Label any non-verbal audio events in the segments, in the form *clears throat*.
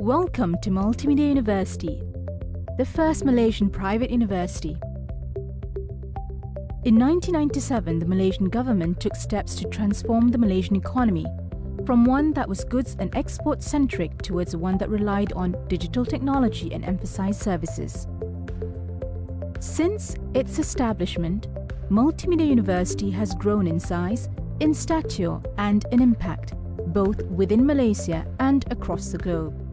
Welcome to Multimedia University, the first Malaysian private university. In 1997, the Malaysian government took steps to transform the Malaysian economy from one that was goods and export centric towards one that relied on digital technology and emphasized services. Since its establishment, Multimedia University has grown in size, in stature, and in impact, both within Malaysia and across the globe.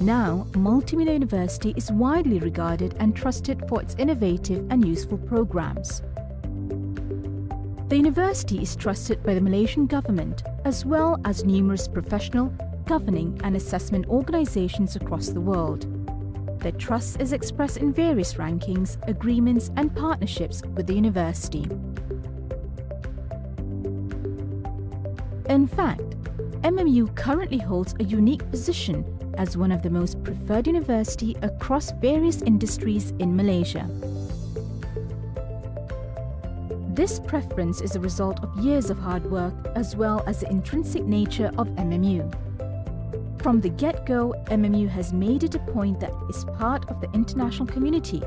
Now, Multimedia University is widely regarded and trusted for its innovative and useful programs. The university is trusted by the Malaysian government as well as numerous professional, governing and assessment organizations across the world. Their trust is expressed in various rankings, agreements and partnerships with the university. In fact, MMU currently holds a unique position as one of the most preferred university across various industries in Malaysia. This preference is a result of years of hard work as well as the intrinsic nature of MMU. From the get-go, MMU has made it a point that is part of the international community.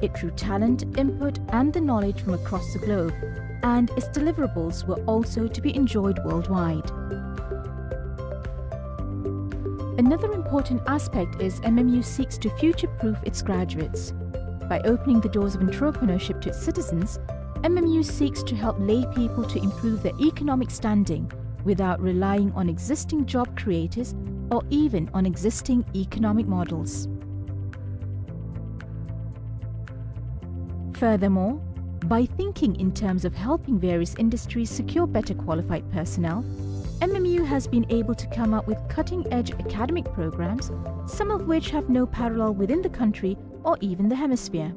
It drew talent, input and the knowledge from across the globe, and its deliverables were also to be enjoyed worldwide. Another important aspect is MMU seeks to future-proof its graduates. By opening the doors of entrepreneurship to its citizens, MMU seeks to help lay people to improve their economic standing without relying on existing job creators or even on existing economic models. Furthermore, by thinking in terms of helping various industries secure better qualified personnel, MMU has been able to come up with cutting-edge academic programs, some of which have no parallel within the country or even the hemisphere.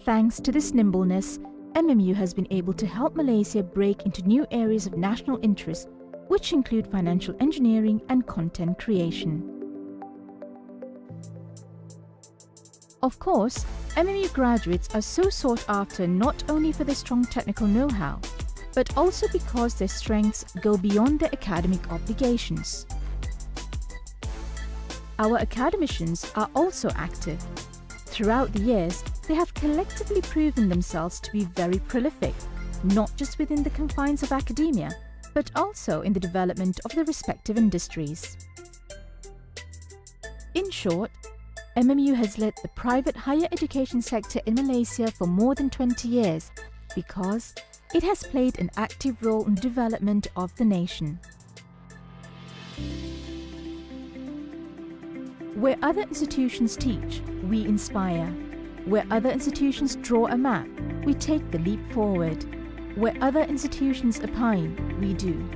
Thanks to this nimbleness, MMU has been able to help Malaysia break into new areas of national interest, which include financial engineering and content creation. Of course, MMU graduates are so sought after not only for their strong technical know-how, but also because their strengths go beyond their academic obligations. Our academicians are also active. Throughout the years, they have collectively proven themselves to be very prolific, not just within the confines of academia, but also in the development of their respective industries. In short, MMU has led the private higher education sector in Malaysia for more than 20 years because it has played an active role in development of the nation. Where other institutions teach, we inspire. Where other institutions draw a map, we take the leap forward. Where other institutions opine, we do.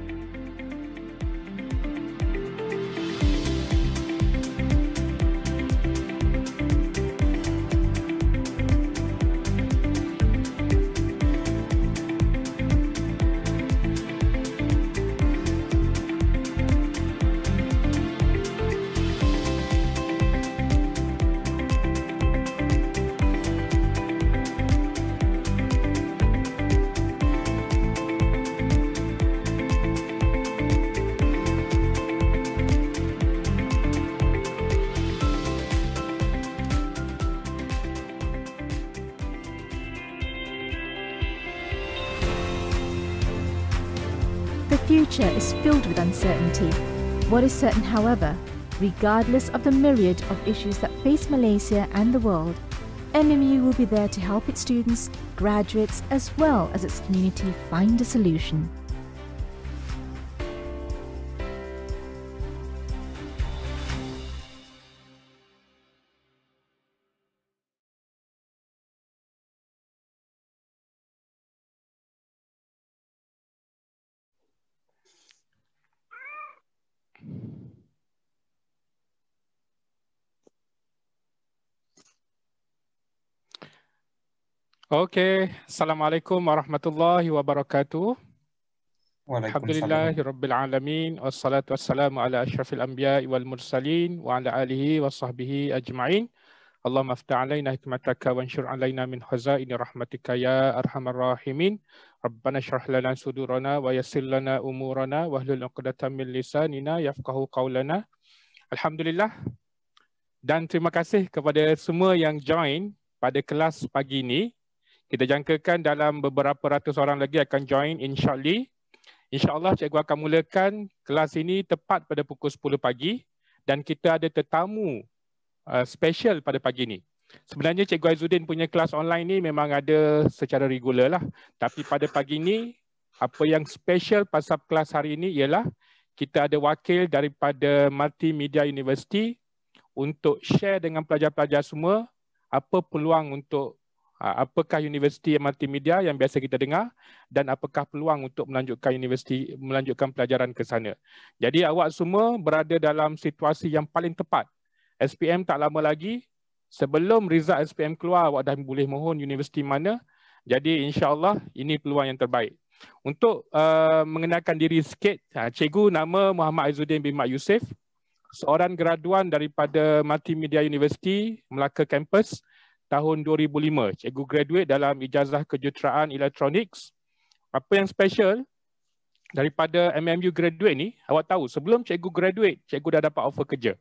future is filled with uncertainty. What is certain, however, regardless of the myriad of issues that face Malaysia and the world, MMU will be there to help its students, graduates, as well as its community find a solution. Okey, Assalamualaikum warahmatullahi wabarakatuh. Alhamdulillahirrabbilalamin. Wassalatu wassalamu ala ashrafil anbiya wal mursalin wa ala alihi wa sahbihi ajma'in. Allahumma afta' alaina hikmataka wa ansyur alaina min hazaini rahmatika ya arhamar rahimin. Rabbana syrah lana sudurana wa yassir lana umurana wa ahlul uqdatan min lisanina yafqahu qawlana. Alhamdulillah. Dan terima kasih kepada semua yang join pada kelas pagi ini kita jangkakan dalam beberapa ratus orang lagi akan join insyaAllah. InsyaAllah, cikgu akan mulakan kelas ini tepat pada pukul 10 pagi dan kita ada tetamu uh, special pada pagi ini. Sebenarnya cikgu Azudin punya kelas online ini memang ada secara regular lah. Tapi pada pagi ini apa yang special pasal kelas hari ini ialah kita ada wakil daripada Multimedia University untuk share dengan pelajar-pelajar semua apa peluang untuk Ah, apakah universiti multimedia yang biasa kita dengar dan apakah peluang untuk melanjutkan universiti melanjutkan pelajaran ke sana. Jadi awak semua berada dalam situasi yang paling tepat. SPM tak lama lagi sebelum result SPM keluar awak dah boleh mohon universiti mana. Jadi insyaallah ini peluang yang terbaik. Untuk uh, mengenalkan diri sikit, ha, cikgu nama Muhammad Azuddin bin Mak Yusif seorang graduan daripada Multimedia University Melaka Campus tahun 2005. Cikgu graduate dalam ijazah kejuruteraan elektronik. Apa yang special daripada MMU graduate ni, awak tahu sebelum cikgu graduate, cikgu dah dapat offer kerja.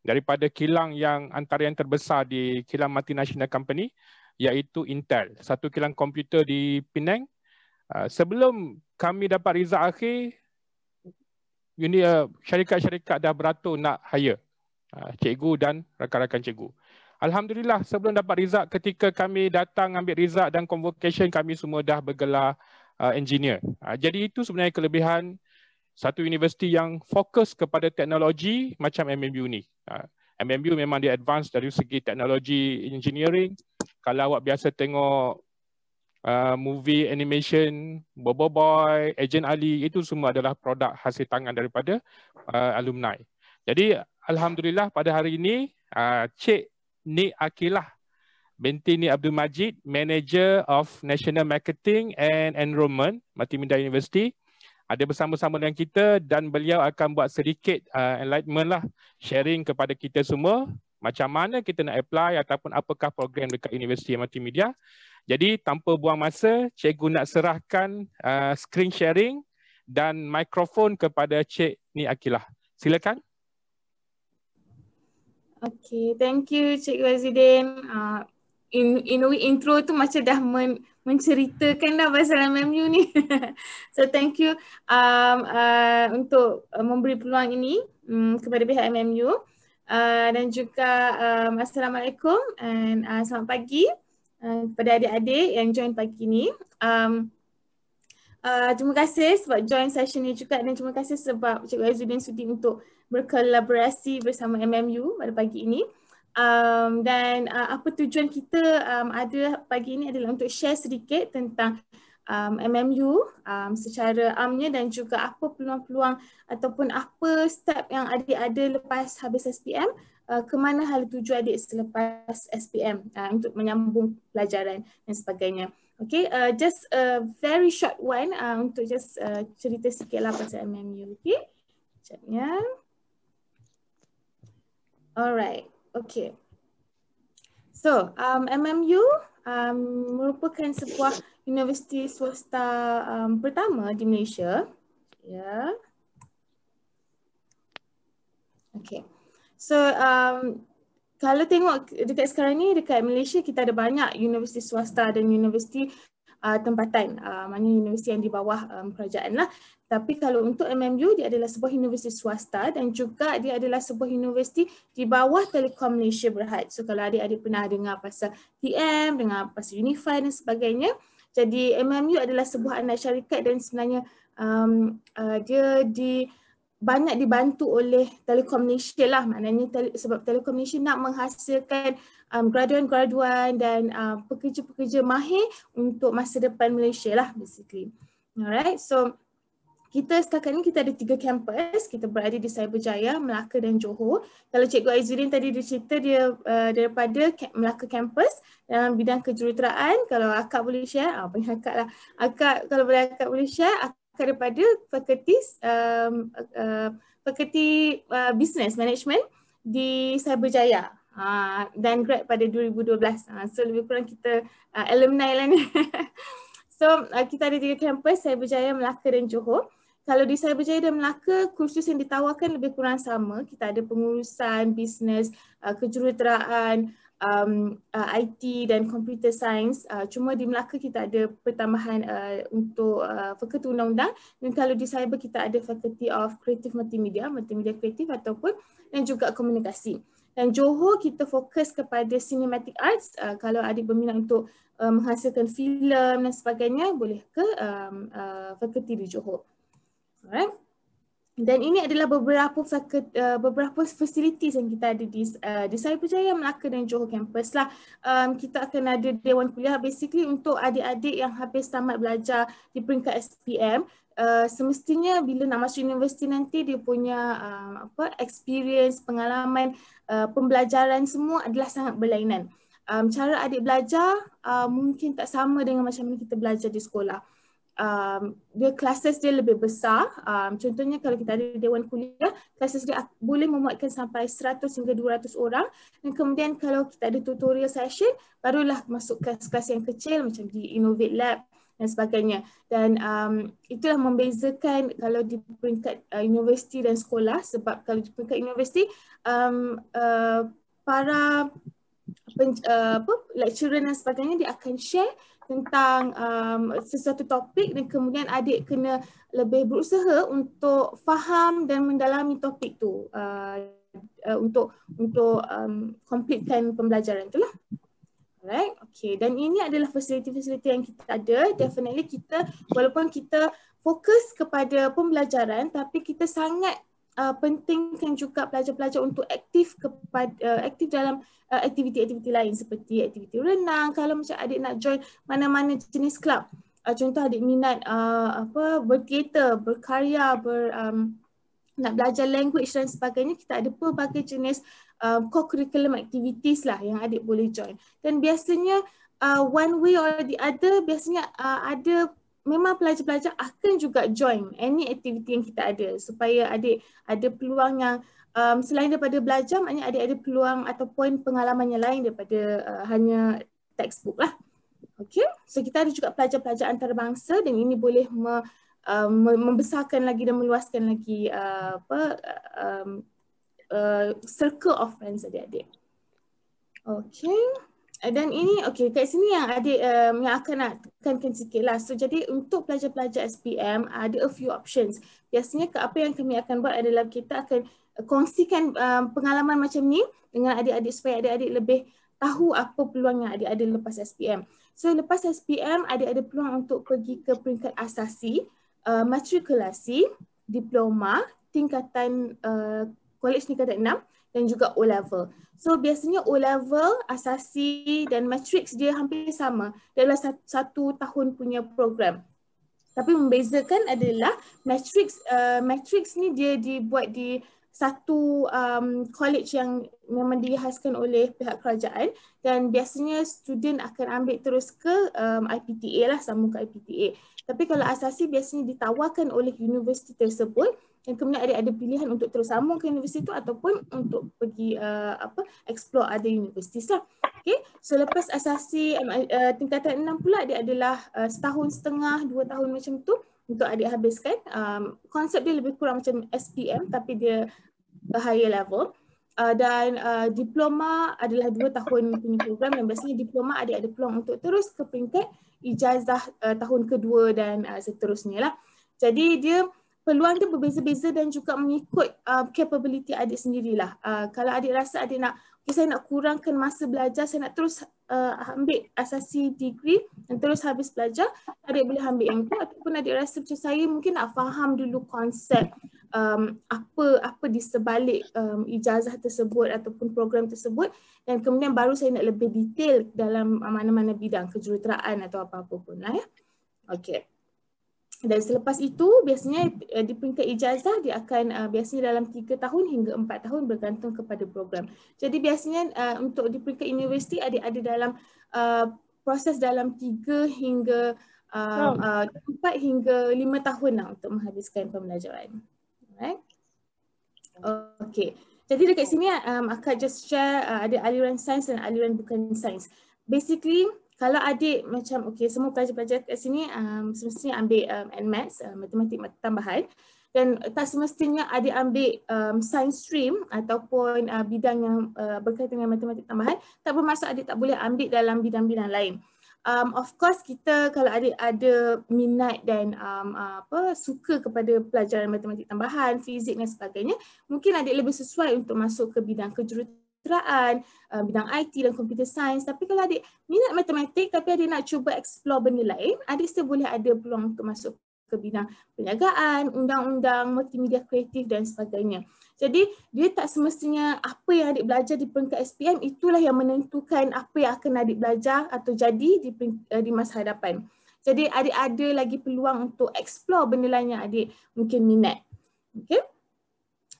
Daripada kilang yang antara yang terbesar di kilang multinational company, iaitu Intel. Satu kilang komputer di Penang. Ah, sebelum kami dapat result akhir, uni, ah, syarikat-syarikat dah beratur nak hire uh, cikgu dan rakan-rakan cikgu. Alhamdulillah sebelum dapat result ketika kami datang ambil result dan convocation kami semua dah bergelar uh, engineer. Uh, jadi itu sebenarnya kelebihan satu universiti yang fokus kepada teknologi macam MMU ni. Uh, MMU memang dia advance dari segi teknologi engineering. Kalau awak biasa tengok uh, movie animation, Bobo Boy, Agent Ali, itu semua adalah produk hasil tangan daripada uh, alumni. Jadi Alhamdulillah pada hari ini, uh, Cik Nik Akilah binti ni Abdul Majid, Manager of National Marketing and Enrollment Multimedia University. Ada bersama-sama dengan kita dan beliau akan buat sedikit uh, enlightenment lah sharing kepada kita semua macam mana kita nak apply ataupun apakah program dekat Universiti Multimedia. Jadi tanpa buang masa, cikgu nak serahkan uh, screen sharing dan mikrofon kepada Cik Ni Akilah. Silakan. Okay, thank you Cik Wazidin. Uh, ah, in, in way, intro tu macam dah men, menceritakan dah pasal MMU ni. *laughs* so thank you um, uh, untuk uh, memberi peluang ini um, kepada pihak MMU. Uh, dan juga um, Assalamualaikum dan uh, selamat pagi uh, kepada adik-adik yang join pagi ni. Um, uh, terima kasih sebab join session ni juga dan terima kasih sebab Cik Wazidin sudi untuk berkolaborasi bersama MMU pada pagi ini. Um, dan uh, apa tujuan kita um, ada pagi ini adalah untuk share sedikit tentang um, MMU um, secara amnya dan juga apa peluang-peluang ataupun apa step yang ada ada lepas habis SPM uh, ke mana hal tuju adik selepas SPM uh, untuk menyambung pelajaran dan sebagainya. Okay, uh, just a very short one uh, untuk just uh, cerita sikitlah pasal MMU. Okay, sekejap ya. All right. Okay. So, um, MMU um, merupakan sebuah universiti swasta um, pertama di Malaysia. Ya. Yeah. Okay. So, um, kalau tengok dekat sekarang ni, dekat Malaysia kita ada banyak universiti swasta dan universiti uh, tempatan. Uh, Maksudnya universiti yang di bawah um, kerajaan lah. Tapi kalau untuk MMU, dia adalah sebuah universiti swasta dan juga dia adalah sebuah universiti di bawah Telekom Malaysia Berhad. So kalau adik-adik pernah dengar pasal TM, dengar pasal Unify dan sebagainya. Jadi MMU adalah sebuah anak syarikat dan sebenarnya um, uh, dia di banyak dibantu oleh Telekom Malaysia lah maknanya tele, sebab Telekom Malaysia nak menghasilkan um, graduan-graduan dan uh, pekerja-pekerja mahir untuk masa depan Malaysia lah basically. Alright, so kita setakat ini kita ada tiga kampus. Kita berada di Cyberjaya, Melaka dan Johor. Kalau Cikgu Aizuddin tadi dia cerita dia uh, daripada Melaka kampus dalam bidang kejuruteraan. Kalau akak boleh share, ah, banyak akak lah. Akak, kalau boleh akak boleh share, akak daripada fakulti, um, uh, fakulti uh, business management di Cyberjaya. Uh, dan grad pada 2012. Uh, ah, so lebih kurang kita uh, alumni lah ni. *laughs* So uh, kita ada tiga kampus, Cyberjaya, Melaka dan Johor kalau di Cyberjaya dan Melaka, kursus yang ditawarkan lebih kurang sama. Kita ada pengurusan, bisnes, uh, kejuruteraan, um, uh, IT dan computer science. Uh, cuma di Melaka kita ada pertambahan uh, untuk uh, fakulti undang-undang. Dan kalau di Cyber kita ada fakulti of creative multimedia, multimedia kreatif ataupun dan juga komunikasi. Dan Johor kita fokus kepada cinematic arts. Uh, kalau ada berminat untuk uh, menghasilkan filem dan sebagainya, boleh ke um, uh, fakulti di Johor. Alright. Dan ini adalah beberapa faket, uh, beberapa fasiliti yang kita ada di uh, di Sai Berjaya Melaka dan Johor Campus lah. Um, kita akan ada dewan kuliah basically untuk adik-adik yang habis tamat belajar di peringkat SPM. Uh, eh, semestinya bila nak masuk universiti nanti dia punya um, apa experience, pengalaman, uh, pembelajaran semua adalah sangat berlainan. Um, cara adik belajar uh, mungkin tak sama dengan macam mana kita belajar di sekolah um, dia classes dia lebih besar. Um, contohnya kalau kita ada dewan kuliah, classes dia boleh memuatkan sampai 100 hingga 200 orang. Dan kemudian kalau kita ada tutorial session, barulah masuk kelas-kelas yang kecil macam di Innovate Lab dan sebagainya. Dan um, itulah membezakan kalau di peringkat uh, universiti dan sekolah sebab kalau di peringkat universiti, um, uh, para pen, uh, apa, lecturer dan sebagainya dia akan share tentang um, sesuatu topik dan kemudian adik kena lebih berusaha untuk faham dan mendalami topik tu uh, uh, untuk untuk um, completekan pembelajaran tu lah, Alright, okay. Dan ini adalah fasiliti-fasiliti yang kita ada. Definitely kita, walaupun kita fokus kepada pembelajaran, tapi kita sangat uh, pentingkan juga pelajar-pelajar untuk aktif kepada uh, aktif dalam uh, aktiviti-aktiviti uh, lain seperti aktiviti renang kalau macam adik nak join mana-mana jenis kelab uh, contoh adik minat uh, apa berteater berkarya ber um, nak belajar language dan sebagainya kita ada pelbagai jenis uh, co-curriculum activities lah yang adik boleh join dan biasanya uh, one way or the other biasanya uh, ada memang pelajar-pelajar akan juga join any activity yang kita ada supaya adik ada peluang yang um, selain daripada belajar maknanya adik ada peluang ataupun pengalaman yang lain daripada uh, hanya textbook lah. Okay, so kita ada juga pelajar-pelajar antarabangsa dan ini boleh me, um, membesarkan lagi dan meluaskan lagi uh, apa uh, um, uh, circle of friends adik-adik. Okay. Eh, dan ini okey kat sini yang ada um, yang akan nak tekankan sikit lah. So jadi untuk pelajar-pelajar SPM ada a few options. Biasanya ke apa yang kami akan buat adalah kita akan kongsikan um, pengalaman macam ni dengan adik-adik supaya adik-adik lebih tahu apa peluang yang adik ada lepas SPM. So lepas SPM adik ada peluang untuk pergi ke peringkat asasi, uh, matrikulasi, diploma, tingkatan uh, college tingkatan 6 dan juga O level. So biasanya O level, asasi dan matrix dia hampir sama. Dia adalah satu, satu tahun punya program. Tapi membezakan adalah matrix uh, matrix ni dia dibuat di satu um, college yang memang dihaskan oleh pihak kerajaan dan biasanya student akan ambil terus ke um, IPTA lah sambung ke IPTA. Tapi kalau asasi biasanya ditawarkan oleh universiti tersebut dan kemudian ada ada pilihan untuk terus sambung ke universiti itu ataupun untuk pergi uh, apa explore ada universiti lah. Okay. So lepas asasi uh, tingkatan enam pula dia adalah uh, setahun setengah, dua tahun macam tu untuk adik habiskan. Um, konsep dia lebih kurang macam SPM tapi dia higher level. Uh, dan uh, diploma adalah dua tahun punya program yang biasanya diploma adik ada peluang untuk terus ke peringkat ijazah uh, tahun kedua dan uh, seterusnya lah. Jadi dia peluang tu berbeza-beza dan juga mengikut uh, capability adik sendirilah. Uh, kalau adik rasa adik nak, okay, saya nak kurangkan masa belajar, saya nak terus uh, ambil asasi degree dan terus habis belajar, adik boleh ambil yang itu ataupun adik rasa macam saya mungkin nak faham dulu konsep um, apa apa di sebalik um, ijazah tersebut ataupun program tersebut dan kemudian baru saya nak lebih detail dalam mana-mana bidang kejuruteraan atau apa-apa pun lah ya. Okay dan selepas itu biasanya eh, di peringkat ijazah dia akan uh, biasanya dalam 3 tahun hingga 4 tahun bergantung kepada program. Jadi biasanya uh, untuk di peringkat universiti ada ada dalam uh, proses dalam 3 hingga uh, oh. uh, 4 hingga 5 tahun lah untuk menghabiskan pembelajaran. Right? Okay. Jadi dekat sini um, akak just share uh, ada aliran sains dan aliran bukan sains. Basically kalau adik macam okey semua pelajar-pelajar kat sini um, semestinya ambil um, Maths uh, matematik tambahan dan tak semestinya adik ambil um, science stream ataupun uh, bidang yang uh, berkaitan dengan matematik tambahan tak bermaksud adik tak boleh ambil dalam bidang-bidang lain. Um, of course kita kalau adik ada minat dan um, uh, apa suka kepada pelajaran matematik tambahan, fizik dan sebagainya, mungkin adik lebih sesuai untuk masuk ke bidang kejuruteraan kejuruteraan, uh, bidang IT dan computer science. Tapi kalau adik minat matematik tapi adik nak cuba explore benda lain, adik still boleh ada peluang untuk masuk ke bidang perniagaan, undang-undang, multimedia kreatif dan sebagainya. Jadi dia tak semestinya apa yang adik belajar di peringkat SPM itulah yang menentukan apa yang akan adik belajar atau jadi di, eh, di masa hadapan. Jadi adik ada lagi peluang untuk explore benda lain yang adik mungkin minat. Okay?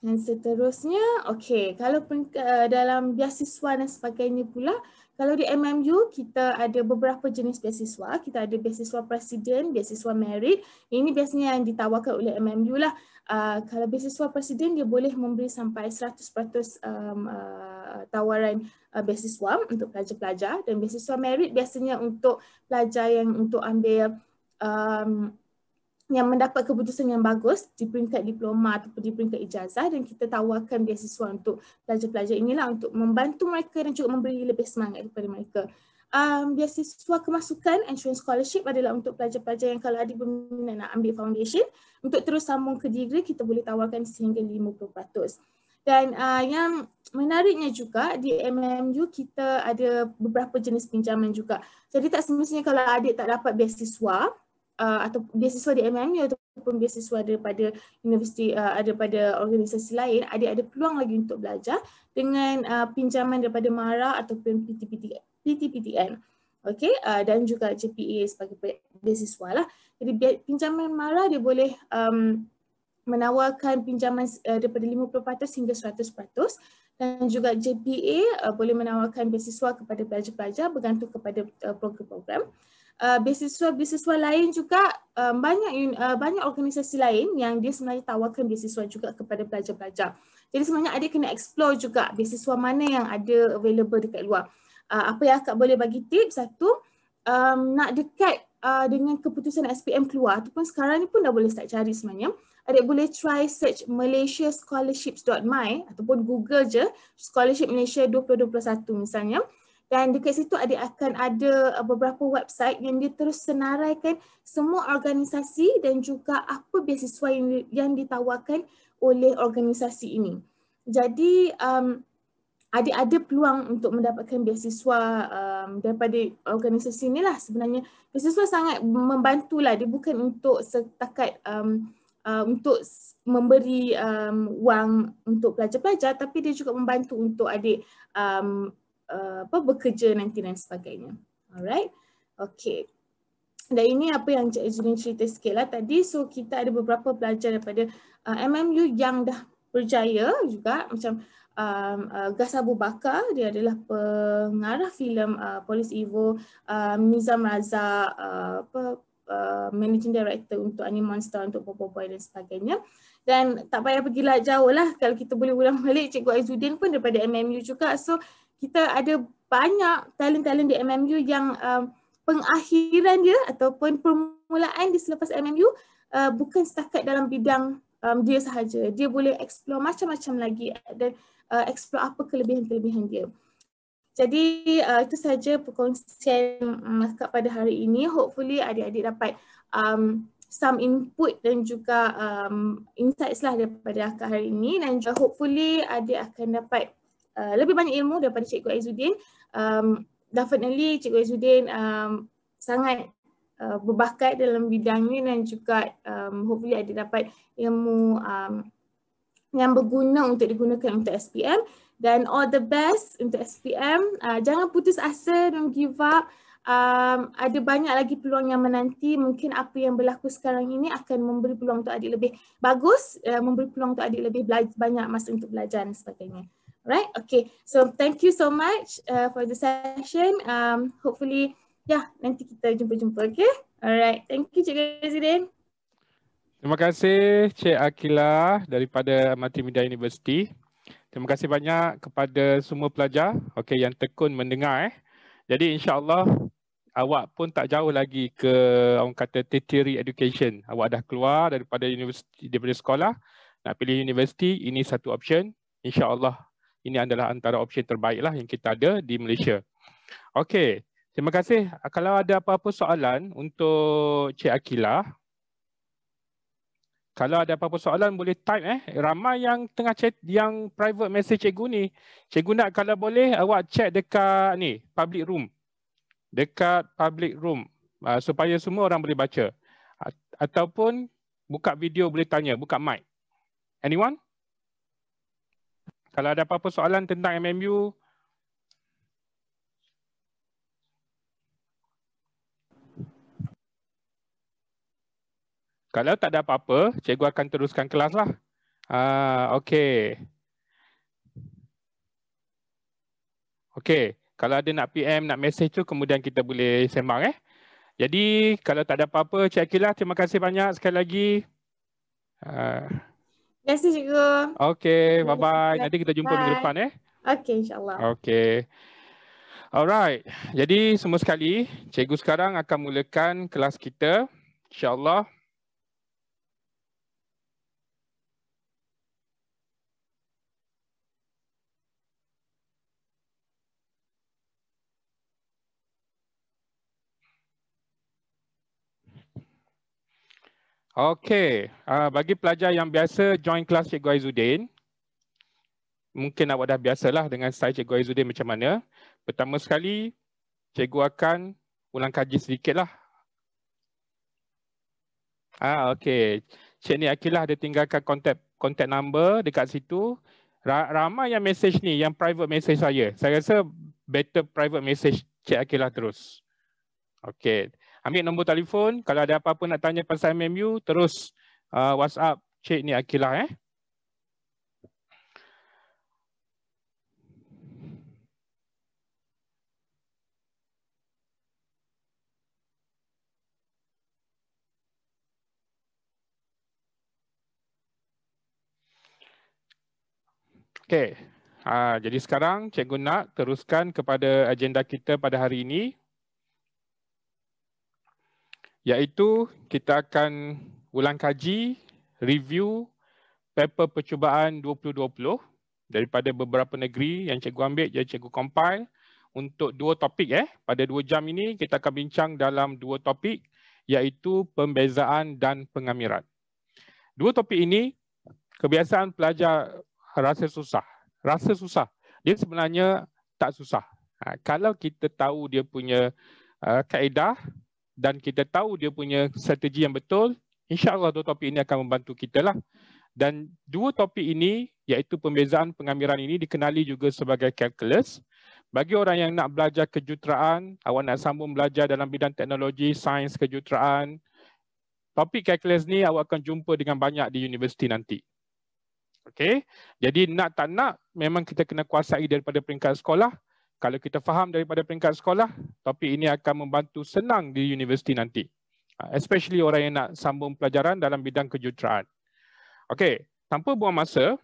Dan seterusnya, okey, kalau eh, dalam biasiswa dan sebagainya pula, kalau di MMU, kita ada beberapa jenis beasiswa. Kita ada beasiswa presiden, beasiswa merit. Ini biasanya yang ditawarkan oleh MMU lah. Uh, kalau beasiswa presiden, dia boleh memberi sampai 100% um, uh, tawaran uh, ah, beasiswa untuk pelajar-pelajar. Dan beasiswa merit biasanya untuk pelajar yang untuk ambil um, yang mendapat keputusan yang bagus di peringkat diploma ataupun di peringkat ijazah dan kita tawarkan beasiswa untuk pelajar-pelajar inilah untuk membantu mereka dan juga memberi lebih semangat kepada mereka. Um, beasiswa kemasukan entrance scholarship adalah untuk pelajar-pelajar yang kalau ada berminat nak ambil foundation untuk terus sambung ke degree kita boleh tawarkan sehingga 50%. Dan uh, yang menariknya juga di MMU kita ada beberapa jenis pinjaman juga. Jadi tak semestinya kalau adik tak dapat beasiswa uh, atau beasiswa di MMU ataupun beasiswa daripada universiti uh, daripada organisasi lain ada ada peluang lagi untuk belajar dengan uh, pinjaman daripada MARA ataupun PTPTN okey uh, dan juga JPA sebagai beasiswa lah jadi pinjaman MARA dia boleh um, menawarkan pinjaman uh, daripada 50% hingga 100% dan juga JPA uh, boleh menawarkan beasiswa kepada pelajar-pelajar bergantung kepada uh, program-program. Uh, beasiswa-beasiswa eh, lain juga uh, banyak uh, banyak organisasi lain yang dia sebenarnya tawarkan beasiswa juga kepada pelajar-pelajar. Jadi sebenarnya ada kena explore juga beasiswa mana yang ada available dekat luar. Uh, apa yang akak boleh bagi tip? Satu, um, nak dekat uh, dengan keputusan SPM keluar ataupun sekarang ni pun dah boleh start cari sebenarnya. Adik boleh try search Malaysia malaysiascholarships.my ataupun google je scholarship malaysia 2021 misalnya dan dekat situ ada akan ada uh, beberapa website yang dia terus senaraikan semua organisasi dan juga apa beasiswa yang, yang ditawarkan oleh organisasi ini. Jadi um, ada ada peluang untuk mendapatkan beasiswa um, daripada organisasi ini lah sebenarnya beasiswa sangat membantu lah. dia bukan untuk setakat um, uh, untuk memberi um, wang untuk pelajar-pelajar tapi dia juga membantu untuk adik um, Uh, apa bekerja nanti dan sebagainya. Alright. Okay. Dan ini apa yang Cik Azulin cerita sikit lah tadi. So kita ada beberapa pelajar daripada uh, MMU yang dah berjaya juga macam um, uh, Gas Abu Bakar dia adalah pengarah filem uh, Polis Evo uh, um, Nizam Raza uh, apa uh, managing director untuk Anime Monster untuk Popo Boy dan sebagainya dan tak payah pergi lah jauh lah kalau kita boleh ulang balik Cikgu Aizuddin pun daripada MMU juga so kita ada banyak talent-talent di MMU yang um, pengakhiran dia ataupun permulaan di selepas MMU uh, bukan setakat dalam bidang um, dia sahaja. Dia boleh explore macam-macam lagi dan uh, explore apa kelebihan-kelebihan dia. Jadi uh, itu saja perkongsian um, masyarakat pada hari ini. Hopefully adik-adik dapat um, some input dan juga um, insights lah daripada akak hari ini dan juga hopefully adik akan dapat Eh, lebih banyak ilmu daripada Cikgu Aizuddin. Um, definitely Cikgu Aizuddin um, sangat uh, berbakat dalam bidang ini dan juga um, hopefully ada dapat ilmu um, yang berguna untuk digunakan untuk SPM. Dan all the best untuk SPM. Uh, eh, jangan putus asa, don't give up. Um, ada banyak lagi peluang yang menanti. Mungkin apa yang berlaku sekarang ini akan memberi peluang untuk adik lebih bagus, uh, memberi peluang untuk adik lebih banyak masa untuk belajar dan sebagainya right okay so thank you so much uh, for the session um hopefully yeah nanti kita jumpa-jumpa okay alright thank you cikgu Zidin terima kasih cik Akila daripada Multimedia University terima kasih banyak kepada semua pelajar okay, yang tekun mendengar eh jadi insyaallah awak pun tak jauh lagi ke orang kata tertiary education awak dah keluar daripada universiti daripada sekolah nak pilih universiti ini satu option insyaallah ini adalah antara opsi terbaiklah yang kita ada di Malaysia. Okey, terima kasih. Kalau ada apa-apa soalan untuk Cik Akilah, kalau ada apa-apa soalan boleh type eh. Ramai yang tengah chat yang private message cikgu ni. Cikgu nak kalau boleh awak chat dekat ni, public room. Dekat public room uh, supaya semua orang boleh baca. A ataupun buka video boleh tanya, buka mic. Anyone? Kalau ada apa-apa soalan tentang MMU. Kalau tak ada apa-apa, cikgu akan teruskan kelas lah. Ah, okay. Okay, kalau ada nak PM, nak message tu kemudian kita boleh sembang eh. Jadi kalau tak ada apa-apa, Cik Akilah terima kasih banyak sekali lagi. Uh. Terima kasih cikgu. Okay, bye-bye. Nanti kita jumpa Bye. minggu depan eh. Okay, insyaAllah. Okay. Alright. Jadi semua sekali, cikgu sekarang akan mulakan kelas kita. InsyaAllah. Okey, uh, bagi pelajar yang biasa join kelas Cikgu Aizuddin, mungkin awak dah biasalah dengan saya Cikgu Aizuddin macam mana. Pertama sekali, Cikgu akan ulang kaji sedikitlah. Ah, Okey, Cik Ni Akilah ada tinggalkan kontak kontak number dekat situ. Ramai yang message ni, yang private message saya. Saya rasa better private message Cik Akilah terus. Okey ambil nombor telefon kalau ada apa-apa nak tanya pasal MMU terus uh, WhatsApp Cik ni Akilah eh. Okey. Ha, ah, jadi sekarang cikgu nak teruskan kepada agenda kita pada hari ini iaitu kita akan ulang kaji review paper percubaan 2020 daripada beberapa negeri yang cikgu ambil dan cikgu compile untuk dua topik eh pada dua jam ini kita akan bincang dalam dua topik iaitu pembezaan dan pengamiran. Dua topik ini kebiasaan pelajar rasa susah. Rasa susah. Dia sebenarnya tak susah. Ha, kalau kita tahu dia punya uh, kaedah, dan kita tahu dia punya strategi yang betul, insyaAllah dua topik ini akan membantu kita lah. Dan dua topik ini, iaitu pembezaan pengambilan ini dikenali juga sebagai calculus. Bagi orang yang nak belajar kejuteraan, awak nak sambung belajar dalam bidang teknologi, sains, kejuteraan, topik calculus ni awak akan jumpa dengan banyak di universiti nanti. Okay? Jadi nak tak nak, memang kita kena kuasai daripada peringkat sekolah kalau kita faham daripada peringkat sekolah, topik ini akan membantu senang di universiti nanti. Ha, especially orang yang nak sambung pelajaran dalam bidang kejuruteraan. Okey, tanpa buang masa,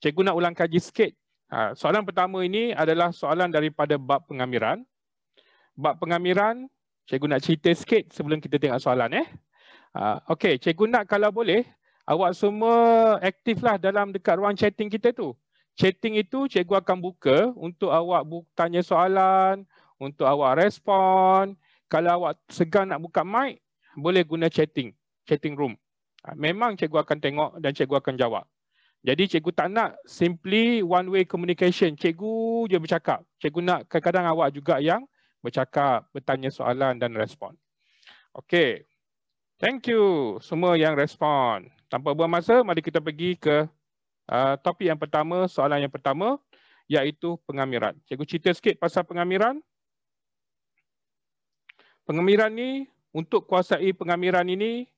cikgu nak ulang kaji sikit. Ha, soalan pertama ini adalah soalan daripada bab pengamiran. Bab pengamiran, cikgu nak cerita sikit sebelum kita tengok soalan. Eh? Ha, okey, cikgu nak kalau boleh, awak semua aktiflah dalam dekat ruang chatting kita tu chatting itu cikgu akan buka untuk awak tanya soalan, untuk awak respon. Kalau awak segan nak buka mic, boleh guna chatting, chatting room. Ha, memang cikgu akan tengok dan cikgu akan jawab. Jadi cikgu tak nak simply one way communication. Cikgu je bercakap. Cikgu nak kadang-kadang awak juga yang bercakap, bertanya soalan dan respon. Okay. Thank you semua yang respon. Tanpa buang masa, mari kita pergi ke Ah, topik yang pertama, soalan yang pertama iaitu pengamiran. Cikgu cerita sikit pasal pengamiran. Pengamiran ni untuk kuasai pengamiran ini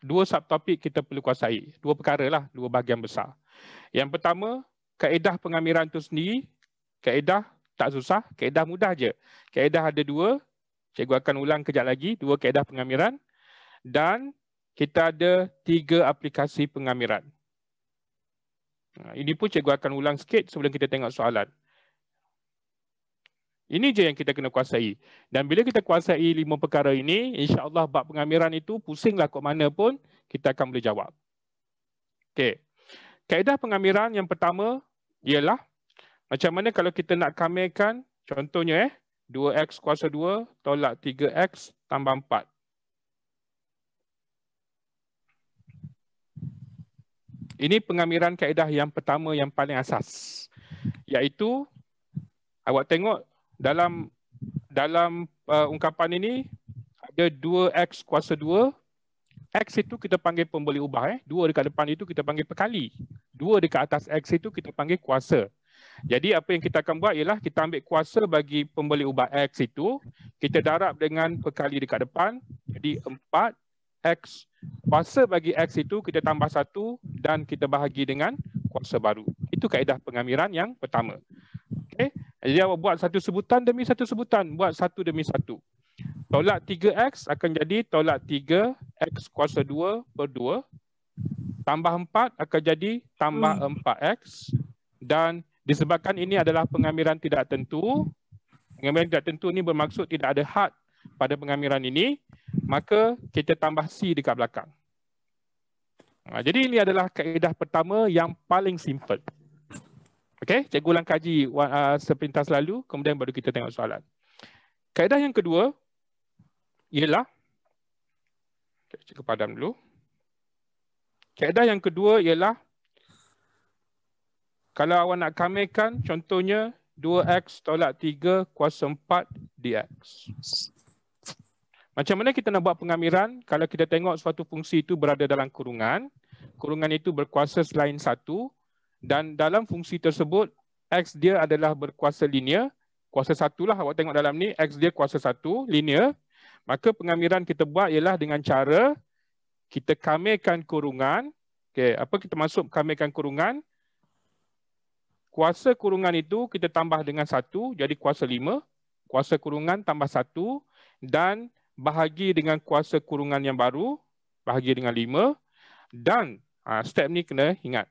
dua subtopik kita perlu kuasai. Dua perkara lah, dua bahagian besar. Yang pertama, kaedah pengamiran tu sendiri. Kaedah tak susah, kaedah mudah je. Kaedah ada dua, cikgu akan ulang kejap lagi, dua kaedah pengamiran. Dan kita ada tiga aplikasi pengamiran. Ha, ini pun cikgu akan ulang sikit sebelum kita tengok soalan. Ini je yang kita kena kuasai. Dan bila kita kuasai lima perkara ini, insyaAllah bab pengamiran itu pusinglah kot mana pun kita akan boleh jawab. Okey. Kaedah pengamiran yang pertama ialah macam mana kalau kita nak kamerkan contohnya eh 2x kuasa 2 tolak 3x tambah 4. Ini pengamiran kaedah yang pertama yang paling asas. Iaitu awak tengok dalam dalam uh, ungkapan ini ada 2x kuasa 2. X itu kita panggil pembeli ubah eh. 2 dekat depan itu kita panggil perkali. 2 dekat atas x itu kita panggil kuasa. Jadi apa yang kita akan buat ialah kita ambil kuasa bagi pembeli ubah X itu, kita darab dengan perkali dekat depan, jadi X. Kuasa bagi X itu kita tambah satu dan kita bahagi dengan kuasa baru. Itu kaedah pengamiran yang pertama. Okay. Jadi awak buat satu sebutan demi satu sebutan. Buat satu demi satu. Tolak 3X akan jadi tolak 3X kuasa 2 per 2. Tambah 4 akan jadi tambah 4X. Hmm. Dan disebabkan ini adalah pengamiran tidak tentu. Pengamiran tidak tentu ini bermaksud tidak ada had pada pengamiran ini, maka kita tambah C dekat belakang. Ha, jadi ini adalah kaedah pertama yang paling simple. Okey, cikgu ulang kaji sepintas lalu, kemudian baru kita tengok soalan. Kaedah yang kedua ialah, cikgu padam dulu. Kaedah yang kedua ialah, kalau awak nak kamekan, contohnya 2x tolak 3 kuasa 4 dx. Macam mana kita nak buat pengamiran kalau kita tengok suatu fungsi itu berada dalam kurungan, kurungan itu berkuasa selain satu, dan dalam fungsi tersebut, X dia adalah berkuasa linear, kuasa satu lah. awak tengok dalam ni, X dia kuasa satu, linear, maka pengamiran kita buat ialah dengan cara kita kamerkan kurungan, okay, apa kita masuk kamerkan kurungan, kuasa kurungan itu kita tambah dengan satu, jadi kuasa lima, kuasa kurungan tambah satu, dan kuasa bahagi dengan kuasa kurungan yang baru, bahagi dengan 5 dan uh, step ni kena ingat.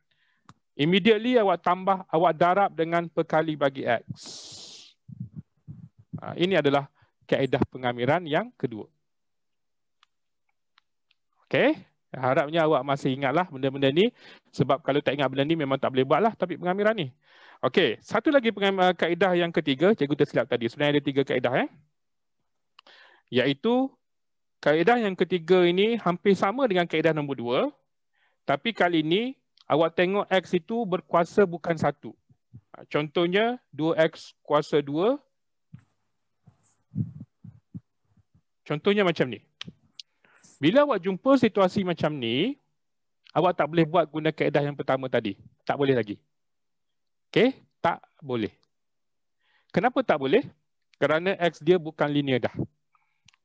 Immediately awak tambah, awak darab dengan perkali bagi X. Uh, ini adalah kaedah pengamiran yang kedua. Okay, harapnya awak masih ingatlah benda-benda ni sebab kalau tak ingat benda ni memang tak boleh buat lah. tapi pengamiran ni. Okey, satu lagi kaedah yang ketiga, cikgu tersilap tadi. Sebenarnya ada tiga kaedah. Eh? iaitu kaedah yang ketiga ini hampir sama dengan kaedah nombor dua. Tapi kali ini awak tengok X itu berkuasa bukan satu. Contohnya 2X kuasa dua. Contohnya macam ni. Bila awak jumpa situasi macam ni, awak tak boleh buat guna kaedah yang pertama tadi. Tak boleh lagi. Okay? Tak boleh. Kenapa tak boleh? Kerana X dia bukan linear dah.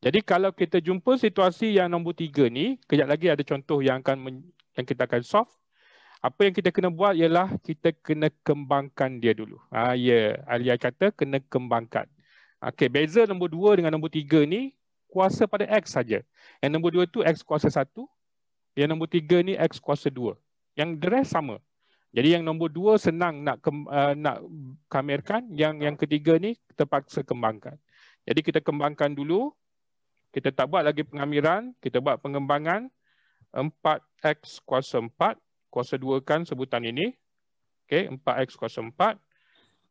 Jadi kalau kita jumpa situasi yang nombor tiga ni, kejap lagi ada contoh yang akan men, yang kita akan solve. Apa yang kita kena buat ialah kita kena kembangkan dia dulu. Ha, ya, yeah. Alia kata kena kembangkan. Okey, beza nombor dua dengan nombor tiga ni, kuasa pada X saja. Yang nombor dua tu X kuasa satu, yang nombor tiga ni X kuasa dua. Yang the sama. Jadi yang nombor dua senang nak kem, uh, nak kamerkan, yang yang ketiga ni terpaksa kembangkan. Jadi kita kembangkan dulu, kita tak buat lagi pengamiran, kita buat pengembangan 4x kuasa 4, kuasa 2 kan sebutan ini. Okay, 4x kuasa 4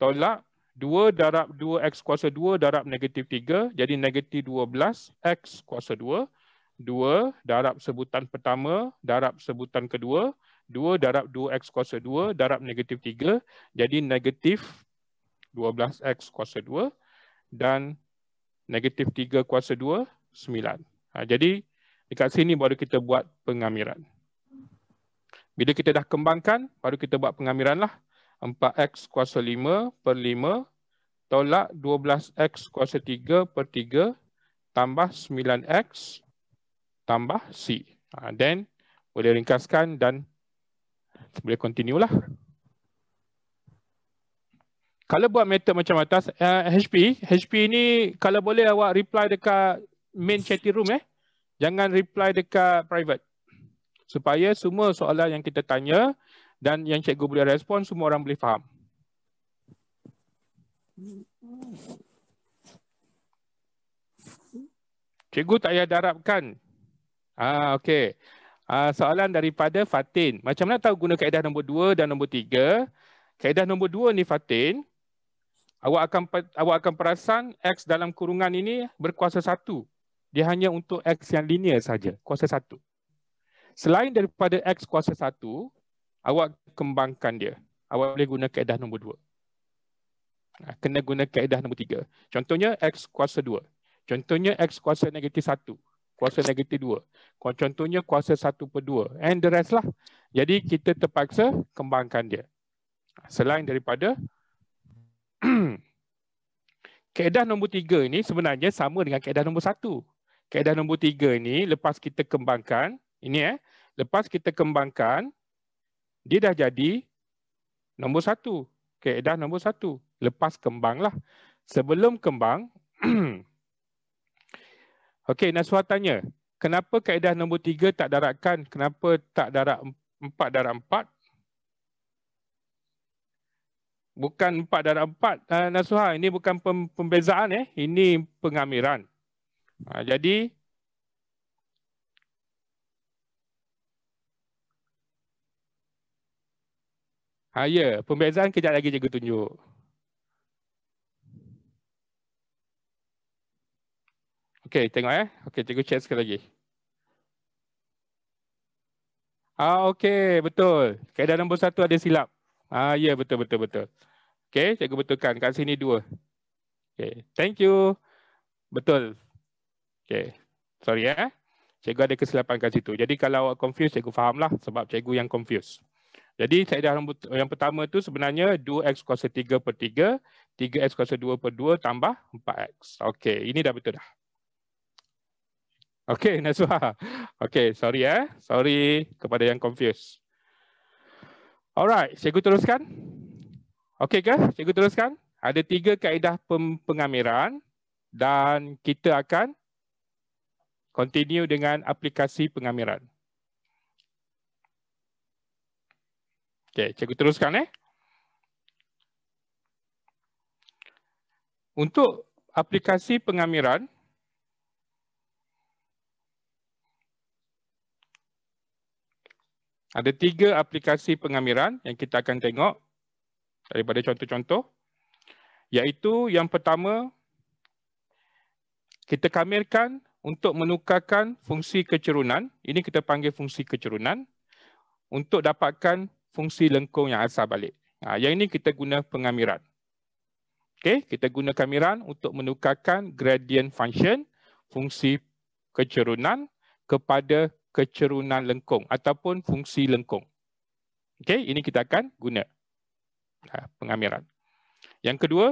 tolak 2 darab 2x kuasa 2 darab negatif 3 jadi negatif 12x kuasa 2 2 darab sebutan pertama darab sebutan kedua 2 darab 2x kuasa 2 darab negatif 3 jadi negatif 12x kuasa 2 dan negatif 3 kuasa 2 Sembilan. Ha, jadi dekat sini baru kita buat pengamiran. Bila kita dah kembangkan, baru kita buat pengamiran lah. 4x kuasa 5 per 5 tolak 12x kuasa 3 per 3 tambah 9x tambah C. Ha, then boleh ringkaskan dan boleh continue lah. Kalau buat method macam atas, uh, eh, HP, HP ni kalau boleh awak reply dekat main chatting room eh. Jangan reply dekat private. Supaya semua soalan yang kita tanya dan yang cikgu boleh respon semua orang boleh faham. Cikgu tak payah darabkan. Ah okey. Ah soalan daripada Fatin. Macam mana tahu guna kaedah nombor 2 dan nombor 3? Kaedah nombor 2 ni Fatin. Awak akan awak akan perasan x dalam kurungan ini berkuasa dia hanya untuk x yang linear saja, kuasa satu. Selain daripada x kuasa satu, awak kembangkan dia. Awak boleh guna kaedah nombor dua. Ha, kena guna kaedah nombor tiga. Contohnya x kuasa dua. Contohnya x kuasa negatif satu, kuasa negatif dua. Contohnya kuasa satu per dua. and the rest lah. Jadi kita terpaksa kembangkan dia. Ha, selain daripada *clears throat* kaedah nombor tiga ini sebenarnya sama dengan kaedah nombor satu kaedah nombor tiga ni lepas kita kembangkan ini eh lepas kita kembangkan dia dah jadi nombor satu kaedah nombor satu lepas kembang lah sebelum kembang *clears throat* okey Naswa tanya kenapa kaedah nombor tiga tak daratkan kenapa tak darat empat darat empat Bukan empat darat empat, eh, Nasuhah. Ini bukan pembezaan. Eh. Ini pengamiran. Ha, jadi Ha ya, pembezaan kejap lagi cikgu tunjuk. Okey, tengok eh. Okey, cikgu check sekali lagi. Ah okey, betul. Kaedah nombor satu ada silap. Ah ya, betul betul betul. Okey, cikgu betulkan kat sini dua. Okey, thank you. Betul. Okay. Sorry eh. Cikgu ada kesilapan kat situ. Jadi kalau awak confused, cikgu fahamlah sebab cikgu yang confused. Jadi saedah yang pertama tu sebenarnya 2x kuasa 3 per 3, 3x kuasa 2 per 2 tambah 4x. Okay, ini dah betul dah. Okay, Naswa. Okay, sorry eh. Sorry kepada yang confused. Alright, cikgu teruskan. Okey ke? Cikgu teruskan. Ada tiga kaedah pengamiran dan kita akan continue dengan aplikasi pengamiran. Okey, cikgu teruskan eh. Untuk aplikasi pengamiran Ada tiga aplikasi pengamiran yang kita akan tengok daripada contoh-contoh. Iaitu yang pertama, kita kamirkan untuk menukarkan fungsi kecerunan, ini kita panggil fungsi kecerunan, untuk dapatkan fungsi lengkung yang asal balik. Ha, yang ini kita guna pengamiran. Okay, kita guna kamiran untuk menukarkan gradient function, fungsi kecerunan kepada kecerunan lengkung ataupun fungsi lengkung. Okay, ini kita akan guna ha, pengamiran. Yang kedua,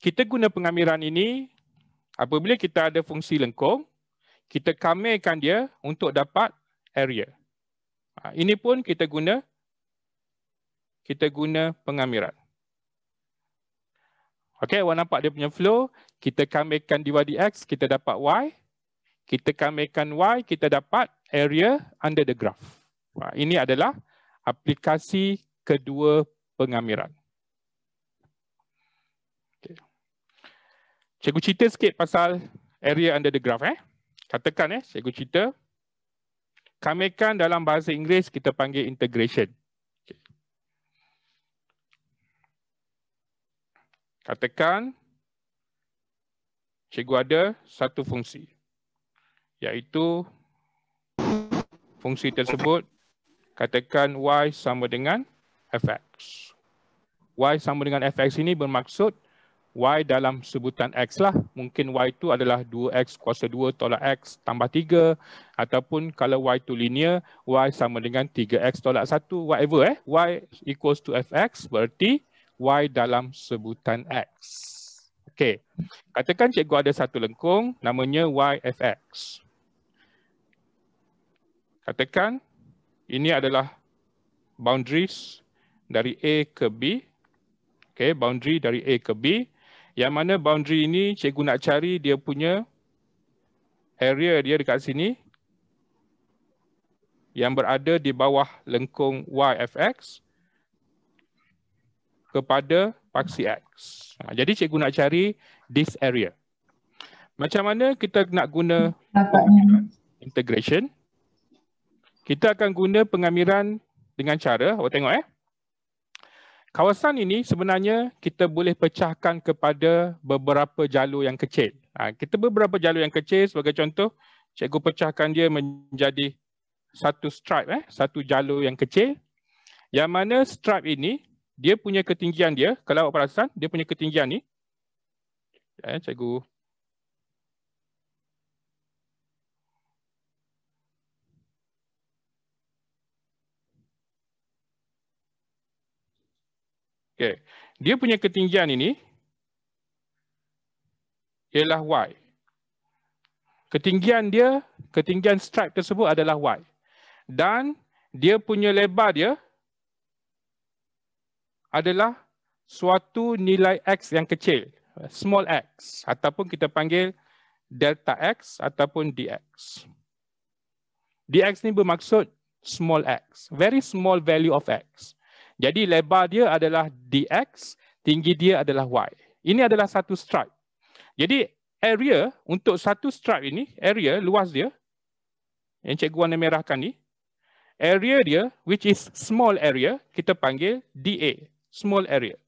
kita guna pengamiran ini Apabila kita ada fungsi lengkung, kita kamerkan dia untuk dapat area. Ha, ini pun kita guna kita guna pengamiran. Okey, awak nampak dia punya flow. Kita kamerkan dividi X, kita dapat Y. Kita kamerkan Y, kita dapat area under the graph. Ha, ini adalah aplikasi kedua pengamiran. Cikgu cerita sikit pasal area under the graph eh. Katakan eh, cikgu cerita. Kami kan dalam bahasa Inggeris kita panggil integration. Katakan cikgu ada satu fungsi iaitu fungsi tersebut katakan y sama dengan fx. y sama dengan fx ini bermaksud Y dalam sebutan X lah. Mungkin Y tu adalah 2X kuasa 2 tolak X tambah 3. Ataupun kalau Y tu linear, Y sama dengan 3X tolak 1. Whatever eh. Y equals to FX berarti Y dalam sebutan X. Okay. Katakan cikgu ada satu lengkung namanya y YFX. Katakan ini adalah boundaries dari A ke B. Okay, boundary dari A ke B. Yang mana boundary ini cikgu nak cari dia punya area dia dekat sini yang berada di bawah lengkung YFX kepada paksi X. Ha, jadi cikgu nak cari this area. Macam mana kita nak guna integration? Kita akan guna pengamiran dengan cara, awak tengok eh kawasan ini sebenarnya kita boleh pecahkan kepada beberapa jalur yang kecil. Ha, kita beberapa jalur yang kecil sebagai contoh, cikgu pecahkan dia menjadi satu stripe, eh, satu jalur yang kecil. Yang mana stripe ini, dia punya ketinggian dia, kalau awak perasan, dia punya ketinggian ni. Eh, cikgu Okay. Dia punya ketinggian ini ialah y. Ketinggian dia, ketinggian stripe tersebut adalah y. Dan dia punya lebar dia adalah suatu nilai x yang kecil, small x ataupun kita panggil delta x ataupun dx. Dx ni bermaksud small x, very small value of x. Jadi lebar dia adalah dx, tinggi dia adalah y. Ini adalah satu stripe. Jadi area untuk satu stripe ini, area luas dia, yang cikgu warna merahkan ni, area dia which is small area, kita panggil dA, small area.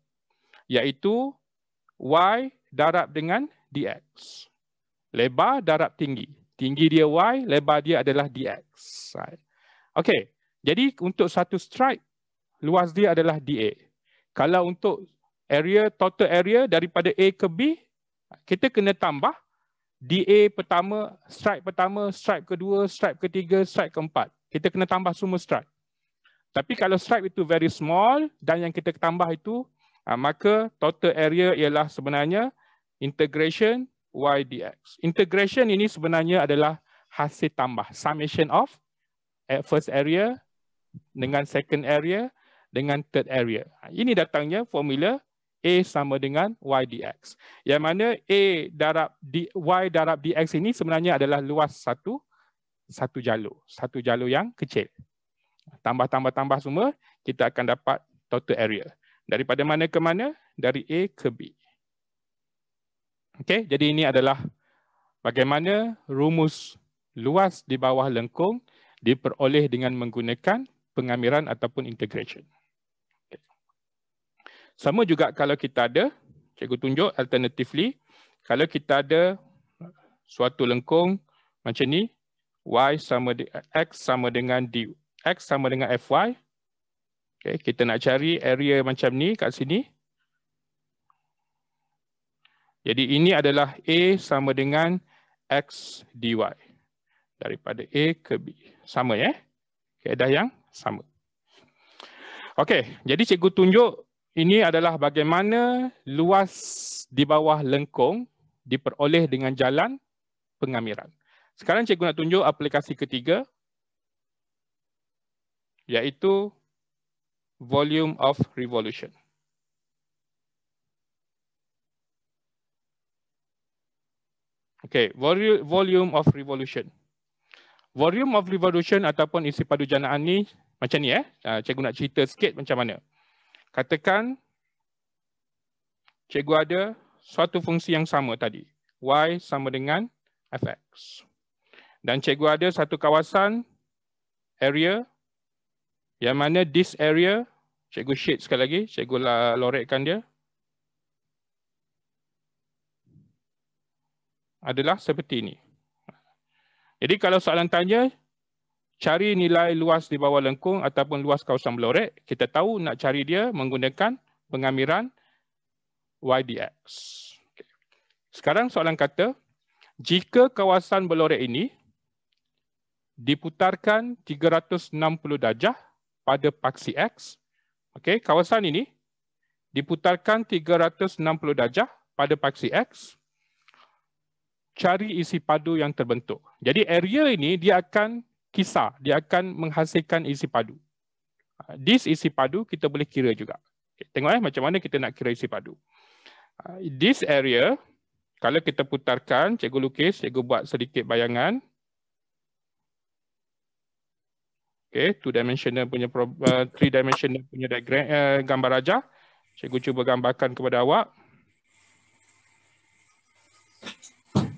Iaitu y darab dengan dx. Lebar darab tinggi. Tinggi dia y, lebar dia adalah dx. Okay, jadi untuk satu stripe, luas dia adalah DA. Kalau untuk area total area daripada A ke B, kita kena tambah DA pertama, stripe pertama, stripe kedua, stripe ketiga, stripe keempat. Kita kena tambah semua stripe. Tapi kalau stripe itu very small dan yang kita tambah itu, ah, maka total area ialah sebenarnya integration y dx. Integration ini sebenarnya adalah hasil tambah. Summation of first area dengan second area dengan third area. Ha, ini datangnya formula A sama dengan Y dx. Yang mana A darab D, Y darab dx ini sebenarnya adalah luas satu satu jalur. Satu jalur yang kecil. Tambah-tambah-tambah semua, kita akan dapat total area. Daripada mana ke mana? Dari A ke B. Okay, jadi ini adalah bagaimana rumus luas di bawah lengkung diperoleh dengan menggunakan pengamiran ataupun integration. Sama juga kalau kita ada, cikgu tunjuk alternatively, kalau kita ada suatu lengkung macam ni, y sama dengan x sama dengan d, x sama dengan fy. Okay, kita nak cari area macam ni kat sini. Jadi ini adalah a sama dengan x dy. Daripada a ke b. Sama ya. Okay, dah yang sama. Okey, jadi cikgu tunjuk ini adalah bagaimana luas di bawah lengkung diperoleh dengan jalan pengamiran. Sekarang cikgu nak tunjuk aplikasi ketiga iaitu volume of revolution. Okey, volume of revolution. Volume of revolution ataupun isi padu janaan ni macam ni eh. Ah, cikgu nak cerita sikit macam mana. Katakan cikgu ada suatu fungsi yang sama tadi. Y sama dengan fx. Dan cikgu ada satu kawasan area yang mana this area, cikgu shade sekali lagi, cikgu lorekkan dia. Adalah seperti ini. Jadi kalau soalan tanya, cari nilai luas di bawah lengkung ataupun luas kawasan belorek, kita tahu nak cari dia menggunakan pengamiran y dx. Sekarang soalan kata, jika kawasan belorek ini diputarkan 360 darjah pada paksi X, okay, kawasan ini diputarkan 360 darjah pada paksi X, cari isi padu yang terbentuk. Jadi area ini dia akan kisar, dia akan menghasilkan isi padu. This ha, isi padu kita boleh kira juga. Tengok eh, macam mana kita nak kira isi padu. Ha, this area, kalau kita putarkan, cikgu lukis, cikgu buat sedikit bayangan. Okay, two dimensional punya, uh, three dimensional punya diagram, eh, gambar raja. Cikgu cuba gambarkan kepada awak.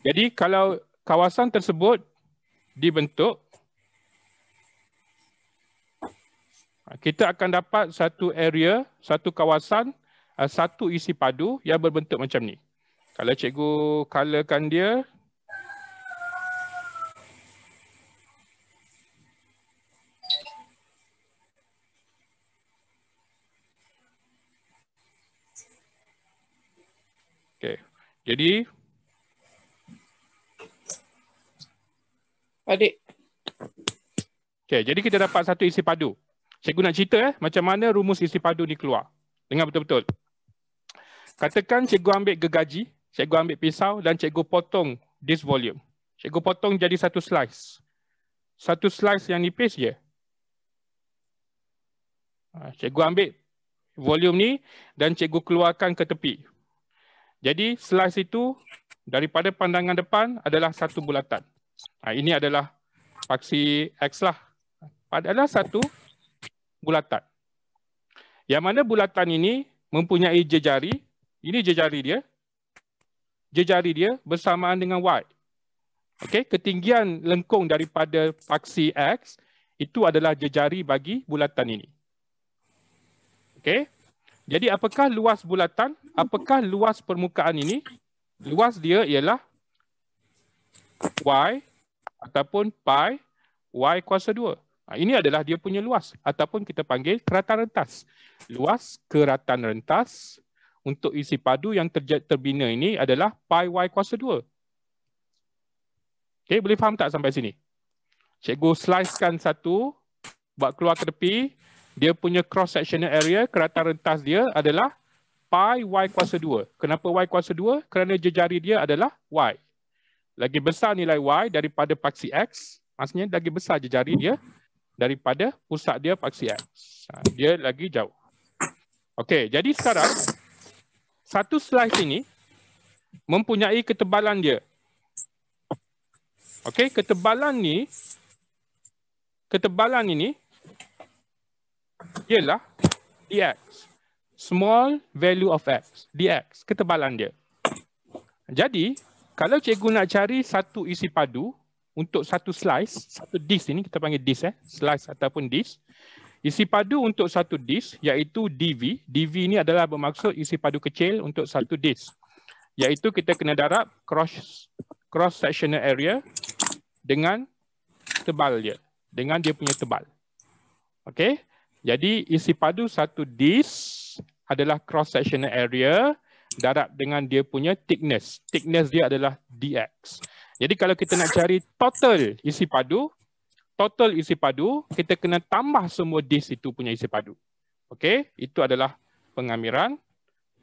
Jadi kalau kawasan tersebut dibentuk, kita akan dapat satu area, satu kawasan, uh, satu isi padu yang berbentuk macam ni. Kalau cikgu colorkan dia. Okey. Jadi Adik. Okey, jadi kita dapat satu isi padu cikgu nak cerita eh macam mana rumus isi padu ni keluar. Dengar betul-betul. Katakan cikgu ambil gergaji, cikgu ambil pisau dan cikgu potong this volume. Cikgu potong jadi satu slice. Satu slice yang nipis je. Ha, cikgu ambil volume ni dan cikgu keluarkan ke tepi. Jadi slice itu daripada pandangan depan adalah satu bulatan. Ha, ini adalah paksi X lah. Adalah satu bulatan. Yang mana bulatan ini mempunyai jejari, ini jejari dia, jejari dia bersamaan dengan Y. Okey, ketinggian lengkung daripada paksi X itu adalah jejari bagi bulatan ini. Okey, jadi apakah luas bulatan, apakah luas permukaan ini? Luas dia ialah Y ataupun pi Y kuasa Ha, ini adalah dia punya luas ataupun kita panggil keratan rentas. Luas keratan rentas untuk isi padu yang terbina ini adalah pi y kuasa 2. Okay, boleh faham tak sampai sini? Cikgu slicekan satu, buat keluar ke tepi, dia punya cross-sectional area, keratan rentas dia adalah pi y kuasa 2. Kenapa y kuasa 2? Kerana jejari dia adalah y. Lagi besar nilai y daripada paksi x, maksudnya lagi besar jejari dia daripada pusat dia paksi X. Ha, dia lagi jauh. Okey, jadi sekarang satu slice ini mempunyai ketebalan dia. Okey, ketebalan ni ketebalan ini ialah dx. Small value of x, dx, ketebalan dia. Jadi, kalau cikgu nak cari satu isi padu untuk satu slice, satu disk ini kita panggil disk eh, slice ataupun disk. Isi padu untuk satu disk iaitu DV. DV ini adalah bermaksud isi padu kecil untuk satu disk. Iaitu kita kena darab cross cross sectional area dengan tebal dia, dengan dia punya tebal. Okey. Jadi isi padu satu disk adalah cross sectional area darab dengan dia punya thickness. Thickness dia adalah dx. Jadi kalau kita nak cari total isi padu, total isi padu, kita kena tambah semua disk itu punya isi padu. Okey, itu adalah pengamiran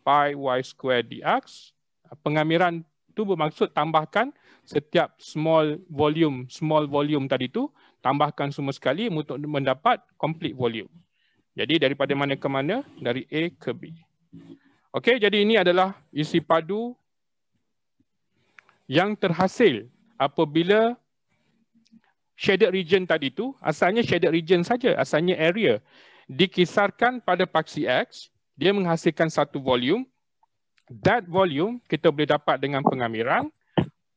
pi y square dx. Pengamiran itu bermaksud tambahkan setiap small volume, small volume tadi itu, tambahkan semua sekali untuk mendapat complete volume. Jadi daripada mana ke mana? Dari A ke B. Okey, jadi ini adalah isi padu yang terhasil apabila shaded region tadi tu asalnya shaded region saja asalnya area dikisarkan pada paksi x dia menghasilkan satu volume that volume kita boleh dapat dengan pengamiran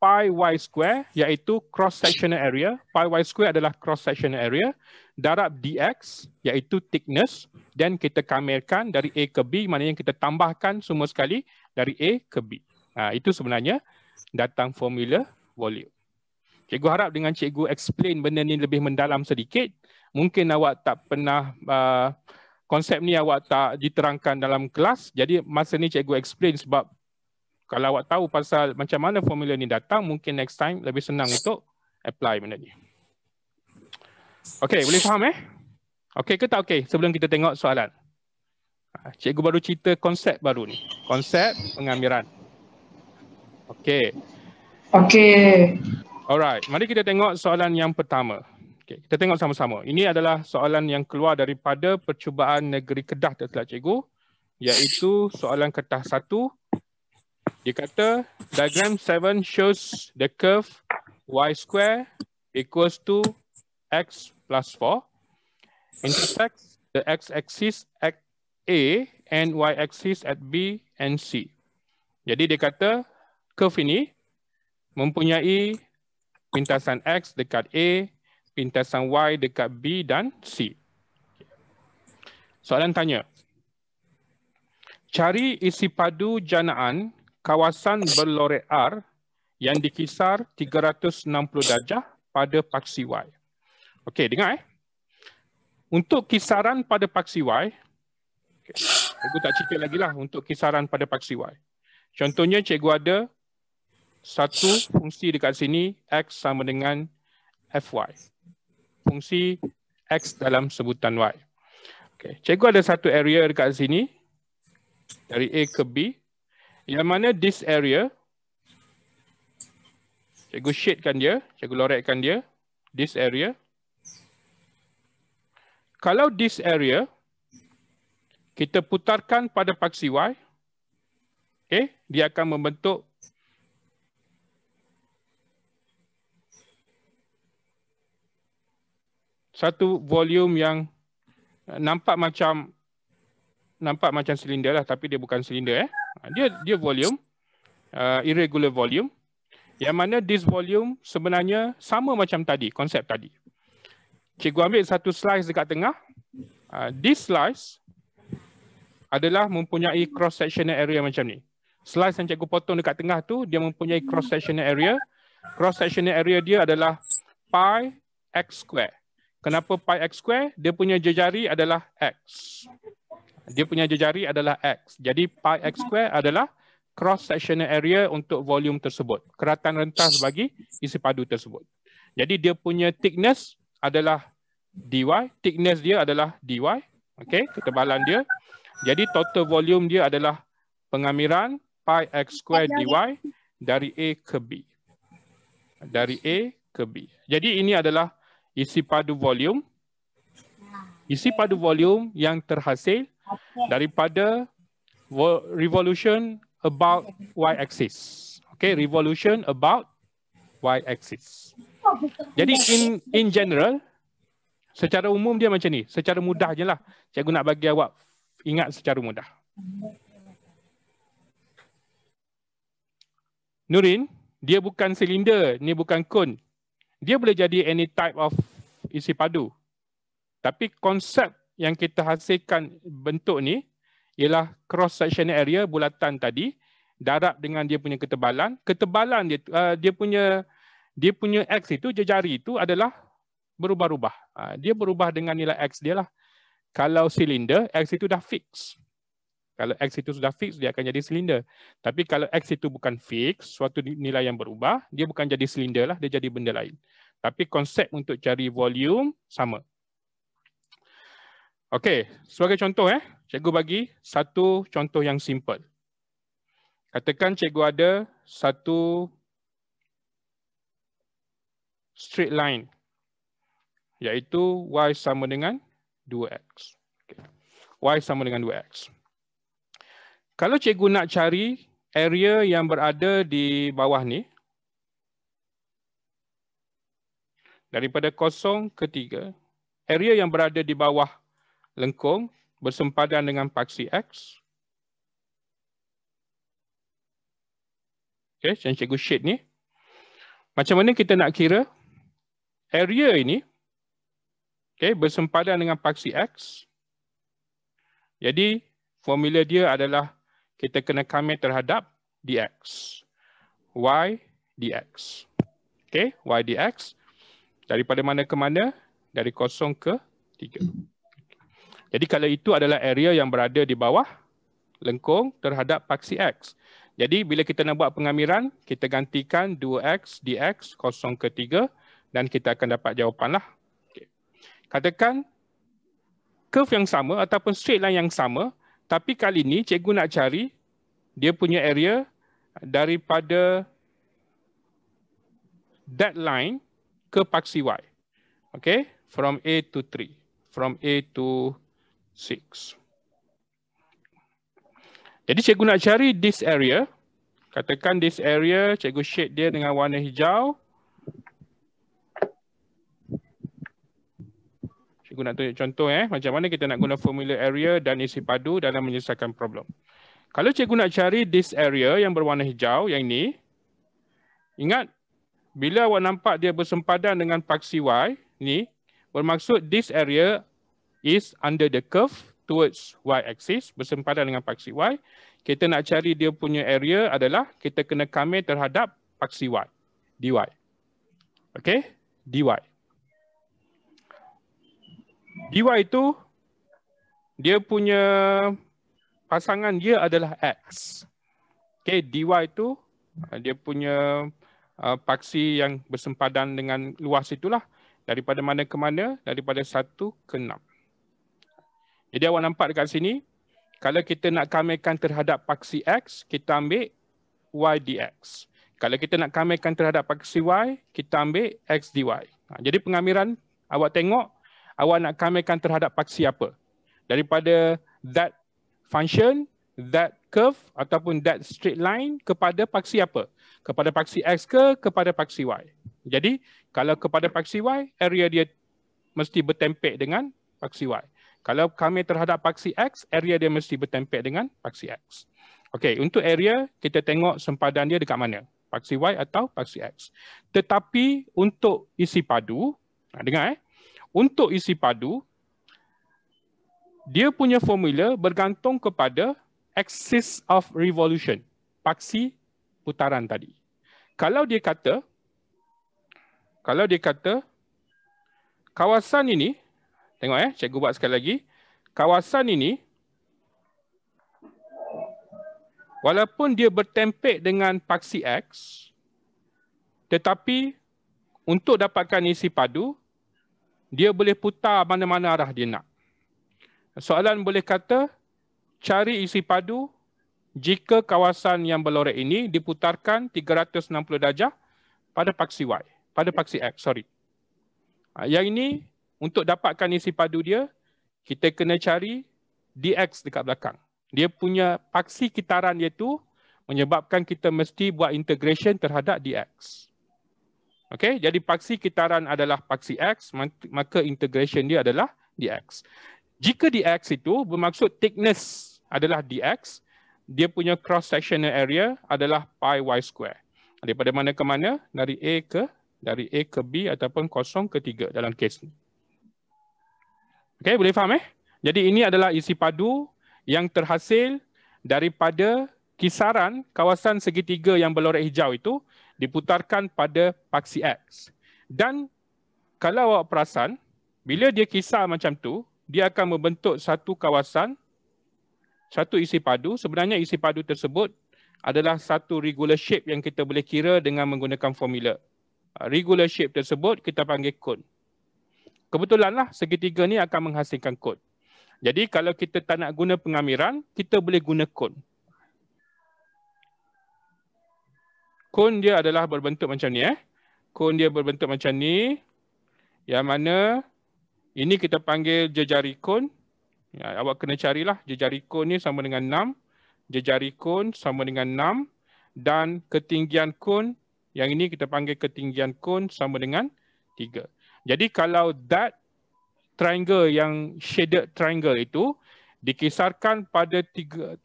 pi y square iaitu cross sectional area pi y square adalah cross sectional area darab dx iaitu thickness dan kita kamerkan dari a ke b maknanya kita tambahkan semua sekali dari a ke b ha, itu sebenarnya datang formula volume. Cikgu harap dengan cikgu explain benda ni lebih mendalam sedikit. Mungkin awak tak pernah uh, konsep ni awak tak diterangkan dalam kelas. Jadi masa ni cikgu explain sebab kalau awak tahu pasal macam mana formula ni datang, mungkin next time lebih senang untuk apply benda ni. Okay, boleh faham eh? Okay, ke tak okey sebelum kita tengok soalan? Ah, cikgu baru cerita konsep baru ni. Konsep pengambilan. Okey. Okey. Alright, mari kita tengok soalan yang pertama. Okey, kita tengok sama-sama. Ini adalah soalan yang keluar daripada percubaan negeri Kedah Tuan Cikgu, iaitu soalan kertas satu. Dia kata, diagram 7 shows the curve y square equals to x plus 4 intersects the x-axis at A and y-axis at B and C. Jadi dia kata Kerf ini mempunyai pintasan X dekat A, pintasan Y dekat B dan C. Soalan tanya. Cari isi padu janaan kawasan berloret R yang dikisar 360 darjah pada paksi Y. Okey, dengar eh. Untuk kisaran pada paksi Y, okay, cikgu tak cerita lagi lah untuk kisaran pada paksi Y. Contohnya cikgu ada satu fungsi dekat sini x sama dengan fy. Fungsi x dalam sebutan y. Okay. Cikgu ada satu area dekat sini dari A ke B yang mana this area cikgu shadekan dia, cikgu lorekkan dia, this area. Kalau this area kita putarkan pada paksi y, okay, eh, dia akan membentuk satu volume yang nampak macam nampak macam silinder lah tapi dia bukan silinder eh. Ha, dia dia volume uh, irregular volume yang mana this volume sebenarnya sama macam tadi konsep tadi. Cikgu ambil satu slice dekat tengah. Uh, this slice adalah mempunyai cross sectional area macam ni. Slice yang cikgu potong dekat tengah tu dia mempunyai cross sectional area. Cross sectional area dia adalah pi x square. Kenapa pi x square? Dia punya jejari adalah x. Dia punya jejari adalah x. Jadi pi x square adalah cross sectional area untuk volume tersebut. Keratan rentas bagi isi padu tersebut. Jadi dia punya thickness adalah dy. Thickness dia adalah dy. Okey, ketebalan dia. Jadi total volume dia adalah pengamiran pi x square dy dari a ke b. Dari a ke b. Jadi ini adalah isi padu volume isi padu volume yang terhasil daripada revolution about y axis okay revolution about y axis jadi in in general secara umum dia macam ni secara mudah lah. cikgu nak bagi awak ingat secara mudah Nurin, dia bukan silinder, ni bukan cone dia boleh jadi any type of isi padu. Tapi konsep yang kita hasilkan bentuk ni ialah cross section area bulatan tadi darab dengan dia punya ketebalan. Ketebalan dia uh, dia punya dia punya x itu jari itu adalah berubah-ubah. Uh, dia berubah dengan nilai x dia lah. Kalau silinder x itu dah fix. Kalau X itu sudah fix, dia akan jadi silinder. Tapi kalau X itu bukan fix, suatu nilai yang berubah, dia bukan jadi silinder lah, dia jadi benda lain. Tapi konsep untuk cari volume sama. Okey, sebagai contoh eh, cikgu bagi satu contoh yang simple. Katakan cikgu ada satu straight line iaitu y sama dengan 2x. Okay. Y sama dengan 2x. Kalau cikgu nak cari area yang berada di bawah ni, daripada kosong ke tiga, area yang berada di bawah lengkung bersempadan dengan paksi X. Okay, macam cikgu shade ni. Macam mana kita nak kira area ini okay, bersempadan dengan paksi X. Jadi, formula dia adalah kita kena commit terhadap dx. y dx. Okay, y dx. Daripada mana ke mana? Dari kosong ke tiga. Jadi kalau itu adalah area yang berada di bawah lengkung terhadap paksi x. Jadi bila kita nak buat pengamiran, kita gantikan 2x dx kosong ke tiga dan kita akan dapat jawapanlah. Okay. Katakan curve yang sama ataupun straight line yang sama, tapi kali ini cikgu nak cari dia punya area daripada deadline ke paksi Y. Okay, from A to 3, from A to 6. Jadi cikgu nak cari this area, katakan this area, cikgu shade dia dengan warna hijau, Cikgu nak tunjuk contoh eh macam mana kita nak guna formula area dan isi padu dalam menyelesaikan problem. Kalau cikgu nak cari this area yang berwarna hijau yang ni, ingat bila awak nampak dia bersempadan dengan paksi y ni bermaksud this area is under the curve towards y axis bersempadan dengan paksi y kita nak cari dia punya area adalah kita kena kamir terhadap paksi y dy. okay, dy. DY itu dia punya pasangan dia adalah X. Okay, DY itu uh, dia punya uh, paksi yang bersempadan dengan luas itulah. Daripada mana ke mana? Daripada 1 ke 6. Jadi awak nampak dekat sini, kalau kita nak kamekan terhadap paksi X, kita ambil Y DX. Kalau kita nak kamekan terhadap paksi Y, kita ambil X DY. Ha, jadi pengamiran awak tengok, awak nak kamerkan terhadap paksi apa. Daripada that function, that curve ataupun that straight line kepada paksi apa. Kepada paksi X ke kepada paksi Y. Jadi kalau kepada paksi Y, area dia mesti bertempek dengan paksi Y. Kalau kami terhadap paksi X, area dia mesti bertempek dengan paksi X. Okey, untuk area kita tengok sempadan dia dekat mana? Paksi Y atau paksi X. Tetapi untuk isi padu, ha, dengar eh untuk isi padu, dia punya formula bergantung kepada axis of revolution, paksi putaran tadi. Kalau dia kata, kalau dia kata kawasan ini, tengok ya, eh, cikgu buat sekali lagi, kawasan ini walaupun dia bertempek dengan paksi X, tetapi untuk dapatkan isi padu, dia boleh putar mana-mana arah dia nak. Soalan boleh kata, cari isi padu jika kawasan yang berlorek ini diputarkan 360 darjah pada paksi Y, pada paksi X, sorry. Ha, yang ini, untuk dapatkan isi padu dia, kita kena cari DX dekat belakang. Dia punya paksi kitaran dia tu menyebabkan kita mesti buat integration terhadap DX. Okey, jadi paksi kitaran adalah paksi X, maka integration dia adalah dx. Jika dx itu bermaksud thickness adalah dx, dia punya cross sectional area adalah pi y square. Daripada mana ke mana? Dari A ke dari A ke B ataupun kosong ke tiga dalam kes ni. Okey, boleh faham eh? Jadi ini adalah isi padu yang terhasil daripada kisaran kawasan segitiga yang berloreh hijau itu diputarkan pada paksi X. Dan kalau awak perasan, bila dia kisar macam tu, dia akan membentuk satu kawasan, satu isi padu. Sebenarnya isi padu tersebut adalah satu regular shape yang kita boleh kira dengan menggunakan formula. Ah, regular shape tersebut kita panggil cone. Kebetulanlah segitiga ni akan menghasilkan cone. Jadi kalau kita tak nak guna pengamiran, kita boleh guna cone. Kon dia adalah berbentuk macam ni eh. Kon dia berbentuk macam ni. Yang mana ini kita panggil jejari kon. Ya, awak kena carilah jejari kon ni sama dengan 6. Jejari kon sama dengan 6. Dan ketinggian kon yang ini kita panggil ketinggian kon sama dengan 3. Jadi kalau that triangle yang shaded triangle itu dikisarkan pada 360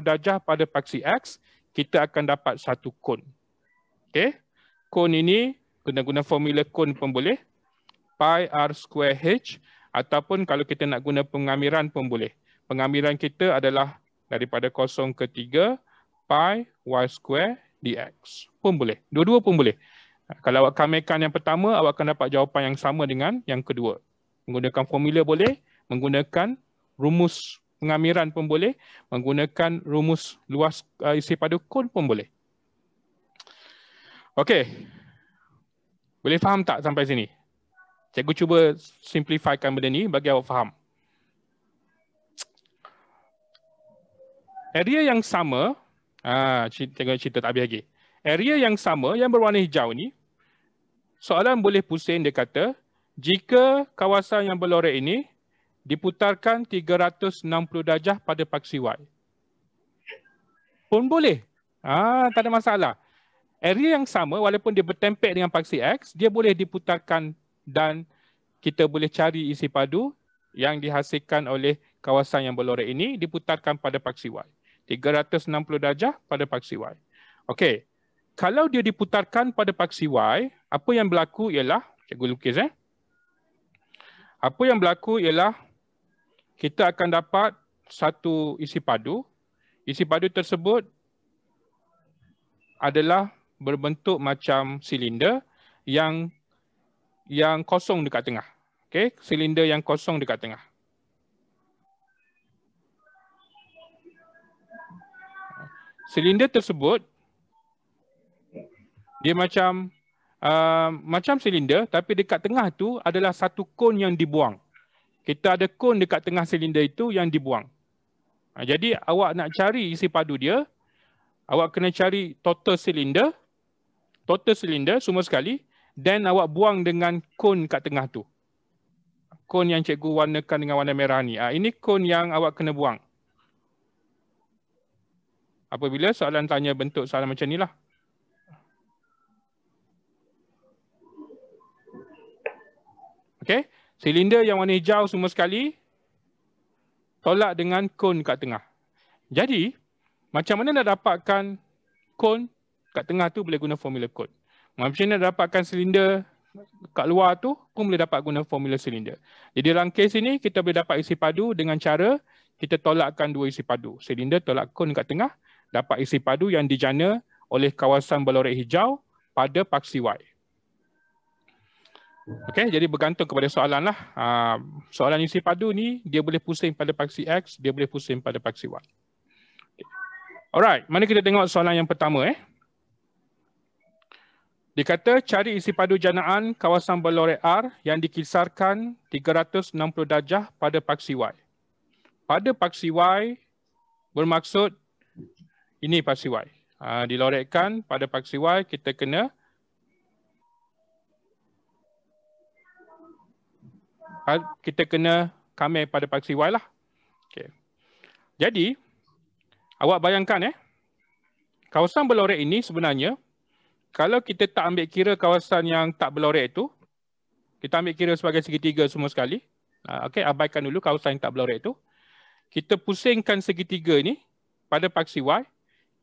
darjah pada paksi X kita akan dapat satu kon. Okay. Kon ini, guna guna formula kon pun boleh. Pi R square H. Ataupun kalau kita nak guna pengamiran pun boleh. Pengamiran kita adalah daripada kosong ke tiga, pi y square dx. Pun boleh. Dua-dua pun boleh. Kalau awak kamekan yang pertama, awak akan dapat jawapan yang sama dengan yang kedua. Menggunakan formula boleh. Menggunakan rumus pengamiran pun boleh, menggunakan rumus luas uh, isi padu kon pun boleh. Okey. Boleh faham tak sampai sini? Cikgu cuba simplifikan benda ni bagi awak faham. Area yang sama, ah, tengok cerita tak habis lagi. Area yang sama yang berwarna hijau ni, soalan boleh pusing dia kata, jika kawasan yang berlorek ini diputarkan 360 darjah pada paksi Y. Pun boleh. Ah, tak ada masalah. Area yang sama walaupun dia bertempek dengan paksi X, dia boleh diputarkan dan kita boleh cari isi padu yang dihasilkan oleh kawasan yang berlorek ini diputarkan pada paksi Y. 360 darjah pada paksi Y. Okey. Kalau dia diputarkan pada paksi Y, apa yang berlaku ialah, cikgu lukis eh. Apa yang berlaku ialah kita akan dapat satu isi padu. Isi padu tersebut adalah berbentuk macam silinder yang yang kosong dekat tengah. Okey, silinder yang kosong dekat tengah. Silinder tersebut dia macam uh, macam silinder tapi dekat tengah tu adalah satu kon yang dibuang kita ada cone dekat tengah silinder itu yang dibuang. Ha, jadi awak nak cari isi padu dia, awak kena cari total silinder, total silinder semua sekali, then awak buang dengan kon kat tengah tu. Kon yang cikgu warnakan dengan warna merah ni. Ha, ini kon yang awak kena buang. Apabila soalan tanya bentuk soalan macam ni lah. Okay silinder yang warna hijau semua sekali tolak dengan cone kat tengah. Jadi, macam mana nak dapatkan cone kat tengah tu boleh guna formula cone. Macam mana nak dapatkan silinder kat luar tu pun boleh dapat guna formula silinder. Jadi dalam kes ini kita boleh dapat isi padu dengan cara kita tolakkan dua isi padu. Silinder tolak cone kat tengah dapat isi padu yang dijana oleh kawasan berlorek hijau pada paksi Y. Okey, jadi bergantung kepada soalan lah. Uh, soalan isi padu ni, dia boleh pusing pada paksi X, dia boleh pusing pada paksi Y. Okay. Alright, mana kita tengok soalan yang pertama eh. Dikata cari isi padu janaan kawasan berlore R yang dikisarkan 360 darjah pada paksi Y. Pada paksi Y bermaksud ini paksi Y. Ha, ah, dilorekkan pada paksi Y kita kena uh, kita kena kamer pada paksi Y lah. Okay. Jadi, awak bayangkan eh, kawasan belorek ini sebenarnya, kalau kita tak ambil kira kawasan yang tak belorek itu, kita ambil kira sebagai segitiga semua sekali, ha, okay, abaikan dulu kawasan yang tak belorek itu, kita pusingkan segitiga ini pada paksi Y,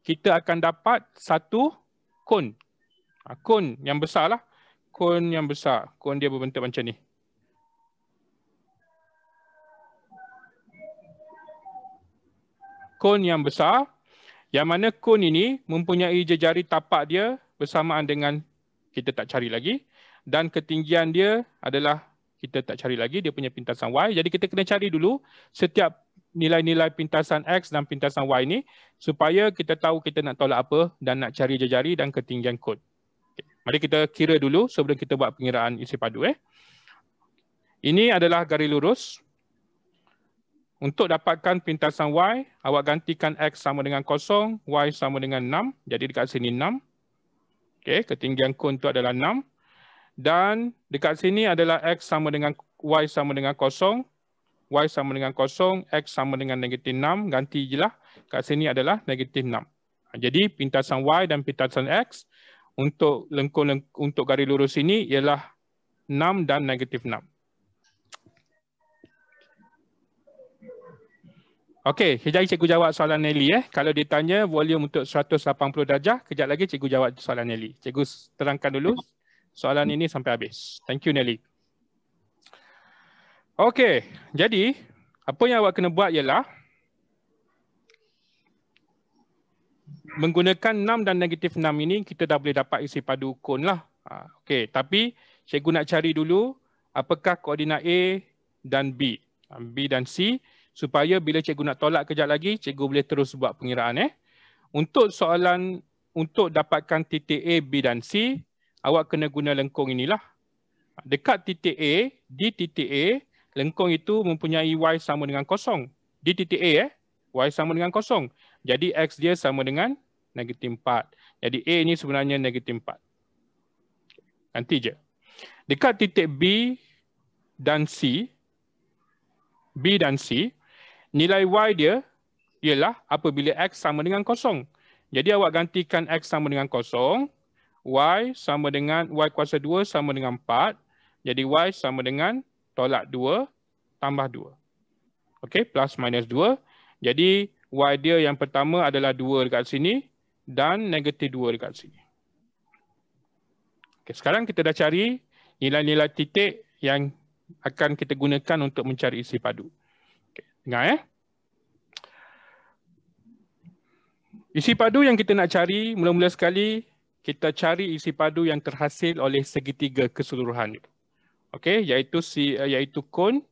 kita akan dapat satu kon. Ha, kon yang besar lah. Kon yang besar. Kon dia berbentuk macam ni. kon yang besar yang mana kon ini mempunyai jejari tapak dia bersamaan dengan kita tak cari lagi dan ketinggian dia adalah kita tak cari lagi dia punya pintasan y jadi kita kena cari dulu setiap nilai-nilai pintasan x dan pintasan y ini supaya kita tahu kita nak tolak apa dan nak cari jejari dan ketinggian kon. Okay. Mari kita kira dulu sebelum kita buat pengiraan isi padu eh. Ini adalah garis lurus untuk dapatkan pintasan Y, awak gantikan X sama dengan kosong, Y sama dengan 6. Jadi dekat sini 6. Okay, ketinggian kon itu adalah 6. Dan dekat sini adalah X sama dengan Y sama dengan kosong. Y sama dengan kosong, X sama dengan negatif 6. Ganti je lah. Kat sini adalah negatif 6. Ha, jadi pintasan Y dan pintasan X untuk lengkung, untuk garis lurus ini ialah 6 dan negatif 6. Okey, kejap cikgu jawab soalan Nelly eh. Kalau ditanya volume untuk 180 darjah, kejap lagi cikgu jawab soalan Nelly. Cikgu terangkan dulu soalan ini sampai habis. Thank you Nelly. Okey, jadi apa yang awak kena buat ialah menggunakan 6 dan negatif 6 ini kita dah boleh dapat isi padu kon lah. Ha, okey, tapi cikgu nak cari dulu apakah koordinat A dan B. Ha, B dan C supaya bila cikgu nak tolak kejap lagi, cikgu boleh terus buat pengiraan. Eh. Untuk soalan untuk dapatkan titik A, B dan C, awak kena guna lengkung inilah. Dekat titik A, di titik A, lengkung itu mempunyai Y sama dengan kosong. Di titik A, eh, Y sama dengan kosong. Jadi X dia sama dengan negatif 4. Jadi A ini sebenarnya negatif 4. Nanti je. Dekat titik B dan C, B dan C, nilai y dia ialah apabila x sama dengan kosong. Jadi awak gantikan x sama dengan kosong, y sama dengan y kuasa 2 sama dengan 4. Jadi y sama dengan tolak 2 tambah 2. Okey, plus minus 2. Jadi y dia yang pertama adalah 2 dekat sini dan negatif 2 dekat sini. Okay, sekarang kita dah cari nilai-nilai titik yang akan kita gunakan untuk mencari isi padu. Dengar eh. Isi padu yang kita nak cari, mula-mula sekali kita cari isi padu yang terhasil oleh segitiga keseluruhan itu. Okey, iaitu si eh, iaitu kon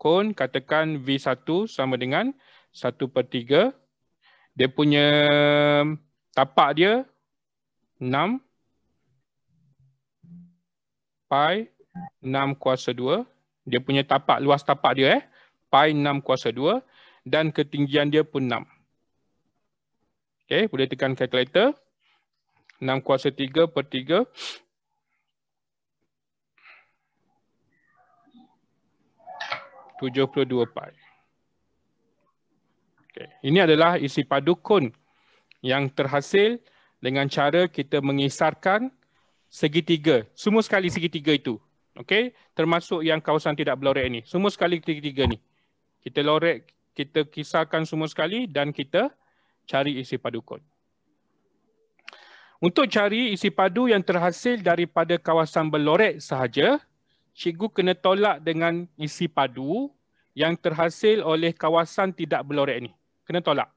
kon katakan V1 sama dengan 1/3 dia punya tapak dia 6 pi 6 kuasa dia punya tapak, luas tapak dia eh. Pi 6 kuasa 2 dan ketinggian dia pun 6. Okey, boleh tekan calculator. 6 kuasa 3 per 3. dua pi. Okay. Ini adalah isi padu kon yang terhasil dengan cara kita mengisarkan segitiga. Semua sekali segitiga itu. Okey, termasuk yang kawasan tidak berloret ini. Semua sekali ketiga-tiga ni. Kita loret, kita kisarkan semua sekali dan kita cari isi padu kod. Untuk cari isi padu yang terhasil daripada kawasan berloret sahaja, cikgu kena tolak dengan isi padu yang terhasil oleh kawasan tidak berloret ini. Kena tolak.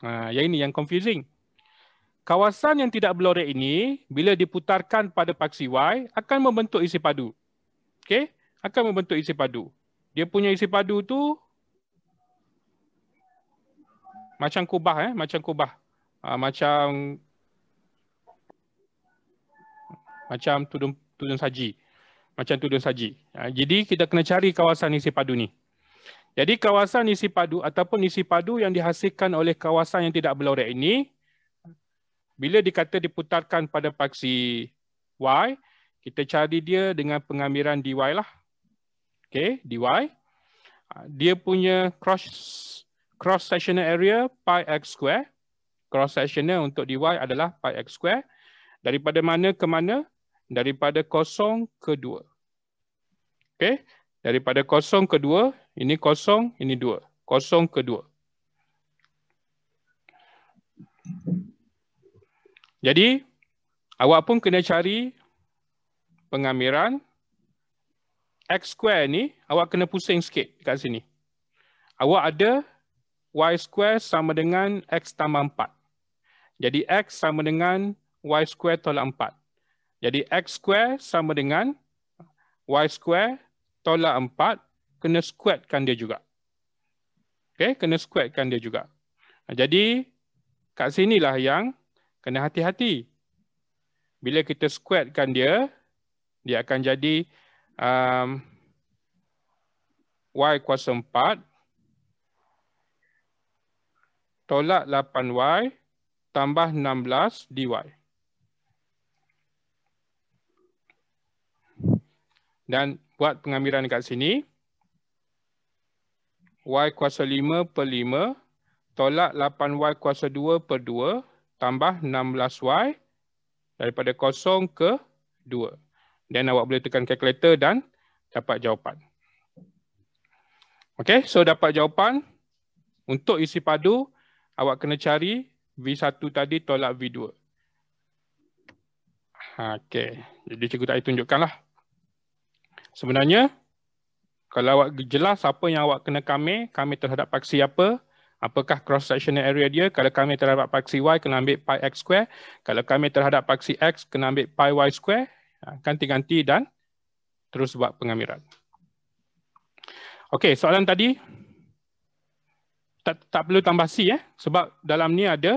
Ha, yang ini yang confusing kawasan yang tidak beloret ini bila diputarkan pada paksi Y akan membentuk isi padu. Okey, akan membentuk isi padu. Dia punya isi padu tu macam kubah eh, macam kubah. Ha, macam macam tudung tudung saji. Macam tudung saji. Ha, jadi kita kena cari kawasan isi padu ni. Jadi kawasan isi padu ataupun isi padu yang dihasilkan oleh kawasan yang tidak beloret ini bila dikata diputarkan pada paksi Y, kita cari dia dengan pengambilan dy lah. Okay, dy. Ah, dia punya cross cross sectional area pi x square. Cross sectional untuk dy adalah pi x square. Daripada mana ke mana? Daripada kosong ke dua. Okay, daripada kosong ke dua, ini kosong, ini dua. Kosong ke dua. Jadi awak pun kena cari pengamiran x square ni awak kena pusing sikit kat sini. Awak ada y square sama dengan x tambah 4. Jadi x sama dengan y square tolak 4. Jadi x square sama dengan y square tolak 4 kena squaredkan dia juga. Okey, kena squaredkan dia juga. Jadi kat sinilah yang kena hati-hati. Bila kita squatkan dia, dia akan jadi um, y kuasa 4 tolak 8y tambah 16 dy. Dan buat pengambilan kat sini. Y kuasa 5 per 5 tolak 8y kuasa 2 per 2 tambah 16y daripada kosong ke 2. Dan awak boleh tekan calculator dan dapat jawapan. Okay, so dapat jawapan. Untuk isi padu, awak kena cari V1 tadi tolak V2. Okay, jadi cikgu tadi tunjukkanlah. Sebenarnya, kalau awak jelas apa yang awak kena kami, kami terhadap paksi apa, apakah cross sectional area dia kalau kami terhadap paksi y kena ambil pi x square kalau kami terhadap paksi x kena ambil pi y square ha, ganti-ganti dan terus buat pengamiran okey soalan tadi tak, tak perlu tambah c eh sebab dalam ni ada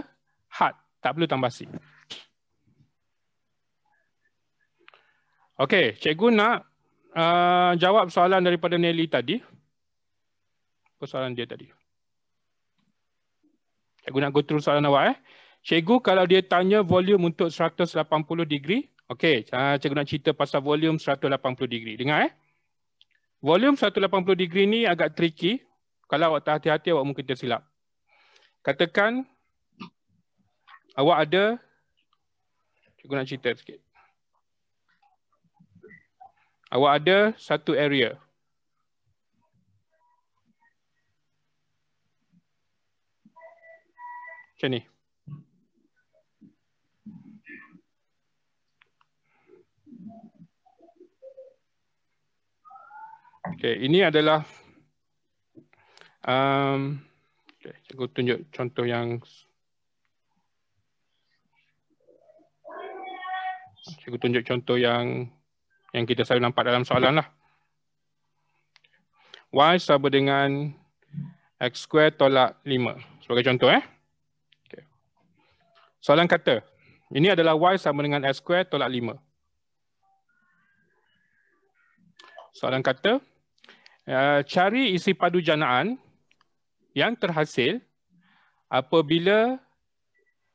hard tak perlu tambah c okey cikgu nak uh, jawab soalan daripada Nelly tadi apa soalan dia tadi Cikgu nak go through soalan awak eh. Cikgu kalau dia tanya volume untuk 180 degree, okey, ah, cikgu nak cerita pasal volume 180 degree. Dengar eh. Volume 180 degree ni agak tricky. Kalau awak tak hati-hati awak mungkin tersilap. Katakan awak ada cikgu nak cerita sikit. Awak ada satu area Macam ni. Okay, ini adalah um, okay, cikgu tunjuk contoh yang cikgu tunjuk contoh yang yang kita selalu nampak dalam soalan lah. Y sama dengan X square tolak 5. Sebagai contoh eh. Soalan kata, ini adalah y sama dengan x square tolak 5. Soalan kata, eh, cari isi padu janaan yang terhasil apabila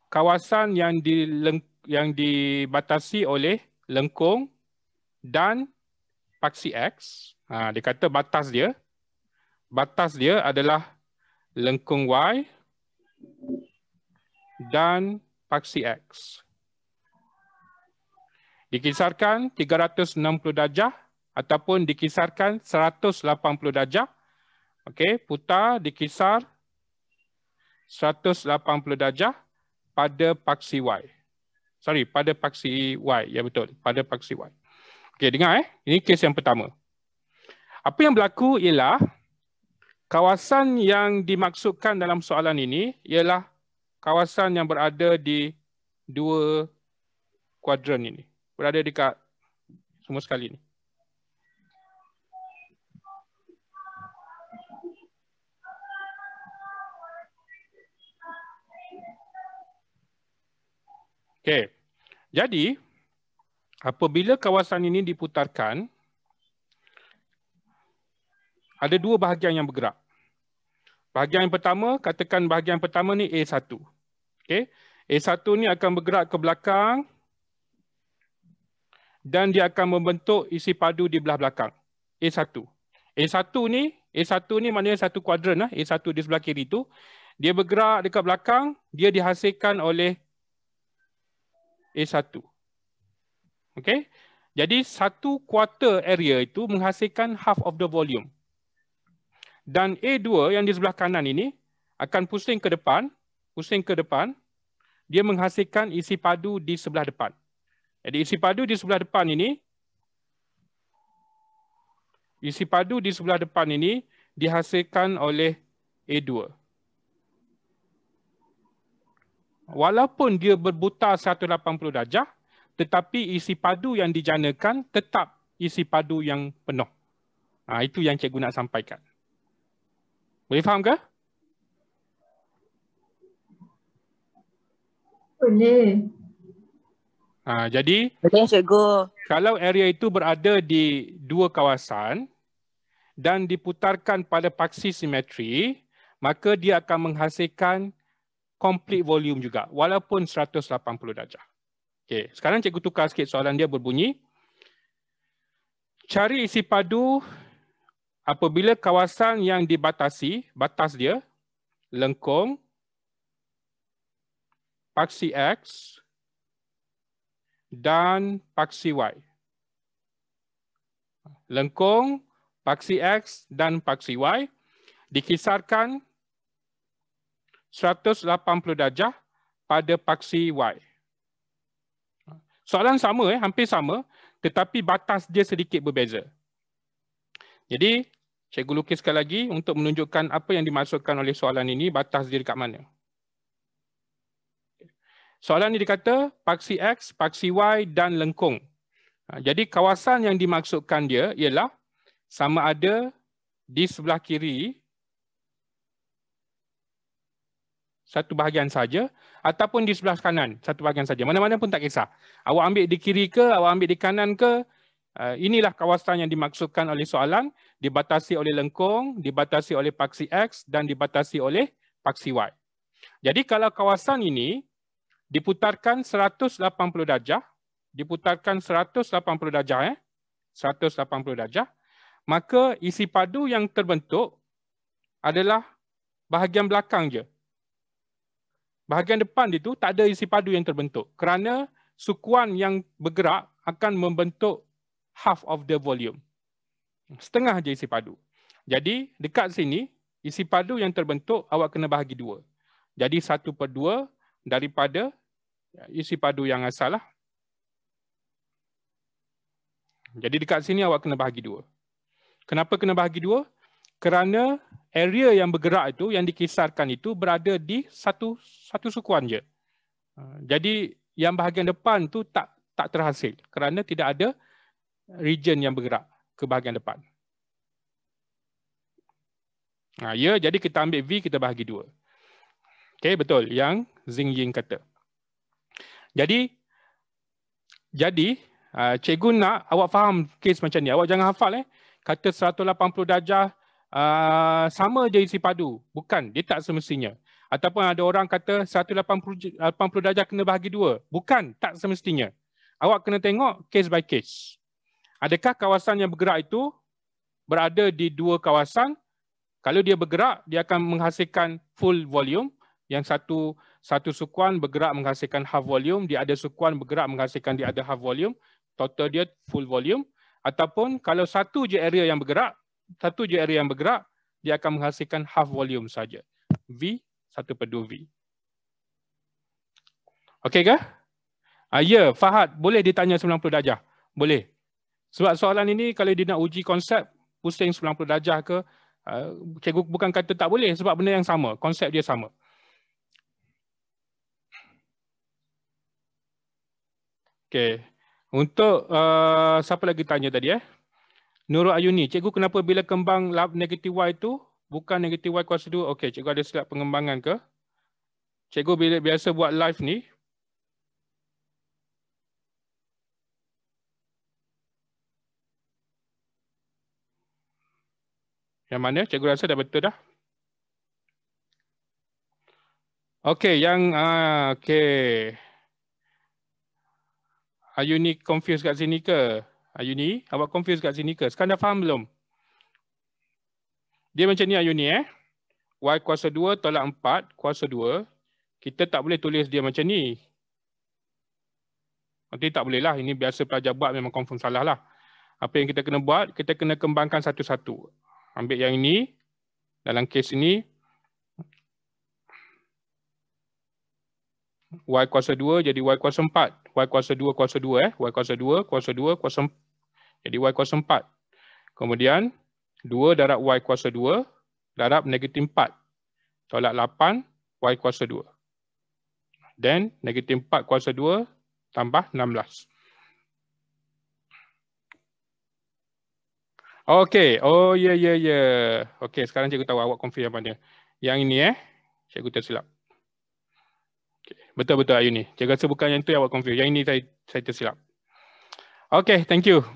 kawasan yang di yang dibatasi oleh lengkung dan paksi X, ha, dia kata batas dia, batas dia adalah lengkung Y dan paksi X. Dikisarkan 360 darjah ataupun dikisarkan 180 darjah. Okey, putar dikisar 180 darjah pada paksi Y. Sorry, pada paksi Y. Ya betul, pada paksi Y. Okey, dengar eh. Ini kes yang pertama. Apa yang berlaku ialah kawasan yang dimaksudkan dalam soalan ini ialah kawasan yang berada di dua kuadran ini. Berada dekat semua sekali ini. Okey. Jadi, apabila kawasan ini diputarkan, ada dua bahagian yang bergerak. Bahagian yang pertama, katakan bahagian pertama ni A1. Okey. A1 ni akan bergerak ke belakang dan dia akan membentuk isi padu di belah belakang. A1. A1 ni, A1 ni maknanya satu kuadran lah, A1 di sebelah kiri tu. Dia bergerak dekat belakang, dia dihasilkan oleh A1. Okey. Jadi satu quarter area itu menghasilkan half of the volume. Dan A2 yang di sebelah kanan ini akan pusing ke depan pusing ke depan, dia menghasilkan isi padu di sebelah depan. Jadi isi padu di sebelah depan ini, isi padu di sebelah depan ini dihasilkan oleh e 2 Walaupun dia berputar 180 darjah, tetapi isi padu yang dijanakan tetap isi padu yang penuh. Ha, itu yang cikgu nak sampaikan. Boleh faham ke? Boleh. Ha, jadi, Boleh, cikgu. kalau area itu berada di dua kawasan dan diputarkan pada paksi simetri, maka dia akan menghasilkan complete volume juga, walaupun 180 darjah. Okay. Sekarang cikgu tukar sikit soalan dia berbunyi. Cari isi padu apabila kawasan yang dibatasi, batas dia, lengkung, paksi X dan paksi Y. Lengkung, paksi X dan paksi Y dikisarkan 180 darjah pada paksi Y. Soalan sama, eh, hampir sama, tetapi batas dia sedikit berbeza. Jadi, cikgu lukiskan lagi untuk menunjukkan apa yang dimaksudkan oleh soalan ini, batas dia dekat mana. Soalan ini dikata paksi X, paksi Y dan lengkung. Ha, jadi kawasan yang dimaksudkan dia ialah sama ada di sebelah kiri satu bahagian saja ataupun di sebelah kanan satu bahagian saja. Mana-mana pun tak kisah. Awak ambil di kiri ke, awak ambil di kanan ke, ha, inilah kawasan yang dimaksudkan oleh soalan dibatasi oleh lengkung, dibatasi oleh paksi X dan dibatasi oleh paksi Y. Jadi kalau kawasan ini diputarkan 180 darjah, diputarkan 180 darjah eh. 180 darjah, maka isi padu yang terbentuk adalah bahagian belakang je. Bahagian depan itu tak ada isi padu yang terbentuk kerana sukuan yang bergerak akan membentuk half of the volume. Setengah je isi padu. Jadi dekat sini, isi padu yang terbentuk awak kena bahagi dua. Jadi satu per dua daripada Ya, isi padu yang asal lah. Jadi dekat sini awak kena bahagi dua. Kenapa kena bahagi dua? Kerana area yang bergerak itu, yang dikisarkan itu berada di satu satu sukuan je. Ha, jadi yang bahagian depan tu tak tak terhasil kerana tidak ada region yang bergerak ke bahagian depan. Nah, ha, ya, jadi kita ambil V kita bahagi dua. Okay, betul yang Zing Ying kata. Jadi jadi ah, cikgu nak awak faham kes macam ni. Awak jangan hafal eh. Kata 180 darjah ah, sama je isi padu. Bukan, dia tak semestinya. Ataupun ada orang kata 180 darjah kena bahagi dua. Bukan, tak semestinya. Awak kena tengok case by case. Adakah kawasan yang bergerak itu berada di dua kawasan? Kalau dia bergerak, dia akan menghasilkan full volume yang satu satu sukuan bergerak menghasilkan half volume, dia ada sukuan bergerak menghasilkan dia ada half volume, total dia full volume. Ataupun kalau satu je area yang bergerak, satu je area yang bergerak, dia akan menghasilkan half volume saja. V, satu per dua V. Okey ke? Uh, ya, yeah, Fahad, boleh ditanya 90 darjah? Boleh. Sebab soalan ini kalau dia nak uji konsep, pusing 90 darjah ke, uh, cikgu bukan kata tak boleh sebab benda yang sama, konsep dia sama. Okey. Untuk uh, siapa lagi tanya tadi eh? Nur Ayuni, cikgu kenapa bila kembang lab negatif Y itu bukan negatif Y kuasa 2? Okey, cikgu ada silap pengembangan ke? Cikgu bila biasa buat live ni Yang mana? Cikgu rasa dah betul dah. Okey, yang uh, okey. Are you ni confused kat sini ke? Are you ni? Awak confused kat sini ke? Sekarang dah faham belum? Dia macam ni are you ni eh? Y kuasa 2 tolak 4 kuasa 2. Kita tak boleh tulis dia macam ni. Nanti tak boleh lah. Ini biasa pelajar buat memang confirm salah lah. Apa yang kita kena buat, kita kena kembangkan satu-satu. Ambil yang ini. Dalam kes ini, y kuasa 2 jadi y kuasa 4. Y kuasa 2 kuasa 2 eh. Y kuasa 2 kuasa 2 kuasa 4. Jadi y kuasa 4. Kemudian 2 darab y kuasa 2 darab negatif 4. Tolak 8 y kuasa 2. Then negatif 4 kuasa 2 tambah 16. Okay, oh yeah yeah yeah. Okay, sekarang cikgu tahu awak confirm yang mana. Yang ini eh, cikgu tersilap. Betul-betul ayu ni. Saya rasa bukan yang tu yang awak confuse. Yang ini saya saya tersilap. Okay, thank you.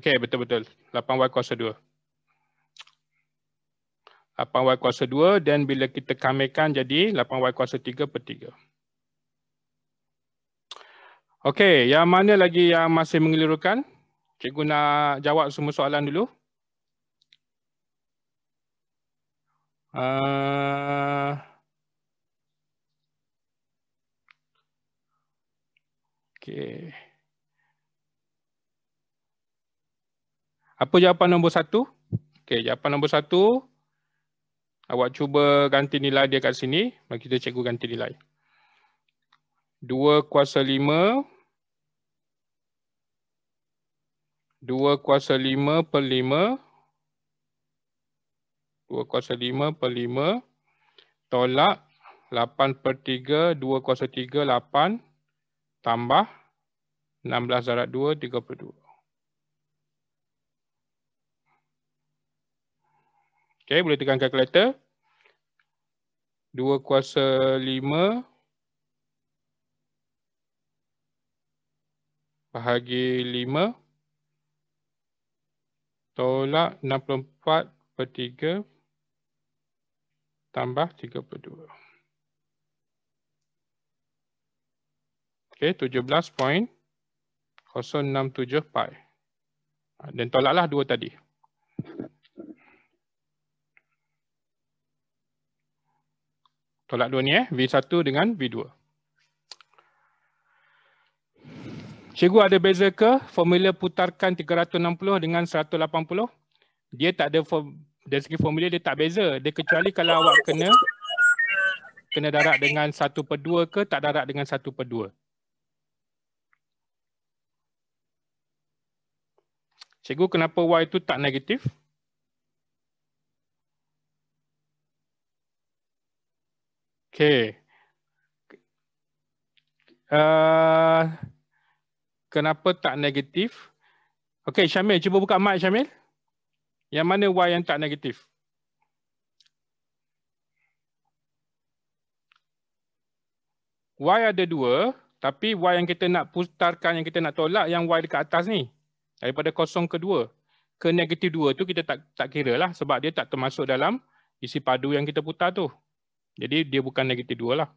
Okey, betul-betul. 8y kuasa 2. 8y kuasa 2 dan bila kita kamekan jadi 8y kuasa 3 per 3. Okey, yang mana lagi yang masih mengelirukan? Cikgu nak jawab semua soalan dulu. Uh, okay. Apa jawapan nombor satu? Okey, jawapan nombor satu. Awak cuba ganti nilai dia kat sini. Mari kita cikgu ganti nilai. 2 kuasa 5. 2 kuasa 5 per 5. 2 kuasa 5 per 5. Tolak 8 per 3. 2 kuasa 3, 8. Tambah 16 darat 2, 32. Okey, boleh tekan kalkulator. 2 kuasa 5 bahagi 5 tolak 64 per 3 tambah per 32. Okey, 17.067 pi. Ha, dan tolaklah 2 tadi. Tolak dua ni eh. V1 dengan V2. Cikgu ada beza ke formula putarkan 360 dengan 180? Dia tak ada, dari segi formula dia tak beza. Dia kecuali kalau awak kena kena darat dengan 1 per 2 ke tak darat dengan 1 per 2. Cikgu kenapa Y itu tak negatif? Okay. Uh, kenapa tak negatif? Okay, Syamil. Cuba buka mic, Syamil. Yang mana Y yang tak negatif? Y ada dua, tapi Y yang kita nak putarkan, yang kita nak tolak, yang Y dekat atas ni. Daripada kosong ke dua. Ke negatif dua tu kita tak tak kira lah sebab dia tak termasuk dalam isi padu yang kita putar tu. Jadi dia bukan negatif 2 lah.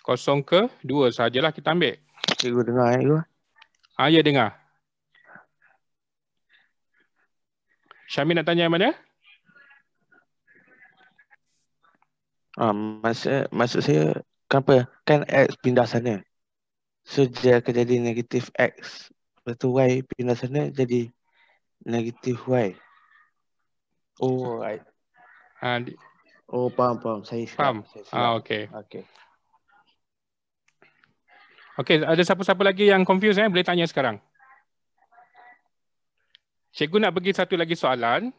Kosong ke 2 sahajalah kita ambil. Cikgu dengar ya. Ha, ya dengar. Syamin nak tanya yang mana? Um, maksud, eh, maksud saya, kenapa? Kan X pindah sana. So dia akan jadi negatif X. Lepas tu Y pindah sana jadi negatif Y. Oh, right. Uh, Oh, pam pam. Saya siap. Paham? Ah, okay. Okay. Okay, ada siapa-siapa lagi yang confuse eh? Boleh tanya sekarang. Cikgu nak bagi satu lagi soalan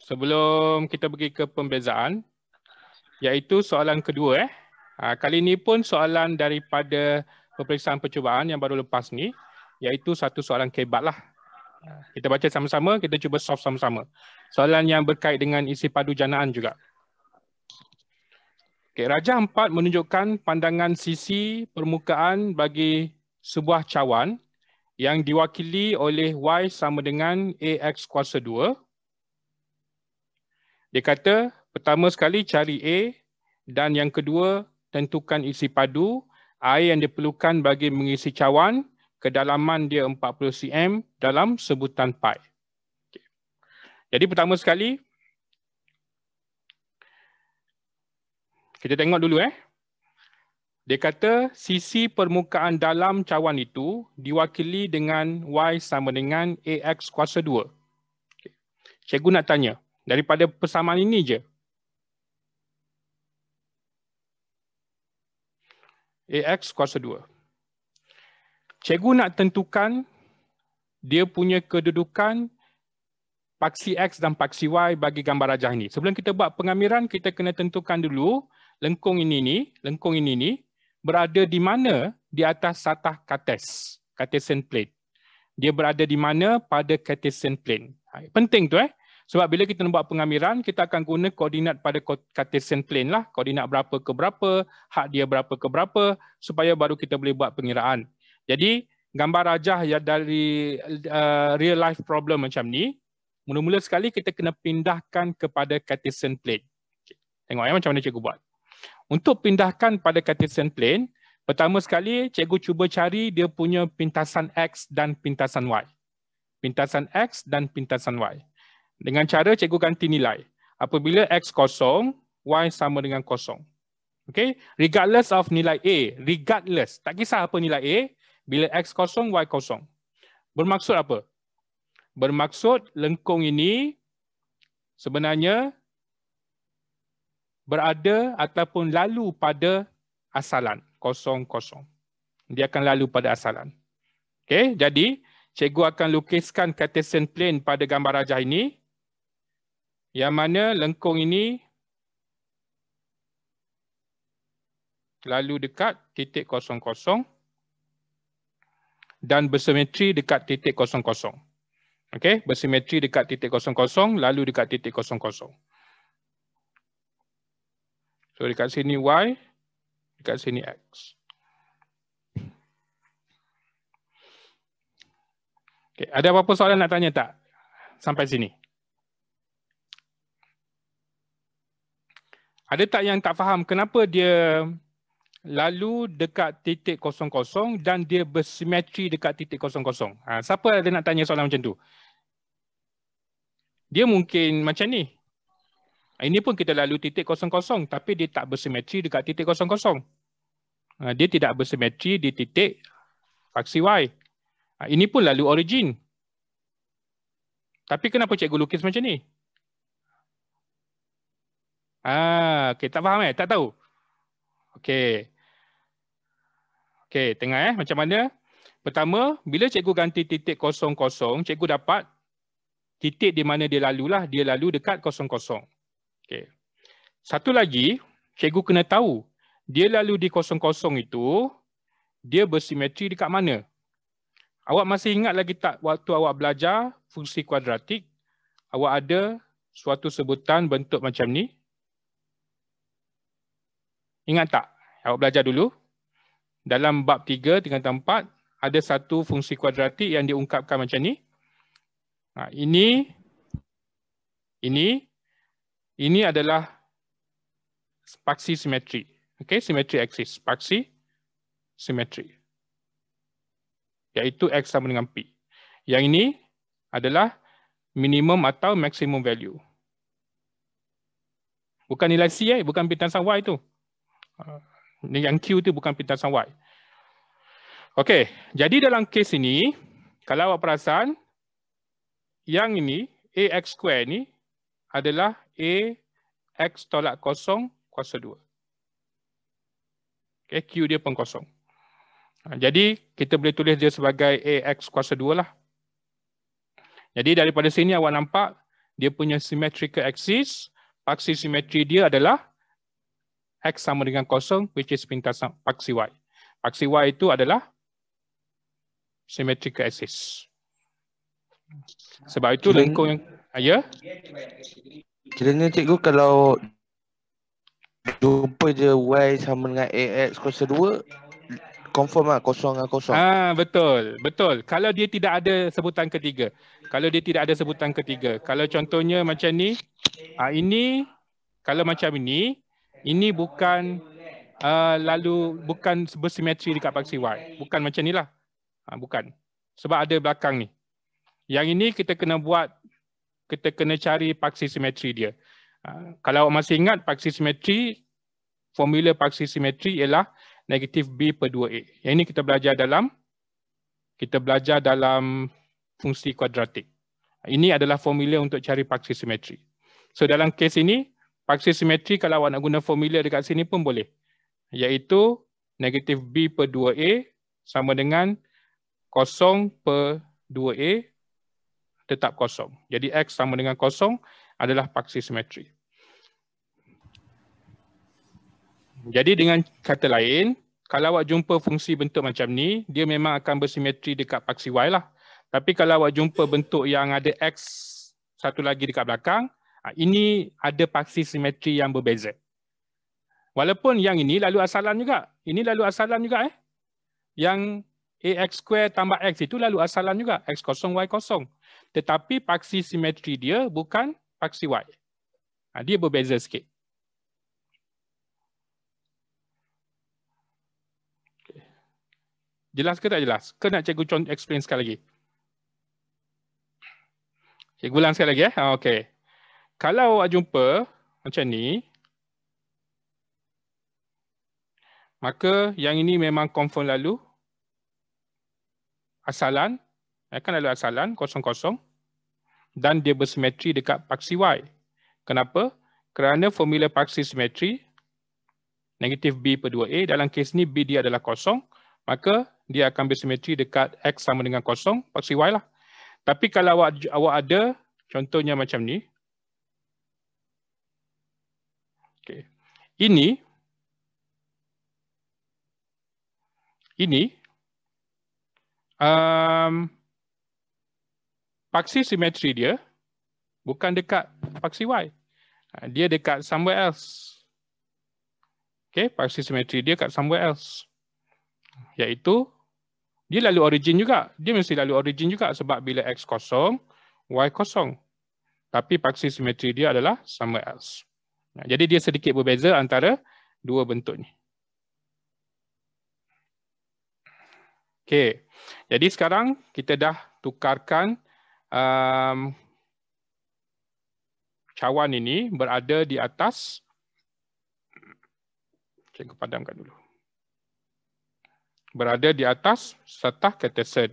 sebelum kita pergi ke pembezaan iaitu soalan kedua eh. Ah, kali ini pun soalan daripada peperiksaan percubaan yang baru lepas ni iaitu satu soalan lah. Kita baca sama-sama, kita cuba solve sama-sama soalan yang berkait dengan isi padu janaan juga. Okay, Raja empat menunjukkan pandangan sisi permukaan bagi sebuah cawan yang diwakili oleh Y sama dengan AX kuasa 2. Dia kata, pertama sekali cari A dan yang kedua tentukan isi padu. Air yang diperlukan bagi mengisi cawan, kedalaman dia 40 cm dalam sebutan pipe. Jadi pertama sekali kita tengok dulu eh. Dia kata sisi permukaan dalam cawan itu diwakili dengan y sama dengan ax kuasa 2. Okay. Cikgu nak tanya daripada persamaan ini je. ax kuasa 2. Cikgu nak tentukan dia punya kedudukan paksi X dan paksi Y bagi gambar rajah ini. Sebelum kita buat pengamiran, kita kena tentukan dulu lengkung ini ni, lengkung ini ni berada di mana di atas satah kates, Cartesian plane. Dia berada di mana pada Cartesian plane. Ha, penting tu eh. Sebab bila kita nak buat pengamiran, kita akan guna koordinat pada Cartesian plane lah. Koordinat berapa ke berapa, hak dia berapa ke berapa, supaya baru kita boleh buat pengiraan. Jadi, gambar rajah ya- dari uh, real life problem macam ni, Mula-mula sekali kita kena pindahkan kepada Cartesian plane. Okay. Tengok ya macam mana cikgu buat. Untuk pindahkan pada Cartesian plane, pertama sekali cikgu cuba cari dia punya pintasan X dan pintasan Y. Pintasan X dan pintasan Y. Dengan cara cikgu ganti nilai. Apabila X kosong, Y sama dengan kosong. Okay, regardless of nilai A, regardless, tak kisah apa nilai A, bila X kosong, Y kosong. Bermaksud apa? Bermaksud lengkung ini sebenarnya berada ataupun lalu pada asalan kosong-kosong. Dia akan lalu pada asalan. Okay, jadi cikgu akan lukiskan Cartesian plane pada gambar rajah ini. Yang mana lengkung ini lalu dekat titik kosong-kosong dan bersimetri dekat titik kosong-kosong. Okey, bersimetri dekat titik kosong-kosong lalu dekat titik kosong-kosong. So dekat sini y, dekat sini x. Okey, ada apa-apa soalan nak tanya tak sampai sini? Ada tak yang tak faham kenapa dia lalu dekat titik kosong-kosong dan dia bersimetri dekat titik kosong-kosong? Ha, siapa ada nak tanya soalan macam tu? dia mungkin macam ni. Ah, ini pun kita lalu titik kosong-kosong tapi dia tak bersimetri dekat titik kosong-kosong. Ah, dia tidak bersimetri di titik faksi Y. Ah, ini pun lalu origin. Tapi kenapa cikgu lukis macam ni? Ah, okay, tak faham eh? Tak tahu? Okay. Okay, tengah eh. Macam mana? Pertama, bila cikgu ganti titik kosong-kosong, cikgu dapat titik di mana dia lalu lah dia lalu dekat kosong-kosong. Okay. Satu lagi, cikgu kena tahu, dia lalu di kosong-kosong itu, dia bersimetri dekat mana? Awak masih ingat lagi tak waktu awak belajar fungsi kuadratik, awak ada suatu sebutan bentuk macam ni? Ingat tak? Awak belajar dulu. Dalam bab tiga tiga 4, ada satu fungsi kuadratik yang diungkapkan macam ni. Ha, ini, ini, ini adalah spaksi simetri. Okay, simetri axis, spaksi simetri. Iaitu X sama dengan P. Yang ini adalah minimum atau maximum value. Bukan nilai C, eh? bukan pintasan Y itu. Ha, yang Q tu bukan pintasan Y. Okey, jadi dalam kes ini, kalau awak perasan, yang ini AX square ni adalah AX tolak kosong kuasa 2. Okay, Q dia pun kosong. Ha, jadi kita boleh tulis dia sebagai AX kuasa 2 lah. Jadi daripada sini awak nampak dia punya symmetrical axis. Paksi simetri dia adalah X sama dengan kosong which is pintas paksi Y. Paksi Y itu adalah symmetrical axis. Sebab itu Kira- lengkung yang ah, ya. Kiranya cikgu kalau jumpa je y sama dengan ax kuasa 2 confirm ah kosong dengan kosong. Ah betul. Betul. Kalau dia tidak ada sebutan ketiga. Kalau dia tidak ada sebutan ketiga. Kalau contohnya macam ni, ah ini kalau macam ini, ini bukan uh, lalu bukan bersimetri dekat paksi y. Bukan macam inilah. Ah bukan. Sebab ada belakang ni. Yang ini kita kena buat, kita kena cari paksi simetri dia. Ha, kalau awak masih ingat paksi simetri, formula paksi simetri ialah negatif B per 2A. Yang ini kita belajar dalam, kita belajar dalam fungsi kuadratik. Ini adalah formula untuk cari paksi simetri. So dalam kes ini, paksi simetri kalau awak nak guna formula dekat sini pun boleh. Iaitu negatif B per 2A sama dengan kosong per 2A tetap kosong. Jadi X sama dengan kosong adalah paksi simetri. Jadi dengan kata lain, kalau awak jumpa fungsi bentuk macam ni, dia memang akan bersimetri dekat paksi Y lah. Tapi kalau awak jumpa bentuk yang ada X satu lagi dekat belakang, ah, ini ada paksi simetri yang berbeza. Walaupun yang ini lalu asalan juga. Ini lalu asalan juga eh. Yang AX square tambah X itu lalu asalan juga. X kosong, Y kosong. Tetapi paksi simetri dia bukan paksi Y. Ha, dia berbeza sikit. Jelas ke tak jelas? Ke nak cikgu explain sekali lagi? Cikgu ulang sekali lagi. Eh? Ha, okay. Kalau awak jumpa macam ni, maka yang ini memang confirm lalu asalan eh, kan lalu asalan kosong-kosong dan dia bersimetri dekat paksi Y. Kenapa? Kerana formula paksi simetri negatif B per 2A dalam kes ni B dia adalah kosong maka dia akan bersimetri dekat X sama dengan kosong paksi Y lah. Tapi kalau awak, awak ada contohnya macam ni. Okay. Ini ini um, paksi simetri dia bukan dekat paksi Y. Ha, dia dekat somewhere else. Okay, paksi simetri dia dekat somewhere else. Iaitu, dia lalu origin juga. Dia mesti lalu origin juga sebab bila X kosong, Y kosong. Tapi paksi simetri dia adalah somewhere else. Jadi dia sedikit berbeza antara dua bentuk ni. Okay, Jadi sekarang kita dah tukarkan um, cawan ini berada di atas cikgu padamkan dulu. Berada di atas satah Cartesian.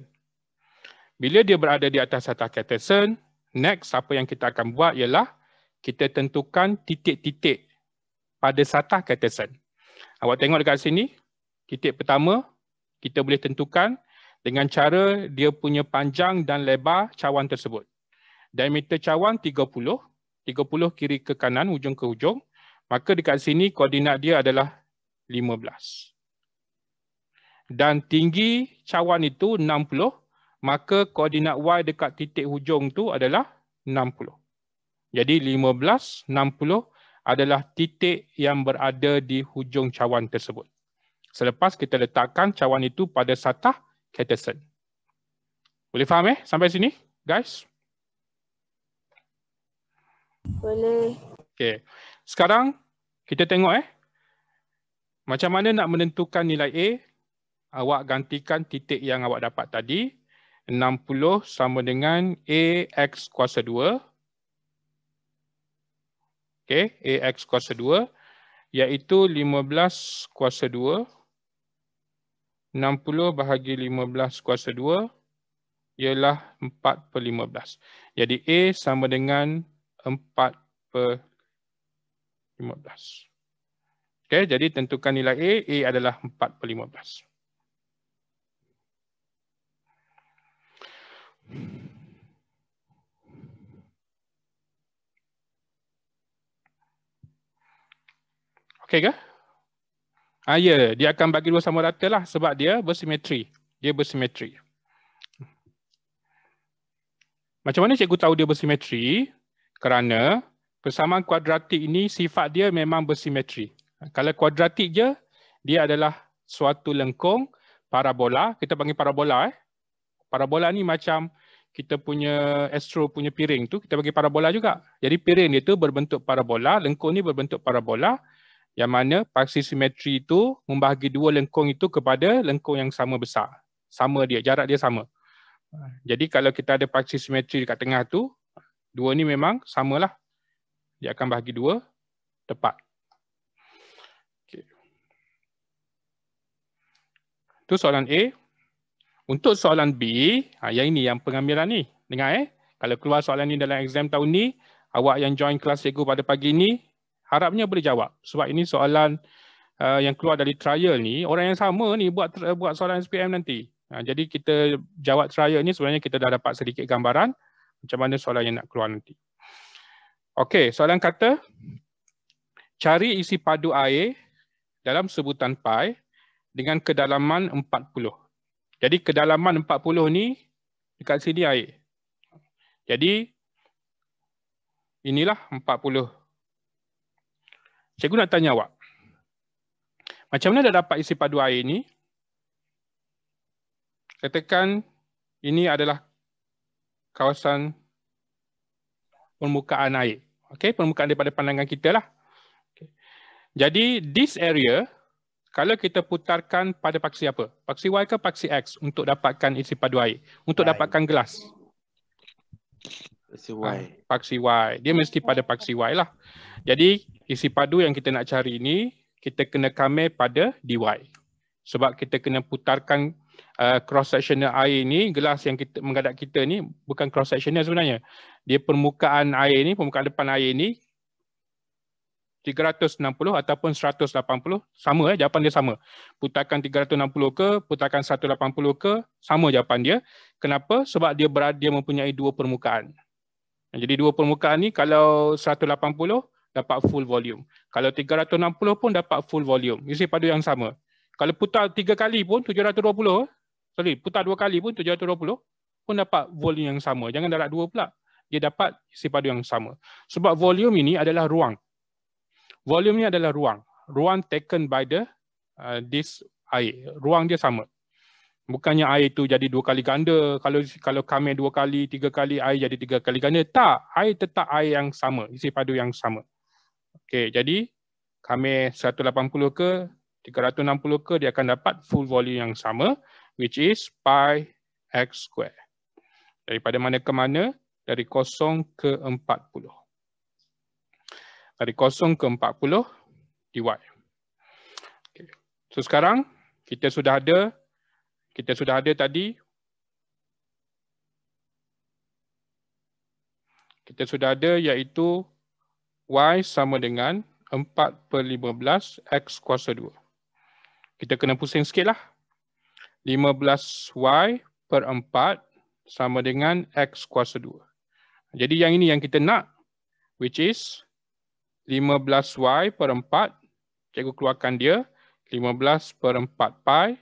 Bila dia berada di atas satah Cartesian, next apa yang kita akan buat ialah kita tentukan titik-titik pada satah Cartesian. Awak tengok dekat sini, titik pertama kita boleh tentukan dengan cara dia punya panjang dan lebar cawan tersebut. Diameter cawan 30, 30 kiri ke kanan, ujung ke ujung, maka dekat sini koordinat dia adalah 15. Dan tinggi cawan itu 60, maka koordinat Y dekat titik hujung tu adalah 60. Jadi 15, 60 adalah titik yang berada di hujung cawan tersebut selepas kita letakkan cawan itu pada sata ketesan. Boleh faham eh sampai sini guys? Boleh. Okay. Sekarang kita tengok eh. Macam mana nak menentukan nilai A? Awak gantikan titik yang awak dapat tadi. 60 sama dengan AX kuasa 2. Okay. AX kuasa 2. Iaitu 15 kuasa 2. 60 bahagi 15 kuasa 2 ialah 4 per 15. Jadi A sama dengan 4 per 15. Okay, jadi tentukan nilai A, A adalah 4 per 15. Okay ke? Ah ya, dia akan bagi dua sama rata lah sebab dia bersimetri. Dia bersimetri. Macam mana cikgu tahu dia bersimetri? Kerana persamaan kuadratik ini sifat dia memang bersimetri. Kalau kuadratik je, dia adalah suatu lengkung parabola. Kita panggil parabola. Eh. Parabola ni macam kita punya astro punya piring tu, kita panggil parabola juga. Jadi piring dia tu berbentuk parabola, lengkung ni berbentuk Parabola yang mana paksi simetri itu membahagi dua lengkung itu kepada lengkung yang sama besar. Sama dia, jarak dia sama. Jadi kalau kita ada paksi simetri dekat tengah tu, dua ni memang samalah. Dia akan bahagi dua tepat. Okay. soalan A. Untuk soalan B, ha, yang ini, yang pengambilan ni. Dengar eh. Kalau keluar soalan ni dalam exam tahun ni, awak yang join kelas cikgu pada pagi ni, harapnya boleh jawab sebab ini soalan uh, yang keluar dari trial ni orang yang sama ni buat uh, buat soalan SPM nanti uh, jadi kita jawab trial ni sebenarnya kita dah dapat sedikit gambaran macam mana soalan yang nak keluar nanti okey soalan kata cari isi padu air dalam sebutan pi dengan kedalaman 40 jadi kedalaman 40 ni dekat sini air jadi inilah 40 Cikgu nak tanya awak. Macam mana dah dapat isi padu air ini? Katakan ini adalah kawasan permukaan air. Okay, permukaan daripada pandangan kita lah. Okay. Jadi, this area, kalau kita putarkan pada paksi apa? Paksi Y ke paksi X untuk dapatkan isi padu air? Untuk dapatkan gelas. Paksi Y. Ah, paksi Y. Dia mesti pada paksi Y lah. Jadi isi padu yang kita nak cari ini, kita kena kamer pada DY. Sebab kita kena putarkan uh, cross sectional air ni, gelas yang kita menghadap kita ni bukan cross sectional sebenarnya. Dia permukaan air ni, permukaan depan air ni 360 ataupun 180 sama eh jawapan dia sama. Putarkan 360 ke, putarkan 180 ke, sama jawapan dia. Kenapa? Sebab dia berada, dia mempunyai dua permukaan. Jadi dua permukaan ni kalau 180 dapat full volume. Kalau 360 pun dapat full volume. Mesti pada yang sama. Kalau putar tiga kali pun 720, sorry, putar dua kali pun 720 pun dapat volume yang sama. Jangan darat dua pula. Dia dapat isi padu yang sama. Sebab volume ini adalah ruang. Volume ini adalah ruang. Ruang taken by the uh, this air. Ruang dia sama bukannya air itu jadi dua kali ganda kalau kalau kami dua kali tiga kali air jadi tiga kali ganda tak air tetap air yang sama isi padu yang sama okey jadi kami 180 ke 360 ke dia akan dapat full volume yang sama which is pi x square daripada mana ke mana dari kosong ke 40 dari kosong ke 40 dy okay. so sekarang kita sudah ada kita sudah ada tadi. Kita sudah ada iaitu Y sama dengan 4 per 15 X kuasa 2. Kita kena pusing sikit lah. 15Y per 4 sama dengan X kuasa 2. Jadi yang ini yang kita nak which is 15Y per 4. Cikgu keluarkan dia. 15 per 4 pi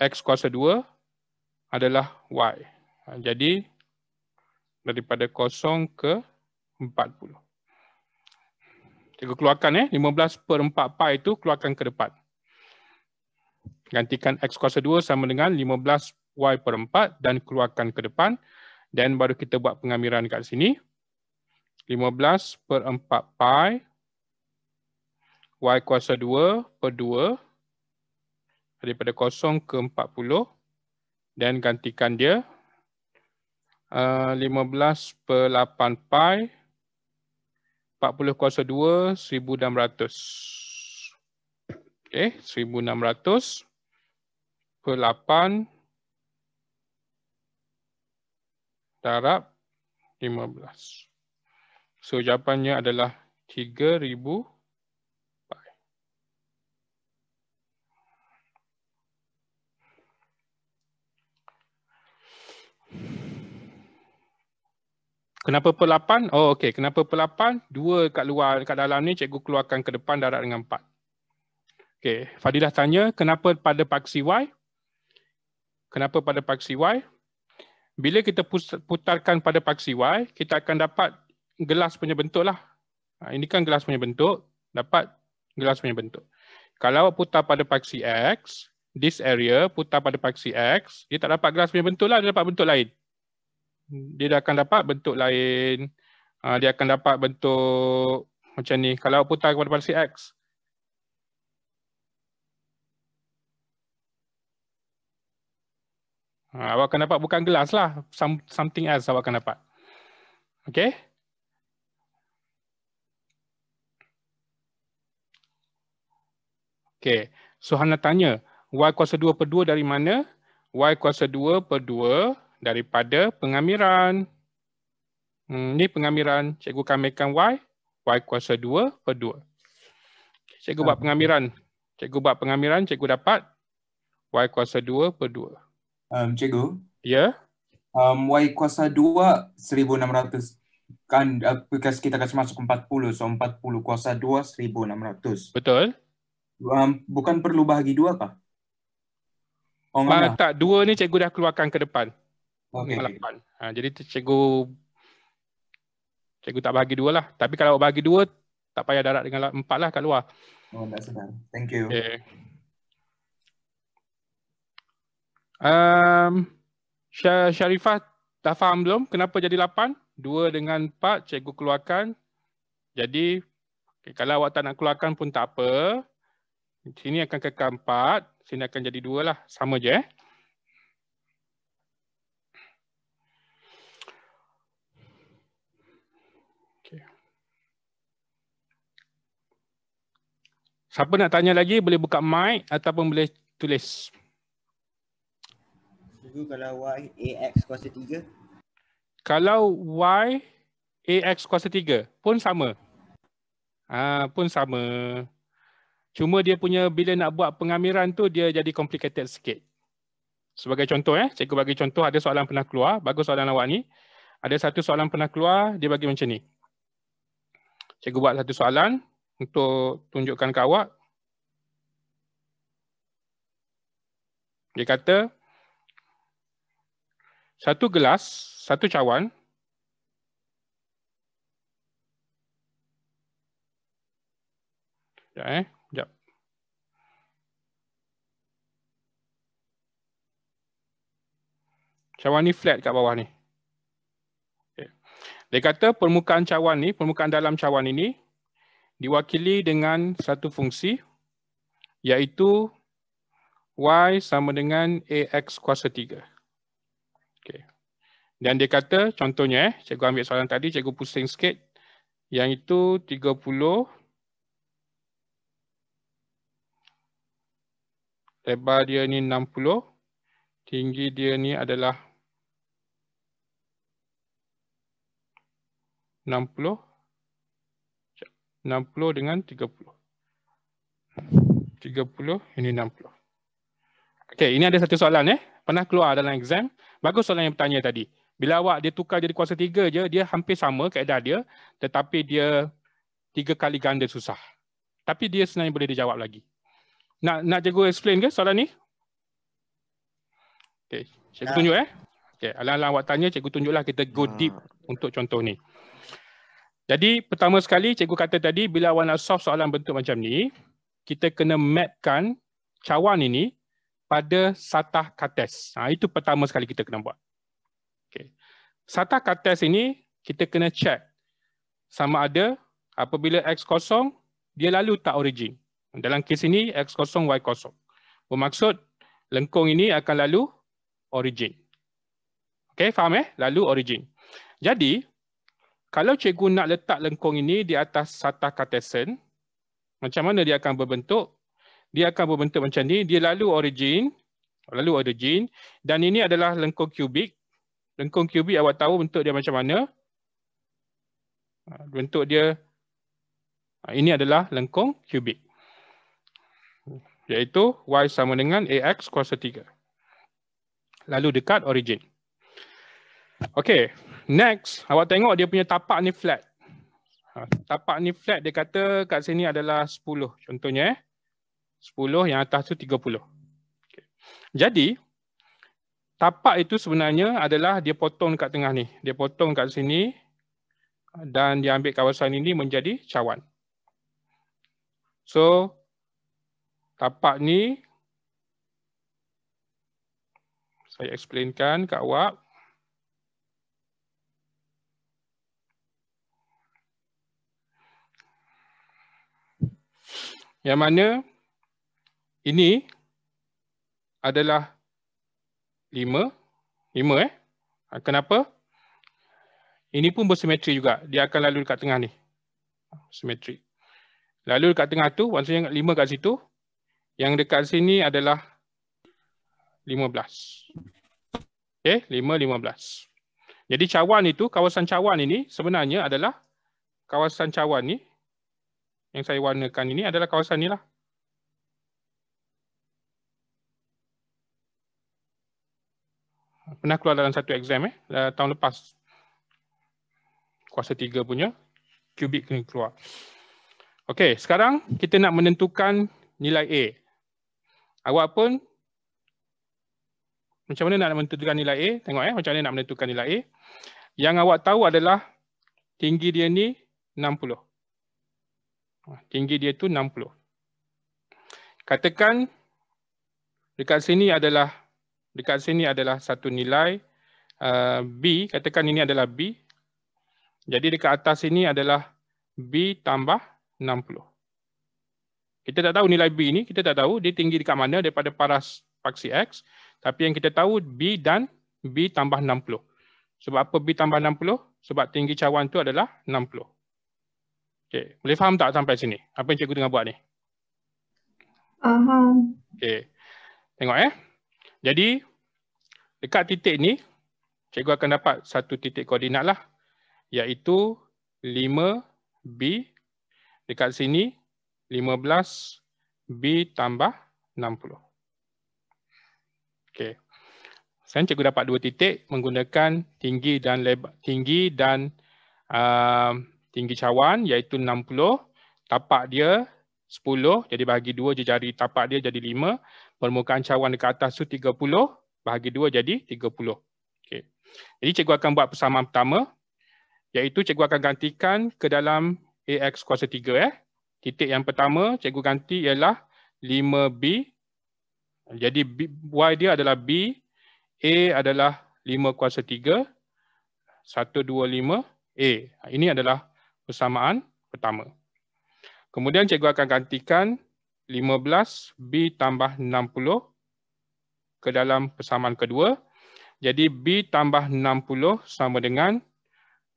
X kuasa 2 adalah Y. Ha, jadi daripada kosong ke 40. Cikgu keluarkan eh, 15 per 4 pi itu keluarkan ke depan. Gantikan X kuasa 2 sama dengan 15 Y per 4 dan keluarkan ke depan. Dan baru kita buat pengamiran kat sini. 15 per 4 pi Y kuasa 2 per 2 daripada kosong ke empat puluh dan gantikan dia uh, lima belas per lapan pi empat puluh dua seribu enam ratus okey seribu enam ratus per 8 darab 15 so jawapannya adalah tiga ribu Kenapa per 8? Oh okey, kenapa per 8? Dua kat luar kat dalam ni cikgu keluarkan ke depan darat dengan 4. Okey, Fadilah tanya kenapa pada paksi y? Kenapa pada paksi y? Bila kita putarkan pada paksi y, kita akan dapat gelas punya bentuklah. Ha, ini kan gelas punya bentuk, dapat gelas punya bentuk. Kalau putar pada paksi x, this area putar pada paksi x, dia tak dapat gelas punya lah, dia dapat bentuk lain dia dah akan dapat bentuk lain uh, dia akan dapat bentuk macam ni kalau putar kepada parsi x uh, awak akan dapat bukan gelas lah some, something else awak akan dapat Okay. Okay. so hang tanya y kuasa 2/2 dari mana y kuasa 2/2 daripada pengamiran. Hmm, ini pengamiran. Cikgu kamilkan Y. Y kuasa 2 per 2. Cikgu buat ah, pengamiran. Cikgu buat pengamiran. Cikgu dapat Y kuasa 2 per 2. Um, cikgu? Ya? Um, y kuasa 2, 1,600. Kan uh, kita kasi masuk 40. So 40 kuasa 2, 1,600. Betul. Um, bukan perlu bahagi 2 kah? Oh, tak, 2 ni cikgu dah keluarkan ke depan. Okay. Ha, jadi cikgu cikgu tak bagi dua lah. Tapi kalau bagi dua, tak payah darat dengan empat lah kat luar. Oh, Thank you. Okay. Um, ehm, Syarifah dah faham belum kenapa jadi lapan? Dua dengan empat cikgu keluarkan. Jadi okay, kalau awak tak nak keluarkan pun tak apa. Sini akan kekal empat. Sini akan jadi dua lah. Sama je eh. Siapa nak tanya lagi boleh buka mic ataupun boleh tulis. Dulu kalau y ax kuasa 3. Kalau y ax kuasa 3 pun sama. Ah pun sama. Cuma dia punya bila nak buat pengamiran tu dia jadi complicated sikit. Sebagai contoh eh, cikgu bagi contoh ada soalan pernah keluar, bagus soalan awak ni. Ada satu soalan pernah keluar, dia bagi macam ni. Cikgu buat satu soalan, untuk tunjukkan ke awak. Dia kata, satu gelas, satu cawan, Ya, eh. Jap. Cawan ni flat kat bawah ni. Okay. Dia kata permukaan cawan ni, permukaan dalam cawan ini diwakili dengan satu fungsi iaitu y sama dengan ax kuasa 3. Okay. Dan dia kata contohnya, eh, cikgu ambil soalan tadi, cikgu pusing sikit. Yang itu 30. Lebar dia ni 60. Tinggi dia ni adalah 60 dengan 30. 30, ini 60. Okey, ini ada satu soalan. Eh? Pernah keluar dalam exam. Bagus soalan yang bertanya tadi. Bila awak dia tukar jadi kuasa 3 je, dia hampir sama keadaan dia. Tetapi dia 3 kali ganda susah. Tapi dia sebenarnya boleh dijawab lagi. Nak nak cikgu explain ke soalan ni? Okey, cikgu tunjuk eh. Okey, alang-alang awak tanya, cikgu tunjuklah kita go deep untuk contoh ni. Jadi pertama sekali cikgu kata tadi bila awak nak solve soalan bentuk macam ni, kita kena mapkan cawan ini pada satah kates. Ha, itu pertama sekali kita kena buat. Okay. Satah kates ini kita kena check sama ada apabila x kosong, dia lalu tak origin. Dalam kes ini x kosong, y kosong. Bermaksud lengkung ini akan lalu origin. Okay, faham eh? Lalu origin. Jadi, kalau cikgu nak letak lengkung ini di atas sata Cartesian, macam mana dia akan berbentuk? Dia akan berbentuk macam ni, dia lalu origin, lalu origin, dan ini adalah lengkung kubik. Lengkung kubik awak tahu bentuk dia macam mana? Ha, bentuk dia, ha, ini adalah lengkung kubik. Iaitu Y sama dengan AX kuasa 3. Lalu dekat origin. Okey. Next, awak tengok dia punya tapak ni flat. Ha, tapak ni flat dia kata kat sini adalah 10 contohnya. Eh. 10 yang atas tu 30. Okay. Jadi, tapak itu sebenarnya adalah dia potong kat tengah ni. Dia potong kat sini dan dia ambil kawasan ini menjadi cawan. So, tapak ni saya explainkan kat awak. Yang mana ini adalah 5. 5 eh. Ha, kenapa? Ini pun bersimetri juga. Dia akan lalu dekat tengah ni. Simetri. Lalu dekat tengah tu, maksudnya 5 kat situ. Yang dekat sini adalah 15. Okay, 5, 15. Jadi cawan itu, kawasan cawan ini sebenarnya adalah kawasan cawan ni yang saya warnakan ini adalah kawasan ni lah. Pernah keluar dalam satu exam eh, tahun lepas. Kuasa tiga punya, kubik kena keluar. Okey, sekarang kita nak menentukan nilai A. Awak pun, macam mana nak menentukan nilai A? Tengok eh, macam mana nak menentukan nilai A. Yang awak tahu adalah tinggi dia ni 60. Ah, tinggi dia tu 60. Katakan dekat sini adalah dekat sini adalah satu nilai uh, B, katakan ini adalah B. Jadi dekat atas ini adalah B tambah 60. Kita tak tahu nilai B ini, kita tak tahu dia tinggi dekat mana daripada paras paksi X. Tapi yang kita tahu B dan B tambah 60. Sebab apa B tambah 60? Sebab tinggi cawan tu adalah 60. Okey, boleh faham tak sampai sini? Apa yang cikgu tengah buat ni? Faham. Okey. Tengok eh. Jadi dekat titik ni cikgu akan dapat satu titik koordinat lah iaitu 5b dekat sini 15b tambah 60. Okey. Sekarang cikgu dapat dua titik menggunakan tinggi dan lebar tinggi dan uh, tinggi cawan iaitu 60, tapak dia 10, jadi bahagi 2 je jari tapak dia jadi 5, permukaan cawan dekat atas tu 30, bahagi 2 jadi 30. Okay. Jadi cikgu akan buat persamaan pertama, iaitu cikgu akan gantikan ke dalam AX kuasa 3. Eh. Titik yang pertama cikgu ganti ialah 5B, jadi Y dia adalah B, A adalah 5 kuasa 3, 125 A. Ha, ini adalah persamaan pertama. Kemudian cikgu akan gantikan 15B tambah 60 ke dalam persamaan kedua. Jadi B tambah 60 sama dengan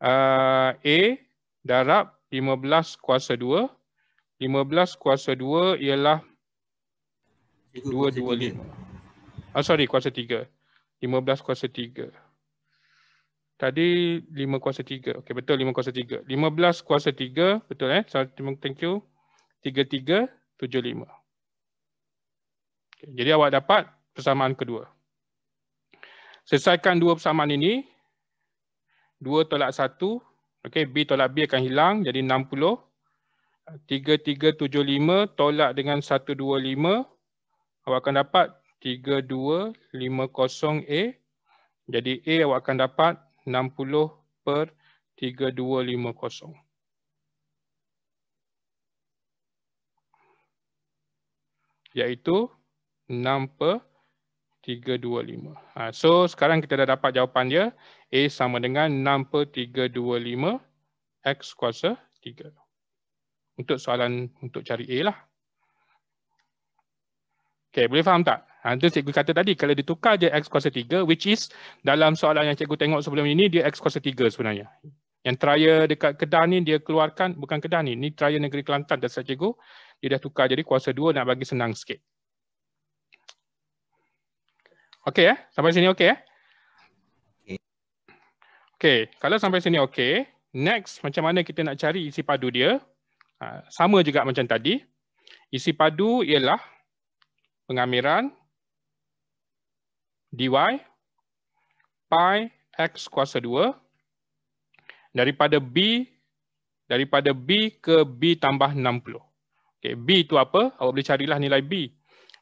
uh, A darab 15 kuasa 2. 15 kuasa 2 ialah 225. Oh, ah, sorry, kuasa 3. 15 kuasa 3. Tadi 5 kuasa 3. Okey betul 5 kuasa 3. 15 kuasa 3 betul eh. So, thank you. 3375. Okay, jadi awak dapat persamaan kedua. Selesaikan dua persamaan ini. 2 tolak 1. Okey B tolak B akan hilang jadi 60. 3375 tolak dengan 125. Awak akan dapat 3250A. Jadi A awak akan dapat 60 per 3250. Iaitu 6 per 325. Ha, so sekarang kita dah dapat jawapan dia. A sama dengan 6 per 325 X kuasa 3. Untuk soalan untuk cari A lah. Okay, boleh faham tak? Ha, itu cikgu kata tadi, kalau ditukar je X kuasa 3, which is dalam soalan yang cikgu tengok sebelum ini, dia X kuasa 3 sebenarnya. Yang trial dekat Kedah ni, dia keluarkan, bukan Kedah ni, ni trial negeri Kelantan, dan saya cikgu, dia dah tukar jadi kuasa 2 nak bagi senang sikit. Okey eh, sampai sini okey eh? Okey, kalau sampai sini okey, next macam mana kita nak cari isi padu dia? Ha, sama juga macam tadi, isi padu ialah pengamiran dy pi x kuasa 2 daripada b daripada b ke b tambah 60. Okey, b itu apa? Awak boleh carilah nilai b.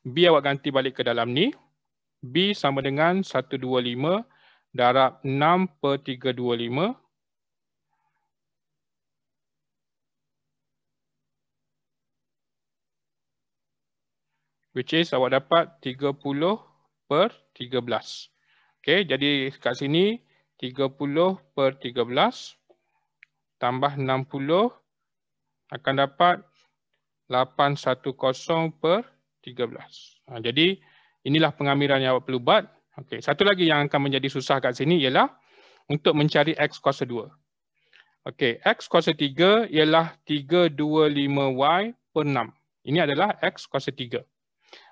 B awak ganti balik ke dalam ni. B sama dengan 125 darab 6 per 325. Which is awak dapat 30 per 13. Okey, jadi kat sini 30 per 13 tambah 60 akan dapat 810 per 13. Ha, jadi inilah pengamiran yang awak perlu buat. Okey, satu lagi yang akan menjadi susah kat sini ialah untuk mencari X kuasa 2. Okey, X kuasa 3 ialah 325Y per 6. Ini adalah X kuasa 3.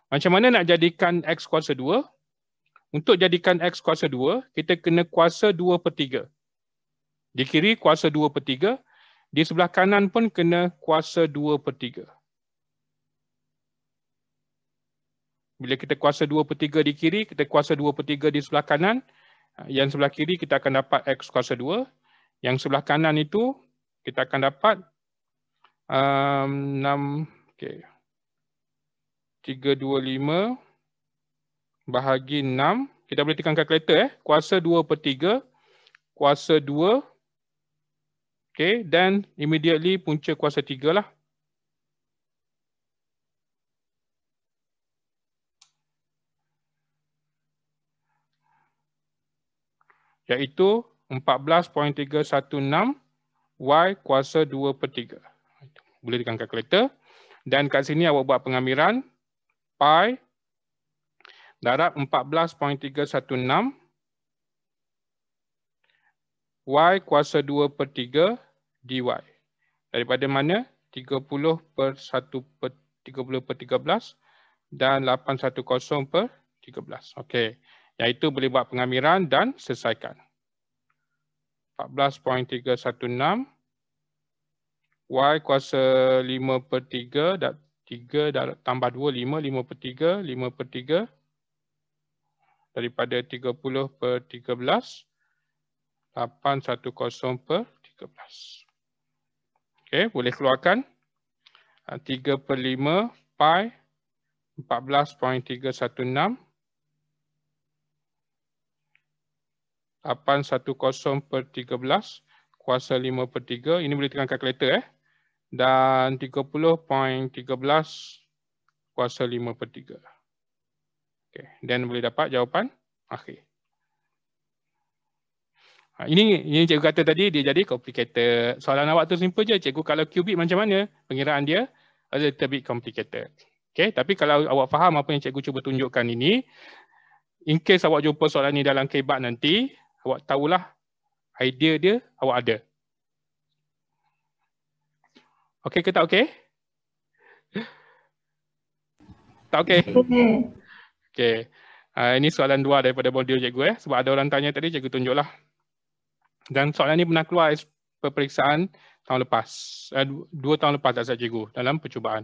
Macam mana nak jadikan X kuasa 2? Untuk jadikan X kuasa 2, kita kena kuasa 2 per 3. Di kiri kuasa 2 per 3. Di sebelah kanan pun kena kuasa 2 per 3. Bila kita kuasa 2 per 3 di kiri, kita kuasa 2 per 3 di sebelah kanan. Yang sebelah kiri kita akan dapat X kuasa 2. Yang sebelah kanan itu kita akan dapat um, 6. Okay. 325 bahagi 6. Kita boleh tekan kalkulator eh. Kuasa 2 per 3. Kuasa 2. Okay. dan immediately punca kuasa 3 lah. Iaitu 14.316 Y kuasa 2 per 3. Boleh tekan kalkulator. Dan kat sini awak buat pengamiran pi darab 14.316 y kuasa 2 per 3 dy. Daripada mana? 30 per 1 per 30 per 13 dan 810 per 13. Okey. Yang itu boleh buat pengamiran dan selesaikan. 14.316 y kuasa 5 per 3 dan 3 tambah 2, 5. 5 per 3, 5 per 3. Daripada 30 per 13. 8, 1, 0 per 13. Okey, boleh keluarkan. 3 ah, per 5, pi. 14.316. 810 per tiga belas Kuasa lima per tiga Ini boleh tekan kalkulator eh dan 30.13 kuasa 5 per 3. Okay. Dan boleh dapat jawapan akhir. Ha, ini yang cikgu kata tadi, dia jadi complicated. Soalan awak tu simple je, cikgu kalau qubit macam mana pengiraan dia? A little bit complicated. Okay. Tapi kalau awak faham apa yang cikgu cuba tunjukkan ini, in case awak jumpa soalan ni dalam kebat nanti, awak tahulah idea dia awak ada. Okey ke tak okey? tak okey? Okey. Uh, ini soalan dua daripada modul cikgu eh. Sebab ada orang tanya tadi, cikgu tunjuklah. Dan soalan ini pernah keluar peperiksaan tahun lepas. Uh, dua tahun lepas tak saya cikgu dalam percubaan.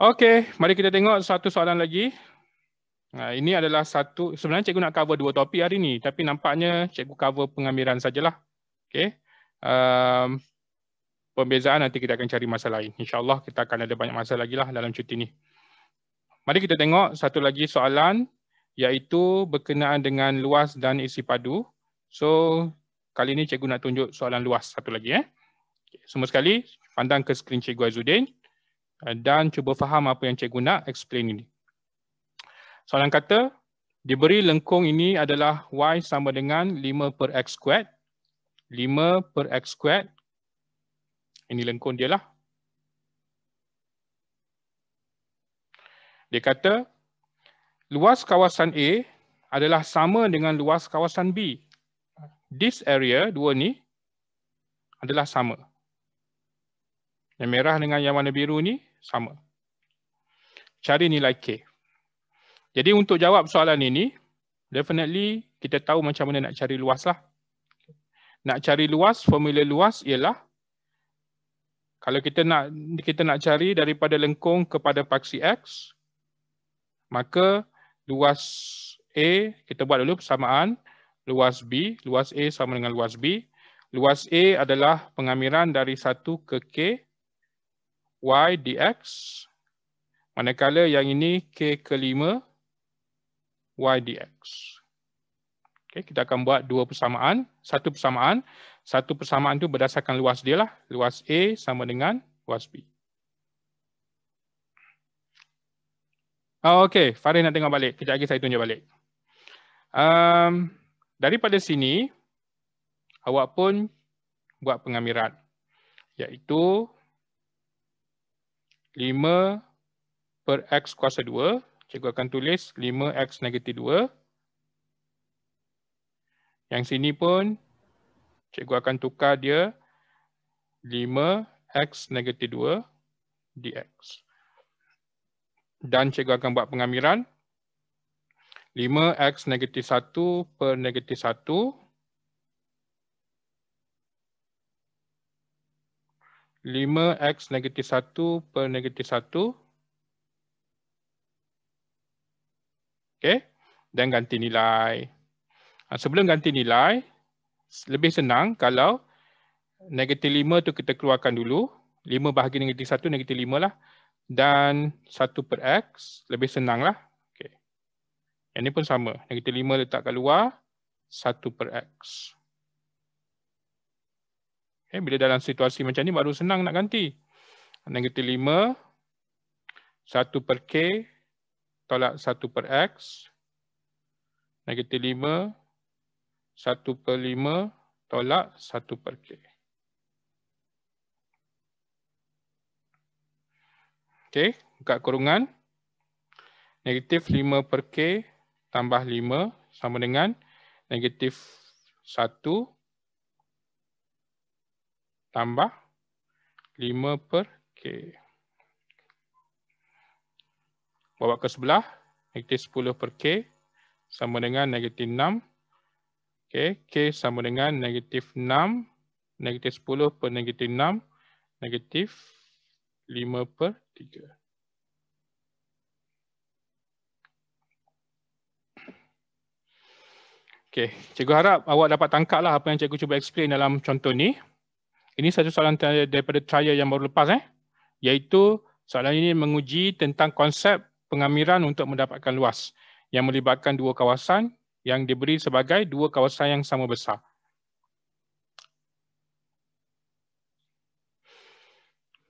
Okey, mari kita tengok satu soalan lagi. Nah, ini adalah satu, sebenarnya cikgu nak cover dua topik hari ini, Tapi nampaknya cikgu cover pengambilan sajalah. Okey. Okey. Ehm, uh, pembezaan nanti kita akan cari masa lain. InsyaAllah kita akan ada banyak masa lagi lah dalam cuti ni. Mari kita tengok satu lagi soalan iaitu berkenaan dengan luas dan isi padu. So kali ni cikgu nak tunjuk soalan luas satu lagi. Eh. Semua sekali pandang ke skrin cikgu Azuddin eh, dan cuba faham apa yang cikgu nak explain ini. Soalan kata, diberi lengkung ini adalah Y sama dengan 5 per X squared. 5 per X squared ini lengkung dia lah. Dia kata, luas kawasan A adalah sama dengan luas kawasan B. This area, dua ni, adalah sama. Yang merah dengan yang warna biru ni, sama. Cari nilai K. Jadi untuk jawab soalan ini, definitely kita tahu macam mana nak cari luas lah. Nak cari luas, formula luas ialah kalau kita nak kita nak cari daripada lengkung kepada paksi X, maka luas A, kita buat dulu persamaan, luas B, luas A sama dengan luas B. Luas A adalah pengamiran dari 1 ke K, Y dx, manakala yang ini K ke 5, Y dx. Okay, kita akan buat dua persamaan, satu persamaan satu persamaan itu berdasarkan luas dia lah. Luas A sama dengan luas B. Oh, okay, Farid nak tengok balik. Kejap lagi saya tunjuk balik. Um, daripada sini, awak pun buat pengamiran. Iaitu 5 per X kuasa 2. Cikgu akan tulis 5X negatif 2. Yang sini pun cikgu akan tukar dia 5x negatif 2 dx. Dan cikgu akan buat pengamiran 5x negatif 1 per negatif 1 5x negatif 1 per negatif 1 Okay. Dan ganti nilai. Ha, sebelum ganti nilai, lebih senang kalau negatif lima tu kita keluarkan dulu. lima bahagi negatif satu negatif lima lah. Dan satu per X, lebih senang lah. Okay. Yang ni pun sama. Negatif lima letak kat luar, 1 per X. Okay. Bila dalam situasi macam ni, baru senang nak ganti. Negatif lima satu per K, tolak satu per X. Negatif lima 1 per 5 tolak 1 per K. Okey, dekat kurungan. Negatif 5 per K tambah 5 sama dengan negatif 1 tambah 5 per K. Bawa ke sebelah, negatif 10 per K sama dengan negatif 6 Okey, K sama dengan negatif 6, negatif 10 per negatif 6, negatif 5 per 3. Okey, cikgu harap awak dapat tangkap lah apa yang cikgu cuba explain dalam contoh ni. Ini satu soalan daripada trial yang baru lepas. eh, Iaitu soalan ini menguji tentang konsep pengamiran untuk mendapatkan luas yang melibatkan dua kawasan yang diberi sebagai dua kawasan yang sama besar.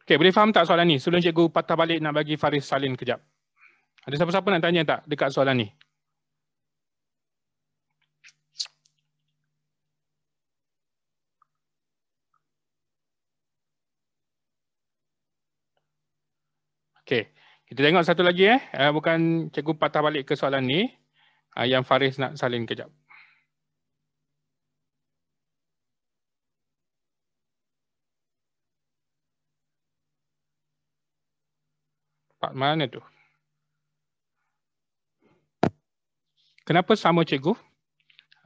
Okey, boleh faham tak soalan ni? Sebelum cikgu patah balik nak bagi Faris Salin kejap. Ada siapa-siapa nak tanya tak dekat soalan ni? Okey, kita tengok satu lagi eh. eh bukan cikgu patah balik ke soalan ni. Ah, yang Faris nak salin kejap. Pak mana tu? Kenapa sama cikgu?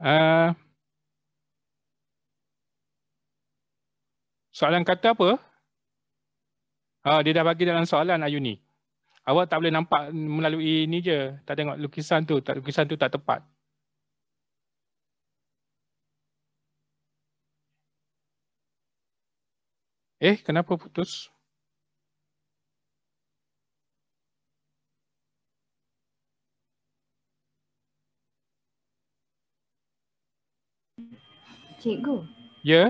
Uh, soalan kata apa? Uh, dia dah bagi dalam soalan Ayuni. Awak tak boleh nampak melalui ni je. Tak tengok lukisan tu. Tak, lukisan tu tak tepat. Eh, kenapa putus? Cikgu. Ya? Yeah?